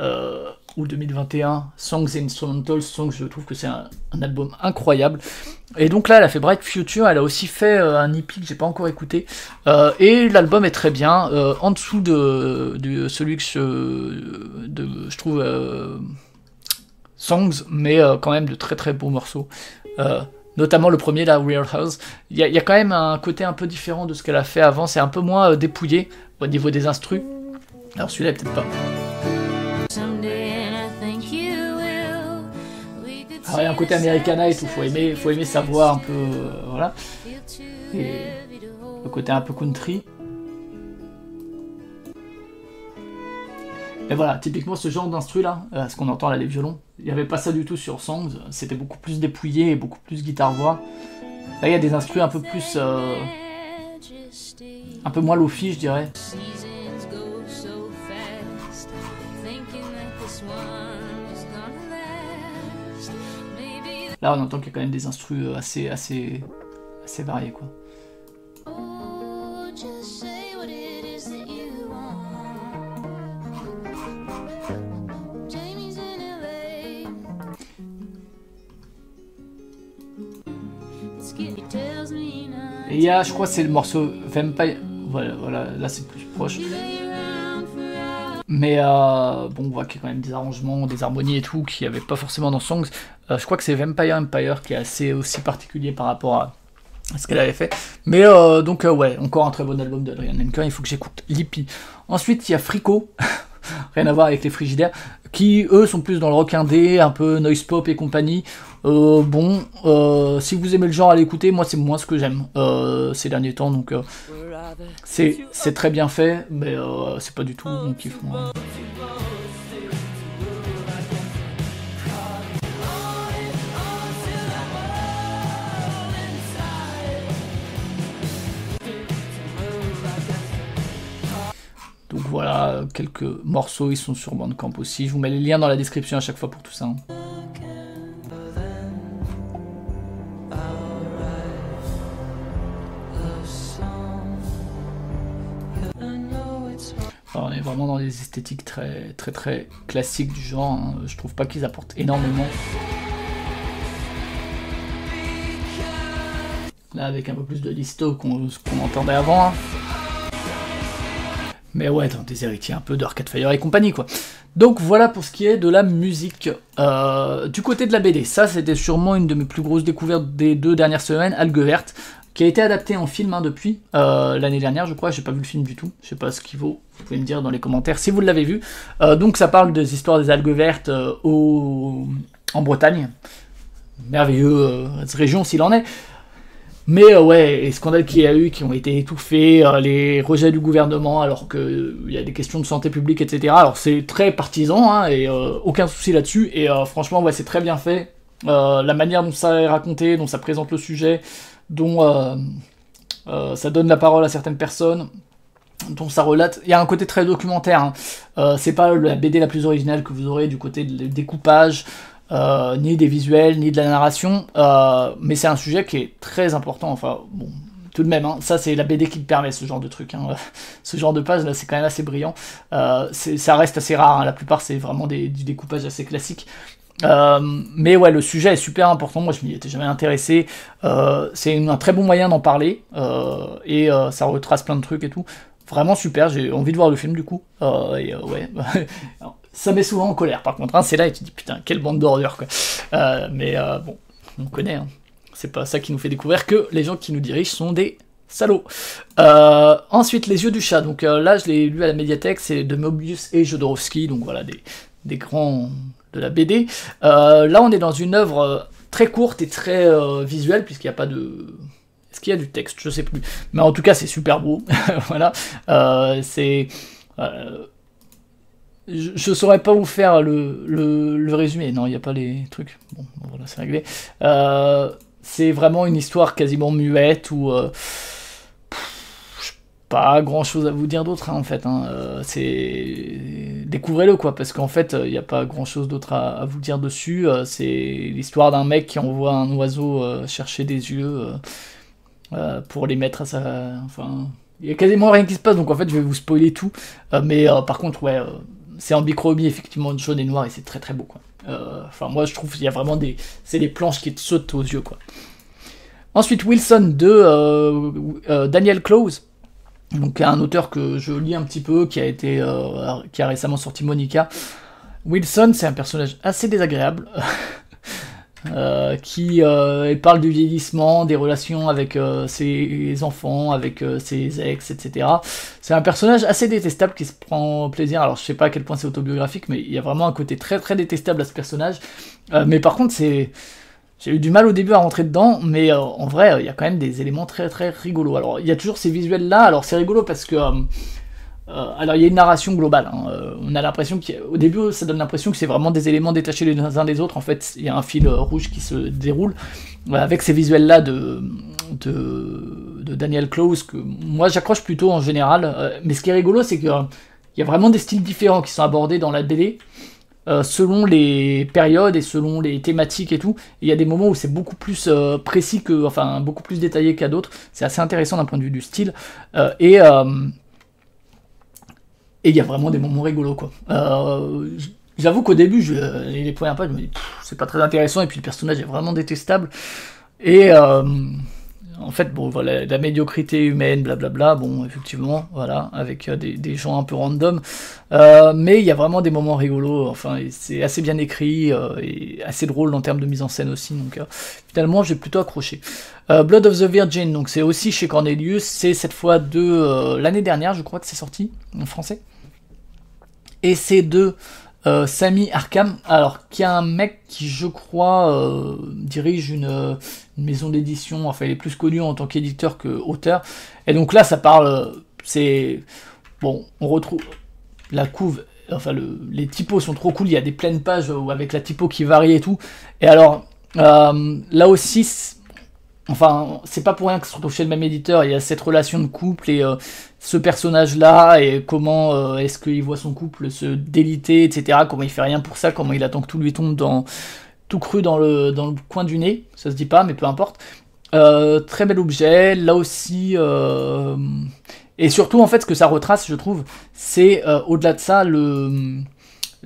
ou 2021, Songs Instrumentals, Songs, je trouve que c'est un, album incroyable. Et donc là, elle a fait Bright Future, elle a aussi fait euh, un EP que j'ai pas encore écouté. Euh, et l'album est très bien, euh, en dessous de, celui que je, trouve Songs, mais quand même de très très beaux morceaux. Notamment le premier, la Real House. Il y, a quand même un côté un peu différent de ce qu'elle a fait avant. C'est un peu moins dépouillé au niveau des instrus. Alors celui-là, peut-être pas. Il y a un côté Americana et tout, faut aimer, faut aimer savoir un peu, euh, voilà. Et le côté un peu country. Et voilà, typiquement ce genre d'instru là, euh, ce qu'on entend là les violons, il n'y avait pas ça du tout sur Songs, c'était beaucoup plus dépouillé et beaucoup plus guitare-voix. Là il y a des instruments un peu plus... Euh, un peu moins lofi je dirais. Là, on entend qu'il y a quand même des instrus euh, assez, assez, assez variés, quoi. Et il je crois, c'est le morceau Vampire. Voilà, voilà, là c'est plus proche. Mais euh, bon, on voit qu'il y a quand même des arrangements, des harmonies et tout, qu'il n'y avait pas forcément dans Songs. Euh, je crois que c'est Vampire Empire qui est assez aussi particulier par rapport à ce qu'elle avait fait. Mais euh, donc, ouais, encore un très bon album d'Adrian Henker. Il faut que j'écoute Lippy. Ensuite, il y a Frico. [laughs] Rien à voir avec les frigidaires, qui eux sont plus dans le rock indé, un peu noise pop et compagnie. Euh, bon, euh, si vous aimez le genre à l'écouter, moi c'est moins ce que j'aime euh, ces derniers temps, donc c'est très bien fait, mais c'est pas du tout mon kiff. Donc voilà, quelques morceaux, ils sont sur Bandcamp aussi. Je vous mets les liens dans la description à chaque fois pour tout ça. Hein. on est vraiment dans des esthétiques très très très classiques du genre. Hein. Je trouve pas qu'ils apportent énormément. Là avec un peu plus de listo qu'on entendait avant. Hein. Mais ouais, des héritiers un peu d'Arcade Fire et compagnie quoi. Donc voilà pour ce qui est de la musique. Euh, du côté de la BD, ça c'était sûrement une de mes plus grosses découvertes des deux dernières semaines, Algue Verte qui a été adapté en film hein, depuis euh, l'année dernière, je crois. J'ai pas vu le film du tout. Je sais pas ce qu'il vaut. Vous pouvez me dire dans les commentaires si vous l'avez vu. Euh, donc ça parle des histoires des algues vertes euh, au... en Bretagne. Merveilleux région s'il en est. Mais ouais, les scandales qu'il y a eu, qui ont été étouffés, les rejets du gouvernement, alors qu'il il y a des questions de santé publique, etc. Alors c'est très partisan, hein, et aucun souci là-dessus. Et franchement, ouais, c'est très bien fait. la manière dont ça est raconté, dont ça présente le sujet, dont euh, euh, ça donne la parole à certaines personnes dont ça relate. Il y a un côté très documentaire. Hein. Euh, c'est pas la BD la plus originale que vous aurez du côté des découpages, ni des visuels, ni de la narration. mais c'est un sujet qui est très important. Enfin, bon, tout de même, hein. ça c'est la BD qui permet ce genre de truc. Hein. [laughs] ce genre de page là, c'est quand même assez brillant. ça reste assez rare. La plupart, c'est vraiment des, du découpage assez classique. Euh, mais ouais, le sujet est super important. Moi, je m'y étais jamais intéressé. Euh, c'est un très bon moyen d'en parler euh, et ça retrace plein de trucs et tout. Vraiment super. J'ai envie de voir le film du coup. ouais, [laughs] ça met souvent en colère. Par contre, hein. c'est là et tu te dis putain quelle bande d'ordures quoi. mais bon, on connaît. Hein. C'est pas ça qui nous fait découvrir que les gens qui nous dirigent sont des salauds ensuite, Les Yeux du Chat. Donc là, je l'ai lu à la médiathèque, c'est de Mobius et Jodorowsky. Donc voilà, des, des grands de la BD. Euh, là, on est dans une œuvre euh, très courte et très euh, visuelle, puisqu'il n'y a pas de... Est-ce qu'il y a du texte Je ne sais plus. Mais en tout cas, c'est super beau. [laughs] voilà. c'est... Je ne saurais pas vous faire le, le, le résumé. Non, il n'y a pas les trucs. Bon, voilà, c'est réglé. c'est vraiment une histoire quasiment muette, où pas grand chose à vous dire d'autre hein, en fait. Hein. Euh, c'est découvrez-le quoi, parce qu'en fait il euh, n'y a pas grand chose d'autre à, vous dire dessus. Euh, c'est l'histoire d'un mec qui envoie un oiseau chercher des yeux pour les mettre à sa. Enfin, il y a quasiment rien qui se passe, donc en fait je vais vous spoiler tout. mais par contre ouais, c'est en bichromie effectivement jaune et noir et c'est très très beau quoi. Enfin moi je trouve qu'il y a vraiment des, c'est les planches qui te sautent aux yeux quoi. Ensuite Wilson de Daniel Close. Donc un auteur que je lis un petit peu, qui a été, euh, qui a récemment sorti Monica. Wilson, c'est un personnage assez désagréable, [laughs] euh, qui euh, parle du vieillissement, des relations avec ses enfants, avec ses ex, etc. C'est un personnage assez détestable qui se prend plaisir. Alors je sais pas à quel point c'est autobiographique, mais il y a vraiment un côté très très détestable à ce personnage. mais par contre, c'est j'ai eu du mal au début à rentrer dedans, mais euh, en vrai, il y a quand même des éléments très très rigolos. Alors, il y a toujours ces visuels-là, alors c'est rigolo parce que... Euh, euh, alors, il y a une narration globale. Hein. on a l'impression qu'au début, ça donne l'impression que c'est vraiment des éléments détachés les uns des autres. En fait, il y a un fil rouge qui se déroule. avec ces visuels-là de, de, Daniel Close, que moi j'accroche plutôt en général. mais ce qui est rigolo, c'est qu'il y a vraiment des styles différents qui sont abordés dans la BD. Euh, selon les périodes et selon les thématiques et tout. Il y a des moments où c'est beaucoup plus euh, précis que, enfin, beaucoup plus détaillé qu'à d'autres. C'est assez intéressant d'un point de vue du style. Euh, et et il y a vraiment des moments rigolos, quoi. J'avoue qu'au début, je, les premières pages, je me dis, c'est pas très intéressant. Et puis le personnage est vraiment détestable. Et en fait, bon, voilà, la médiocrité humaine, blablabla, bon, effectivement, voilà, avec euh, des, gens un peu random. Euh, mais il y a vraiment des moments rigolos, enfin, c'est assez bien écrit euh, et assez drôle en termes de mise en scène aussi, donc finalement, j'ai plutôt accroché. Blood of the Virgin, donc c'est aussi chez Cornelius, c'est cette fois de l'année dernière, je crois que c'est sorti en français. Et c'est de Sami Arkham, alors qui est un mec qui, je crois, dirige une maison d'édition, enfin il est plus connu en tant qu'éditeur que auteur, Et donc là ça parle, euh, c'est... Bon, on retrouve la couve, enfin le, les typos sont trop cool, il y a des pleines pages euh, avec la typo qui varie et tout. Et alors euh, là aussi, enfin c'est pas pour rien que se retrouve chez le même éditeur, il y a cette relation de couple et ce personnage là et comment est-ce qu'il voit son couple se déliter, etc. Comment il fait rien pour ça, comment il attend que tout lui tombe dans cru dans le, dans le coin du nez, ça se dit pas, mais peu importe. Euh, très bel objet, là aussi. Euh, et surtout, en fait, ce que ça retrace, je trouve, c'est euh, au-delà de ça, le,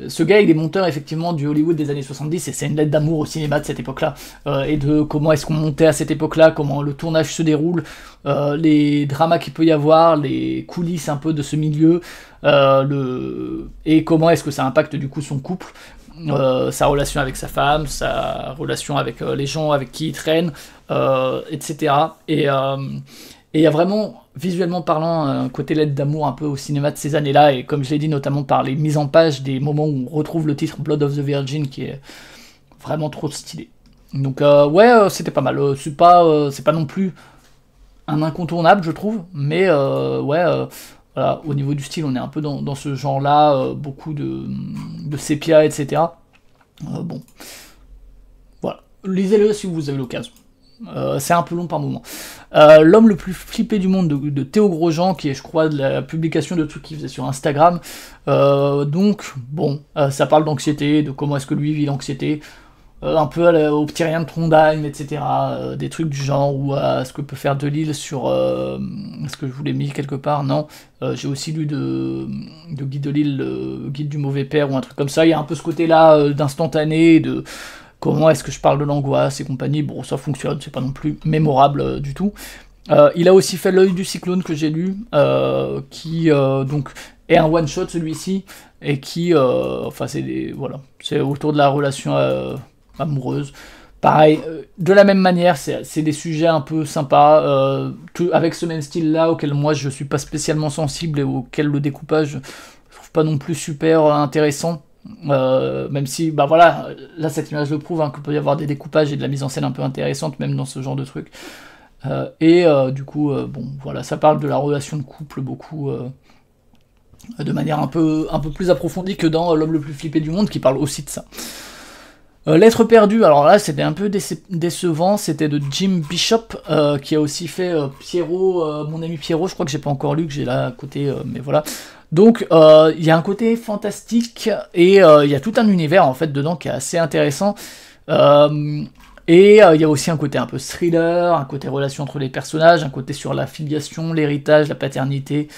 ce gars, il est monteur effectivement du Hollywood des années 70, et c'est une lettre d'amour au cinéma de cette époque-là, et de comment est-ce qu'on montait à cette époque-là, comment le tournage se déroule, les dramas qu'il peut y avoir, les coulisses un peu de ce milieu, le, et comment est-ce que ça impacte du coup son couple, euh, sa relation avec sa femme, sa relation avec euh, les gens avec qui il traîne, euh, etc. Et il y a vraiment, visuellement parlant, un côté l'aide d'amour un peu au cinéma de ces années-là, et comme je l'ai dit, notamment par les mises en page des moments où on retrouve le titre Blood of the Virgin, qui est vraiment trop stylé. Donc ouais, c'était pas mal. c'est c'est pas non plus un incontournable, je trouve, mais ouais au niveau du style, on est un peu dans, ce genre-là, euh, beaucoup de, sépia, etc. Euh, bon, voilà, lisez-le si vous avez l'occasion. Euh, c'est un peu long par moment. L'homme le plus flippé du monde de, Théo Grosjean, qui est, je crois, de la publication de trucs qu'il faisait sur Instagram. donc, bon, ça parle d'anxiété, de comment est-ce que lui vit l'anxiété. Euh, un peu au petit rien de Trondheim, etc. Euh, des trucs du genre, ou à ce que peut faire de l'île sur... Est-ce euh, que je vous l'ai mis quelque part Non. J'ai aussi lu de, de Guy Guide du mauvais père, ou un truc comme ça. Il y a un peu ce côté-là d'instantané, de comment est-ce que je parle de l'angoisse et compagnie. Bon, ça fonctionne, c'est pas non plus mémorable du tout. il a aussi fait L'œil du cyclone que j'ai lu, qui donc est un one shot celui-ci et qui, enfin c'est voilà, c'est autour de la relation amoureuse. Pareil, euh, de la même manière, c'est des sujets un peu sympas, euh, avec ce même style-là auquel moi je suis pas spécialement sensible et auquel le découpage je trouve pas non plus super euh, intéressant. même si, bah voilà, là cette image le prouve, hein, qu'il peut y avoir des découpages et de la mise en scène un peu intéressante, même dans ce genre de truc. et du coup, bon, voilà, ça parle de la relation de couple beaucoup de manière un peu, un peu plus approfondie que dans L'homme le plus flippé du monde, qui parle aussi de ça. Euh, L'être perdu, alors là c'était un peu décevant, c'était de Jim Bishop euh, qui a aussi fait euh, Pierrot, mon ami Pierrot, je crois que j'ai pas encore lu, que j'ai là à côté, mais voilà. Donc il y a un côté fantastique et il y a tout un univers en fait dedans qui est assez intéressant. et il y a aussi un côté un peu thriller, un côté relation entre les personnages, un côté sur la filiation, l'héritage, la paternité.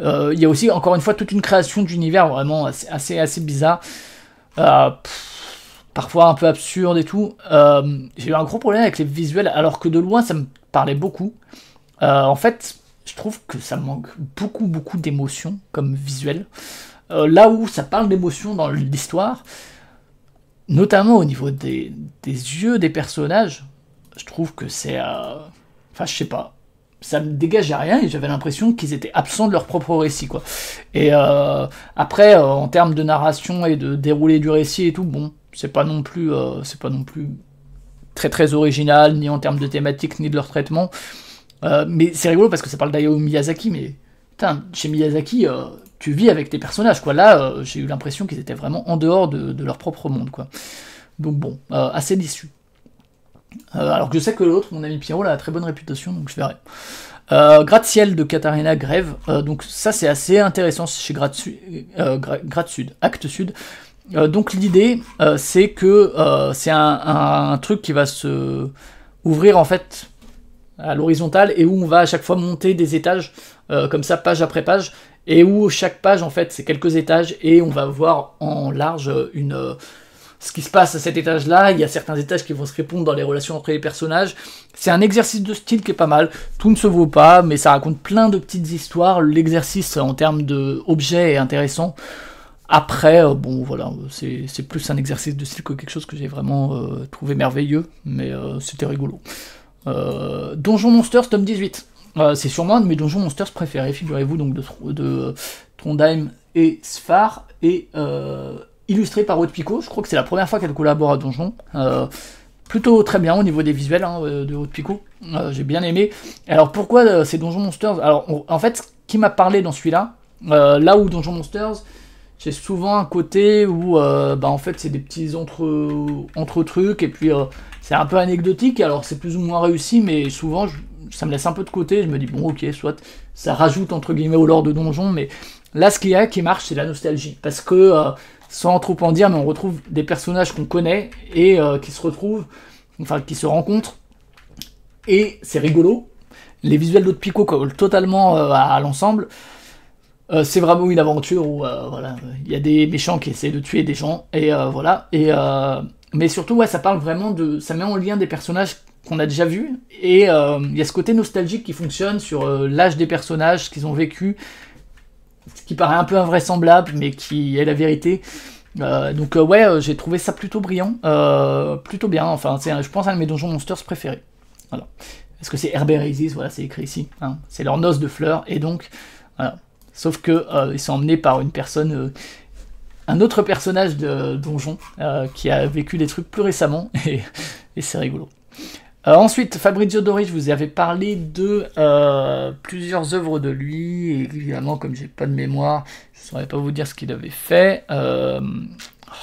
Il y a aussi encore une fois toute une création d'univers vraiment assez, assez, bizarre parfois un peu absurde et tout. Euh, j'ai eu un gros problème avec les visuels, alors que de loin ça me parlait beaucoup. Euh, en fait, je trouve que ça manque beaucoup, beaucoup d'émotions, comme visuel. Euh, là où ça parle d'émotion dans l'histoire, notamment au niveau des, yeux des personnages, je trouve que c'est. Enfin, je sais pas. Ça me dégageait rien et j'avais l'impression qu'ils étaient absents de leur propre récit, quoi. Et après, en termes de narration et de déroulé du récit et tout, bon, c'est pas non plus, euh, c'est pas non plus très très original, ni en termes de thématique, ni de leur traitement. Euh, mais c'est rigolo parce que ça parle d'Ayao Miyazaki, mais putain, chez Miyazaki, euh, tu vis avec tes personnages, quoi. Là, j'ai eu l'impression qu'ils étaient vraiment en dehors de, leur propre monde, quoi. Donc bon, assez déçu. alors que je sais que l'autre, mon ami Pierrot, a a très bonne réputation, donc je verrai. Gratte-ciel de Katarina Grève, donc ça c'est assez intéressant chez Gratte, Sud, Acte Sud, euh, donc l'idée, euh, c'est que euh, c'est un, truc qui va se ouvrir en fait à l'horizontale et où on va à chaque fois monter des étages comme ça page après page et où chaque page en fait c'est quelques étages et on va voir en large une ce qui se passe à cet étage-là. Il y a certains étages qui vont se répondre dans les relations entre les personnages. C'est un exercice de style qui est pas mal. Tout ne se vaut pas, mais ça raconte plein de petites histoires. L'exercice en termes d'objets est intéressant. Après, euh, bon voilà, c'est plus un exercice de style que quelque chose que j'ai vraiment euh, trouvé merveilleux, mais euh, c'était rigolo. Donjon Monsters, tome 18. c'est sûrement un de mes Donjon Monsters préférés, figurez-vous, donc de, Trondheim et Sphar, et illustré par haute Picot. Je crois que c'est la première fois qu'elle collabore à Donjon. plutôt très bien au niveau des visuels hein, de Haute Picot. J'ai bien aimé. Alors pourquoi ces Donjon Monsters Alors en fait, qui m'a parlé dans celui-là, là où Donjon Monsters, j'ai souvent un côté où euh, bah, en fait c'est des petits entre, entre trucs et puis euh, c'est un peu anecdotique alors c'est plus ou moins réussi mais souvent ça me laisse un peu de côté je me dis bon ok soit ça rajoute entre guillemets au lore de donjon mais là ce qu'il y a qui marche c'est la nostalgie parce que euh, sans trop en dire mais on retrouve des personnages qu'on connaît et qui se retrouvent enfin qui se rencontrent et c'est rigolo les visuels d'autres pico collent totalement à l'ensemble euh, c'est vraiment une aventure où euh, voilà, il y a des méchants qui essaient de tuer des gens et euh, voilà. Et mais surtout, ouais, ça parle vraiment de, ça met en lien des personnages qu'on a déjà vus et il y a ce côté nostalgique qui fonctionne sur l'âge des personnages, ce qu'ils ont vécu, ce qui paraît un peu invraisemblable mais qui est la vérité. donc ouais, j'ai trouvé ça plutôt brillant, plutôt bien. Enfin, c'est, je pense, un de mes Donjons Monsters préférés. Voilà. Parce que c'est Herbert voilà, c'est écrit ici. Hein. C'est leur noce de fleurs et donc voilà. Sauf que euh, ils sont emmenés par une personne euh, un autre personnage de donjon euh, qui a vécu des trucs plus récemment [laughs] et, c'est rigolo. ensuite, Fabrizio Doris je vous avez parlé de plusieurs œuvres de lui, et évidemment, comme j'ai pas de mémoire, je ne saurais pas vous dire ce qu'il avait fait. oh là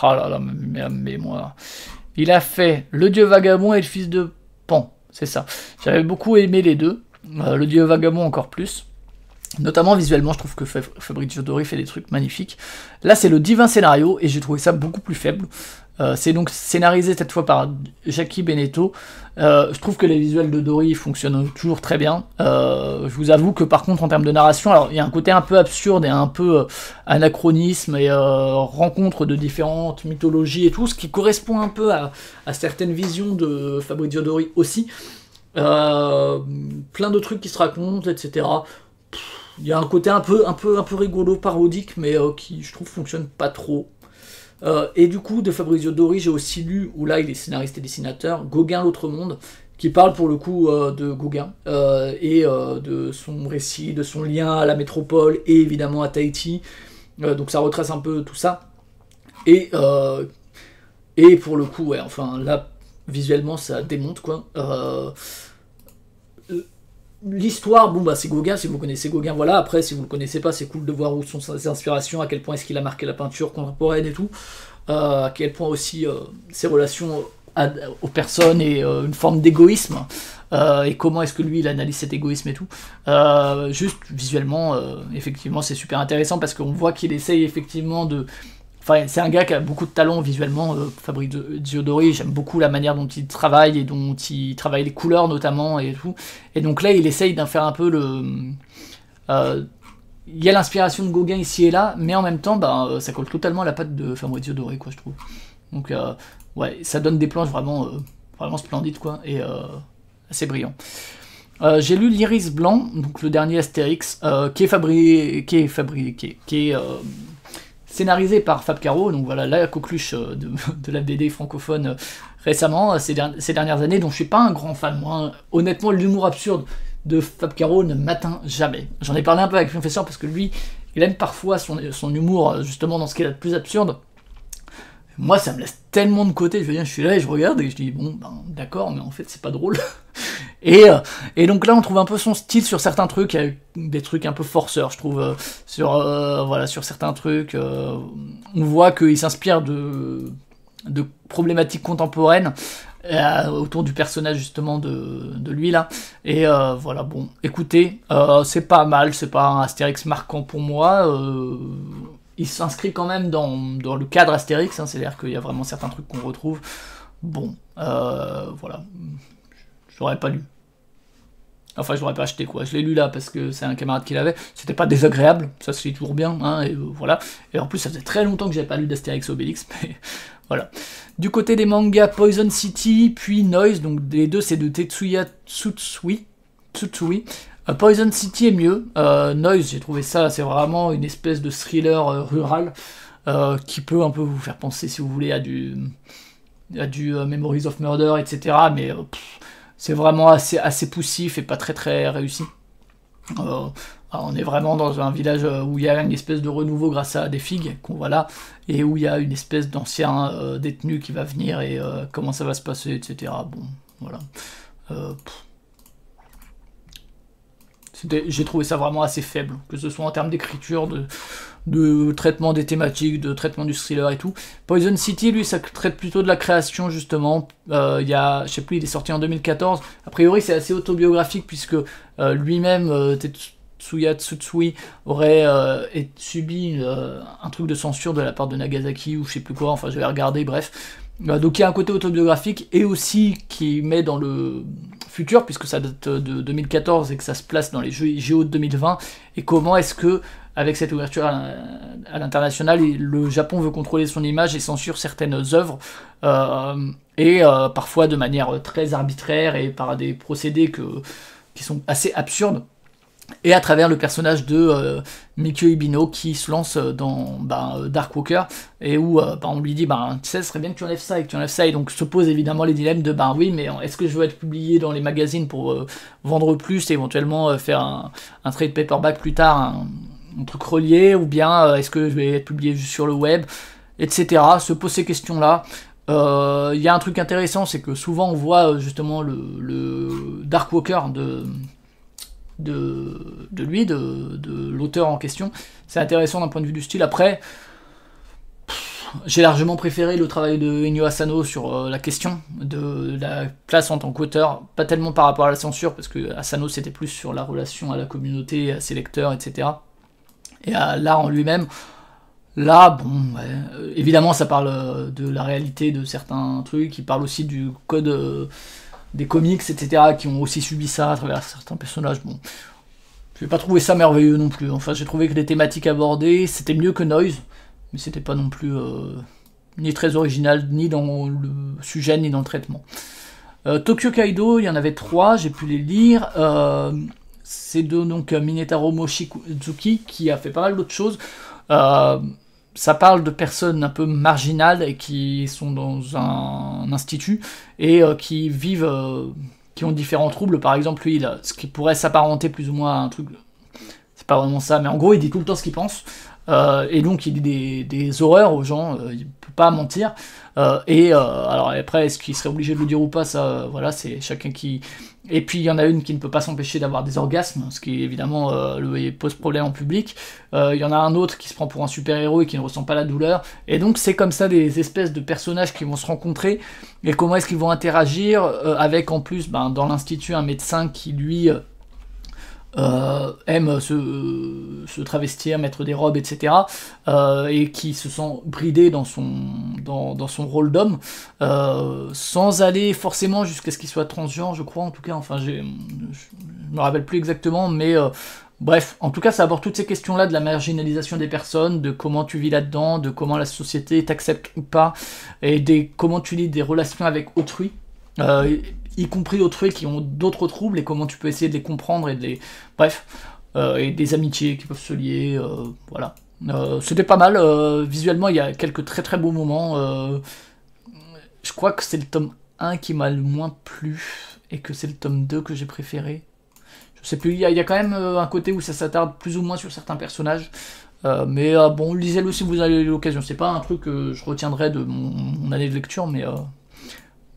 là, ma mémoire. Il a fait Le Dieu Vagabond et Le Fils de Pan, c'est ça. J'avais beaucoup aimé les deux, Le Dieu Vagabond encore plus. Notamment visuellement, je trouve que Fabrizio Dori fait des trucs magnifiques. Là, c'est le divin scénario, et j'ai trouvé ça beaucoup plus faible. Euh, c'est donc scénarisé cette fois par Jackie Beneteau. Euh, je trouve que les visuels de Dory fonctionnent toujours très bien. Euh, je vous avoue que par contre en termes de narration, il y a un côté un peu absurde et un peu anachronisme et rencontre de différentes mythologies et tout, ce qui correspond un peu à, certaines visions de Fabrizio Dori aussi. plein de trucs qui se racontent, etc il y a un côté un peu, un peu, un peu rigolo, parodique, mais euh, qui, je trouve, fonctionne pas trop. Euh, et du coup, de Fabrizio Dori, j'ai aussi lu, où là, il est scénariste et dessinateur, Gauguin l'autre monde, qui parle pour le coup euh, de Gauguin et de son récit, de son lien à la métropole et évidemment à Tahiti. donc ça retrace un peu tout ça. Et, et pour le coup, enfin là, visuellement, ça démonte quoi l'histoire, bon bah c'est Gauguin, si vous connaissez Gauguin, voilà, après si vous le connaissez pas, c'est cool de voir où sont ses inspirations, à quel point est-ce qu'il a marqué la peinture contemporaine et tout, euh, à quel point aussi euh, ses relations euh, aux personnes et une forme d'égoïsme, et comment est-ce que lui il analyse cet égoïsme et tout. juste visuellement, effectivement c'est super intéressant parce qu'on voit qu'il essaye effectivement de c'est un gars qui a beaucoup de talent visuellement, euh, Fabrice Diodori. J'aime beaucoup la manière dont il travaille et dont il travaille les couleurs notamment et tout. Et donc là, il essaye d'en faire un peu le. Euh, il y a l'inspiration de Gauguin ici et là, mais en même temps, ben, euh, ça colle totalement à la patte de Fabrice Diodori, quoi, je trouve. Donc, euh, ouais, ça donne des planches vraiment, vraiment splendides, quoi, et assez brillants. j'ai lu l'Iris Blanc, donc le dernier Astérix, qui est fabriqué, qui est fabriqué, qui est, Scénarisé par Fab Caro, donc voilà la coqueluche euh, [laughs] de, la BD francophone euh, récemment, euh, ces, dernières années, dont je suis pas un grand fan. Hein. honnêtement, l'humour absurde de Fab Caro ne m'atteint jamais. J'en ai parlé un peu avec le professeur parce que lui, il aime parfois son, son humour justement dans ce qui est le plus absurde moi, ça me laisse tellement de côté. Je veux dire, je suis là et je regarde et je dis, bon, ben, d'accord, mais en fait, c'est pas drôle. [laughs] et, euh, et, donc là, on trouve un peu son style sur certains trucs. Il y a des trucs un peu forceurs, je trouve, euh, sur, euh, voilà, sur certains trucs. on voit qu'il s'inspire de, problématiques contemporaines autour du personnage, justement, de, de lui, là. Et voilà, bon, écoutez, c'est pas mal. C'est pas un Astérix marquant pour moi il s'inscrit quand même dans, le cadre Astérix, hein, c'est-à-dire qu'il y a vraiment certains trucs qu'on retrouve. Bon, euh, voilà, je pas lu. Enfin, je l'aurais pas acheté quoi. Je l'ai lu là parce que c'est un camarade qui l'avait. C'était pas désagréable, ça se lit toujours bien, hein, et euh, voilà. Et en plus, ça faisait très longtemps que j'avais pas lu d'Astérix Obélix, [laughs] mais voilà. Du côté des mangas Poison City, puis Noise, donc les deux c'est de Tetsuya Tsutsui, Tsutsui euh, Poison City est mieux. Euh, Noise, j'ai trouvé ça, c'est vraiment une espèce de thriller euh, rural qui peut un peu vous faire penser, si vous voulez, à du, à du Memories of Murder, etc. Mais c'est vraiment assez, assez poussif et pas très très réussi. on est vraiment dans un village où il y a une espèce de renouveau grâce à des figues qu'on voit là, et où il y a une espèce d'ancien détenu qui va venir et comment ça va se passer, etc. Bon, voilà j'ai trouvé ça vraiment assez faible, que ce soit en termes d'écriture, de, traitement des thématiques, de traitement du thriller et tout. Poison City, lui, ça traite plutôt de la création, justement. Euh, il y a, je sais plus, il est sorti en 2014. A priori, c'est assez autobiographique, puisque euh, lui-même, euh, Tetsuya Tsutsui, aurait subi un truc de censure de la part de Nagasaki, ou je sais plus quoi, enfin, je vais regarder, bref. Donc il y a un côté autobiographique, et aussi qui met dans le futur, puisque ça date euh, de 2014 et que ça se place dans les Jeux JO de 2020, et comment est-ce que, avec cette ouverture à l'international, le Japon veut contrôler son image et censure certaines œuvres, euh, et euh, parfois de manière très arbitraire et par des procédés qui sont assez absurdes et à travers le personnage de euh, Mickey Mikio Ibino qui se lance euh, dans bah, euh, Dark Walker et où bah, on lui dit bah, tu sais ce serait bien que tu enlèves ça et que tu enlèves ça et donc se pose évidemment les dilemmes de bah oui mais est-ce que je veux être publié dans les magazines pour vendre plus et éventuellement faire un, trade paperback plus tard un, truc relié ou bien est-ce que je vais être publié juste sur le web etc se pose ces questions là il y a un truc intéressant c'est que souvent on voit justement le, le Dark Walker de de, lui, de, l'auteur en question. C'est intéressant d'un point de vue du style. Après, j'ai largement préféré le travail de Enyo Asano sur euh, la question de la place en tant qu'auteur, pas tellement par rapport à la censure, parce que Asano c'était plus sur la relation à la communauté, à ses lecteurs, etc. Et à l'art en lui-même. Là, bon, euh, évidemment, ça parle euh, de la réalité de certains trucs, il parle aussi du code des comics, etc., qui ont aussi subi ça à travers certains personnages. Bon, je n'ai pas trouvé ça merveilleux non plus. Enfin, j'ai trouvé que les thématiques abordées, c'était mieux que Noise, mais c'était pas non plus euh, ni très original, ni dans le sujet, ni dans le traitement. Euh, Tokyo Kaido, il y en avait trois, j'ai pu les lire. Euh, c'est de donc Minetaro Moshizuki qui a fait pas mal d'autres choses ça parle de personnes un peu marginales qui sont dans un, institut et euh, qui vivent, euh, qui ont différents troubles. Par exemple, lui, ce qui pourrait s'apparenter plus ou moins à un truc, c'est pas vraiment ça, mais en gros, il dit tout le temps ce qu'il pense. Euh, et donc, il dit des, des horreurs aux gens, il peut pas mentir. et alors, après, est-ce qu'il serait obligé de le dire ou pas Ça, voilà, c'est chacun qui, et puis il y en a une qui ne peut pas s'empêcher d'avoir des orgasmes, ce qui évidemment euh, pose problème en public. Euh, il y en a un autre qui se prend pour un super-héros et qui ne ressent pas la douleur. Et donc c'est comme ça des espèces de personnages qui vont se rencontrer et comment est-ce qu'ils vont interagir euh, avec en plus ben, dans l'institut un médecin qui lui euh, aime se, euh, travestir, mettre des robes, etc., euh, et qui se sent bridé dans son, dans, son rôle d'homme, sans aller forcément jusqu'à ce qu'il soit transgenre, je crois, en tout cas, enfin, je me rappelle plus exactement, mais bref, en tout cas, ça aborde toutes ces questions-là de la marginalisation des personnes, de comment tu vis là-dedans, de comment la société t'accepte ou pas, et des, comment tu lis des relations avec autrui y compris d'autres qui ont d'autres troubles et comment tu peux essayer de les comprendre et de Bref, euh, et des amitiés qui peuvent se lier, euh, voilà. Euh, c'était pas mal, visuellement il y a quelques très très beaux moments. je crois que c'est le tome 1 qui m'a le moins plu et que c'est le tome 2 que j'ai préféré. Je sais plus, il y, a quand même un côté où ça s'attarde plus ou moins sur certains personnages. mais bon, lisez-le si vous avez l'occasion. C'est pas un truc que je retiendrai de mon, mon année de lecture, mais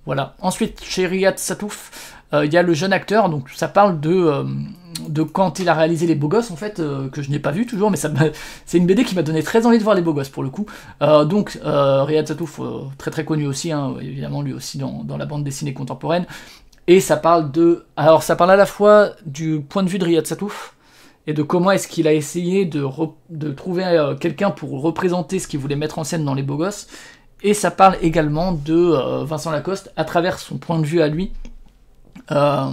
voilà. Ensuite, chez Riyad Satouf, euh, il y a le jeune acteur, donc ça parle de, euh, de quand il a réalisé Les Beaux Gosses, en fait, euh, que je n'ai pas vu toujours, mais [laughs] c'est une BD qui m'a donné très envie de voir Les Beaux Gosses pour le coup. donc, Riyad Satouf, très très connu aussi, hein, évidemment, lui aussi dans, la bande dessinée contemporaine. Et ça parle de. Alors, ça parle à la fois du point de vue de Riyad Satouf et de comment est-ce qu'il a essayé de, de trouver quelqu'un pour représenter ce qu'il voulait mettre en scène dans Les Beaux Gosses et ça parle également de euh, Vincent Lacoste à travers son point de vue à lui. Euh,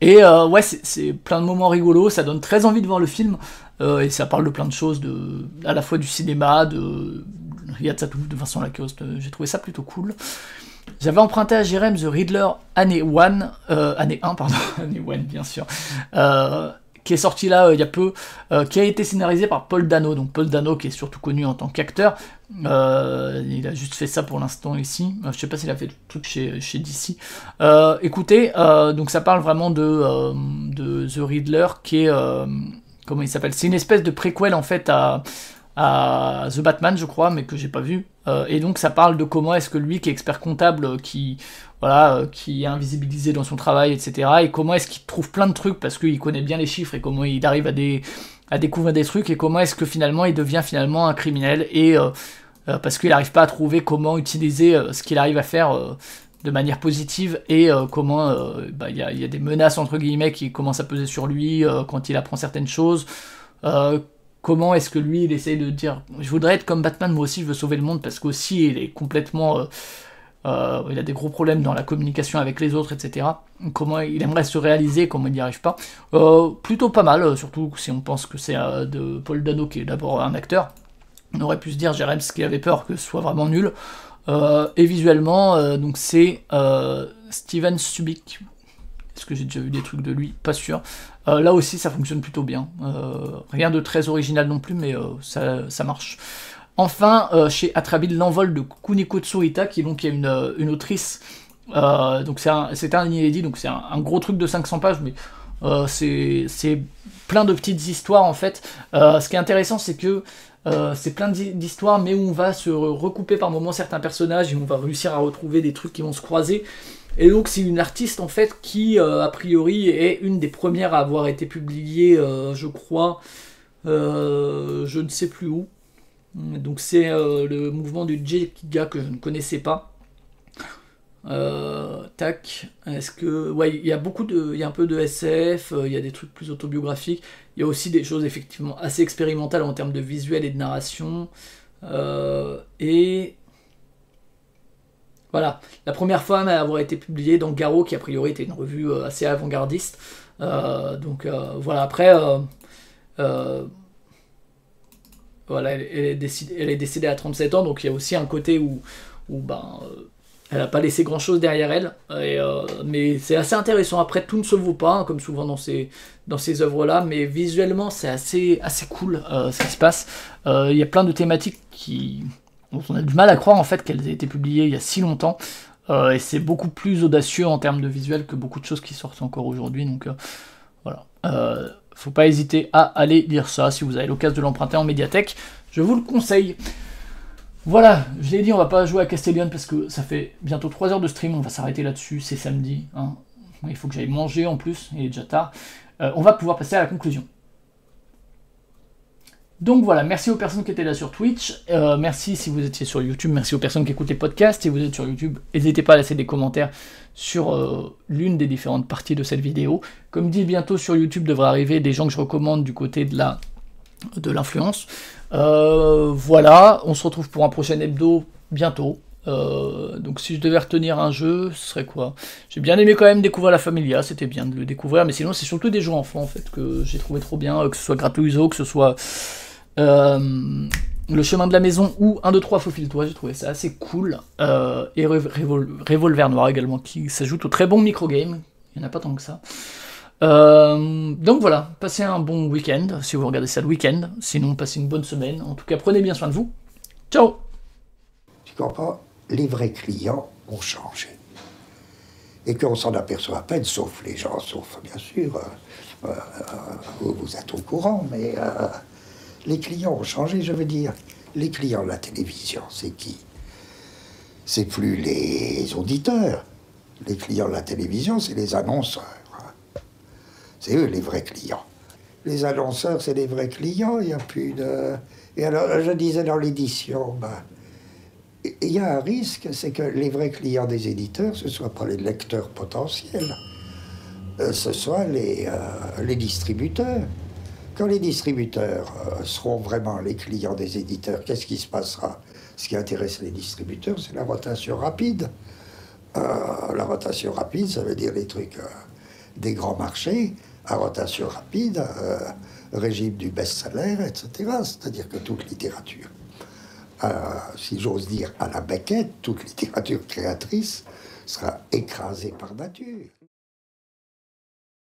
et euh, ouais, c'est plein de moments rigolos, ça donne très envie de voir le film. et ça parle de plein de choses, de, à la fois du cinéma, de Riyad de Vincent Lacoste. J'ai trouvé ça plutôt cool. J'avais emprunté à Jérém The Riddler année 1, année 1, pardon, [laughs] année 1 bien sûr qui est sorti là euh, il y a peu, euh, qui a été scénarisé par Paul Dano. Donc Paul Dano qui est surtout connu en tant qu'acteur. Euh, il a juste fait ça pour l'instant ici. je sais pas s'il a fait le truc chez, chez DC. écoutez, donc ça parle vraiment de, The Riddler qui est... comment il s'appelle C'est une espèce de préquel en fait à, à The Batman je crois, mais que j'ai pas vu. et donc ça parle de comment est-ce que lui qui est expert comptable, qui voilà, euh, qui est invisibilisé dans son travail, etc. Et comment est-ce qu'il trouve plein de trucs parce qu'il connaît bien les chiffres et comment il arrive à, des, à découvrir des trucs et comment est-ce que finalement il devient finalement un criminel et euh, euh, parce qu'il n'arrive pas à trouver comment utiliser ce qu'il arrive à faire de manière positive et comment bah, il y, a des menaces entre guillemets qui commencent à peser sur lui quand il apprend certaines choses comment est-ce que lui il essaye de dire je voudrais être comme Batman moi aussi je veux sauver le monde parce qu'aussi il est complètement euh, il a des gros problèmes dans la communication avec les autres, etc. Comment il aimerait se réaliser, comment il n'y arrive pas. Euh, plutôt pas mal, euh, surtout si on pense que c'est de Paul Dano qui est d'abord un acteur. On aurait pu se dire Jerem qui avait peur que ce soit vraiment nul. et visuellement, donc c'est Steven Subic. Est-ce que j'ai déjà vu des trucs de lui Pas sûr. là aussi, ça fonctionne plutôt bien. rien de très original non plus, mais ça marche. Enfin, euh, chez de l'envol de Kuniko Tsurita, qui, donc, est une, euh, autrice. Euh, donc c'est un, inédit, donc c'est un, gros truc de 500 pages, mais c'est plein de petites histoires en fait. ce qui est intéressant, c'est que c'est plein d'histoires, mais où on va se recouper par moments certains personnages et on va réussir à retrouver des trucs qui vont se croiser. Et donc c'est une artiste en fait qui, a priori, est une des premières à avoir été publiée, je crois, je ne sais plus où, Mm. Donc c'est euh, le mouvement du Jekiga que je ne connaissais pas. Euh, tac, est-ce que... Ouais, il y a beaucoup de... Il y a un peu de SF, euh, il y a des trucs plus autobiographiques, il y a aussi des choses effectivement assez expérimentales en termes de visuel et de narration. et... Voilà, la première fois à avoir été publiée dans Garo, qui a priori était une revue assez avant-gardiste. donc voilà, après elle, est décédée, à 37 ans, donc il y a aussi un côté où, ben, euh, elle n'a pas laissé grand-chose derrière elle. Et, euh, mais c'est assez intéressant. Après, tout ne se vaut pas, hein, comme souvent dans ces, dans ces œuvres-là, mais visuellement, c'est assez, assez cool euh, ce qui se passe. Il y a plein de thématiques qui... dont on a du mal à croire en fait qu'elles aient été publiées il y a si longtemps. et c'est beaucoup plus audacieux en termes de visuel que beaucoup de choses qui sortent encore aujourd'hui. Donc voilà faut pas hésiter à aller lire ça si vous avez l'occasion de l'emprunter en médiathèque. Je vous le conseille. Voilà, je l'ai dit, on va pas jouer à Castellion parce que ça fait bientôt 3 heures de stream, on va s'arrêter là-dessus, c'est samedi. Hein. Il faut que j'aille manger en plus, il est déjà tard. Euh, on va pouvoir passer à la conclusion. Donc voilà, merci aux personnes qui étaient là sur Twitch. Euh, merci si vous étiez sur YouTube. Merci aux personnes qui écoutent les podcasts. Si vous êtes sur YouTube, n'hésitez pas à laisser des commentaires sur euh, l'une des différentes parties de cette vidéo. Comme dit, bientôt sur YouTube devraient arriver des gens que je recommande du côté de la de l'influence. Euh, voilà, on se retrouve pour un prochain hebdo bientôt. donc si je devais retenir un jeu, ce serait quoi J'ai bien aimé quand même découvrir la Familia, c'était bien de le découvrir, mais sinon c'est surtout des jeux enfants en fait que j'ai trouvé trop bien, que ce soit gratuito, que ce soit euh, le chemin de la maison ou 1, 2, 3, faufile-toi, j'ai trouvé ça assez cool. Euh, et Revolver Noir également, qui s'ajoute au très bon micro-game. Il n'y en a pas tant que ça. Euh, donc voilà, passez un bon week-end, si vous regardez ça le week-end. Sinon, passez une bonne semaine. En tout cas, prenez bien soin de vous. Ciao Tu comprends Les vrais clients ont changé. Et qu'on s'en aperçoit à peine, sauf les gens, sauf bien sûr, vous êtes au courant, mais... Les clients ont changé, je veux dire. Les clients de la télévision, c'est qui C'est plus les auditeurs. Les clients de la télévision, c'est les annonceurs. Hein. C'est eux les vrais clients. Les annonceurs, c'est les vrais clients. Il n'y a plus de. Et alors, je disais dans l'édition, ben, il y a un risque, c'est que les vrais clients des éditeurs, ce ne soient pas les lecteurs potentiels, euh, ce soient les, euh, les distributeurs. Quand les distributeurs euh, seront vraiment les clients des éditeurs, qu'est-ce qui se passera Ce qui intéresse les distributeurs, c'est la rotation rapide. Euh, la rotation rapide, ça veut dire les trucs euh, des grands marchés, à rotation rapide, régime du best salaire etc. C'est-à-dire que toute littérature, si j'ose dire à la baquette, toute littérature créatrice sera écrasée par nature.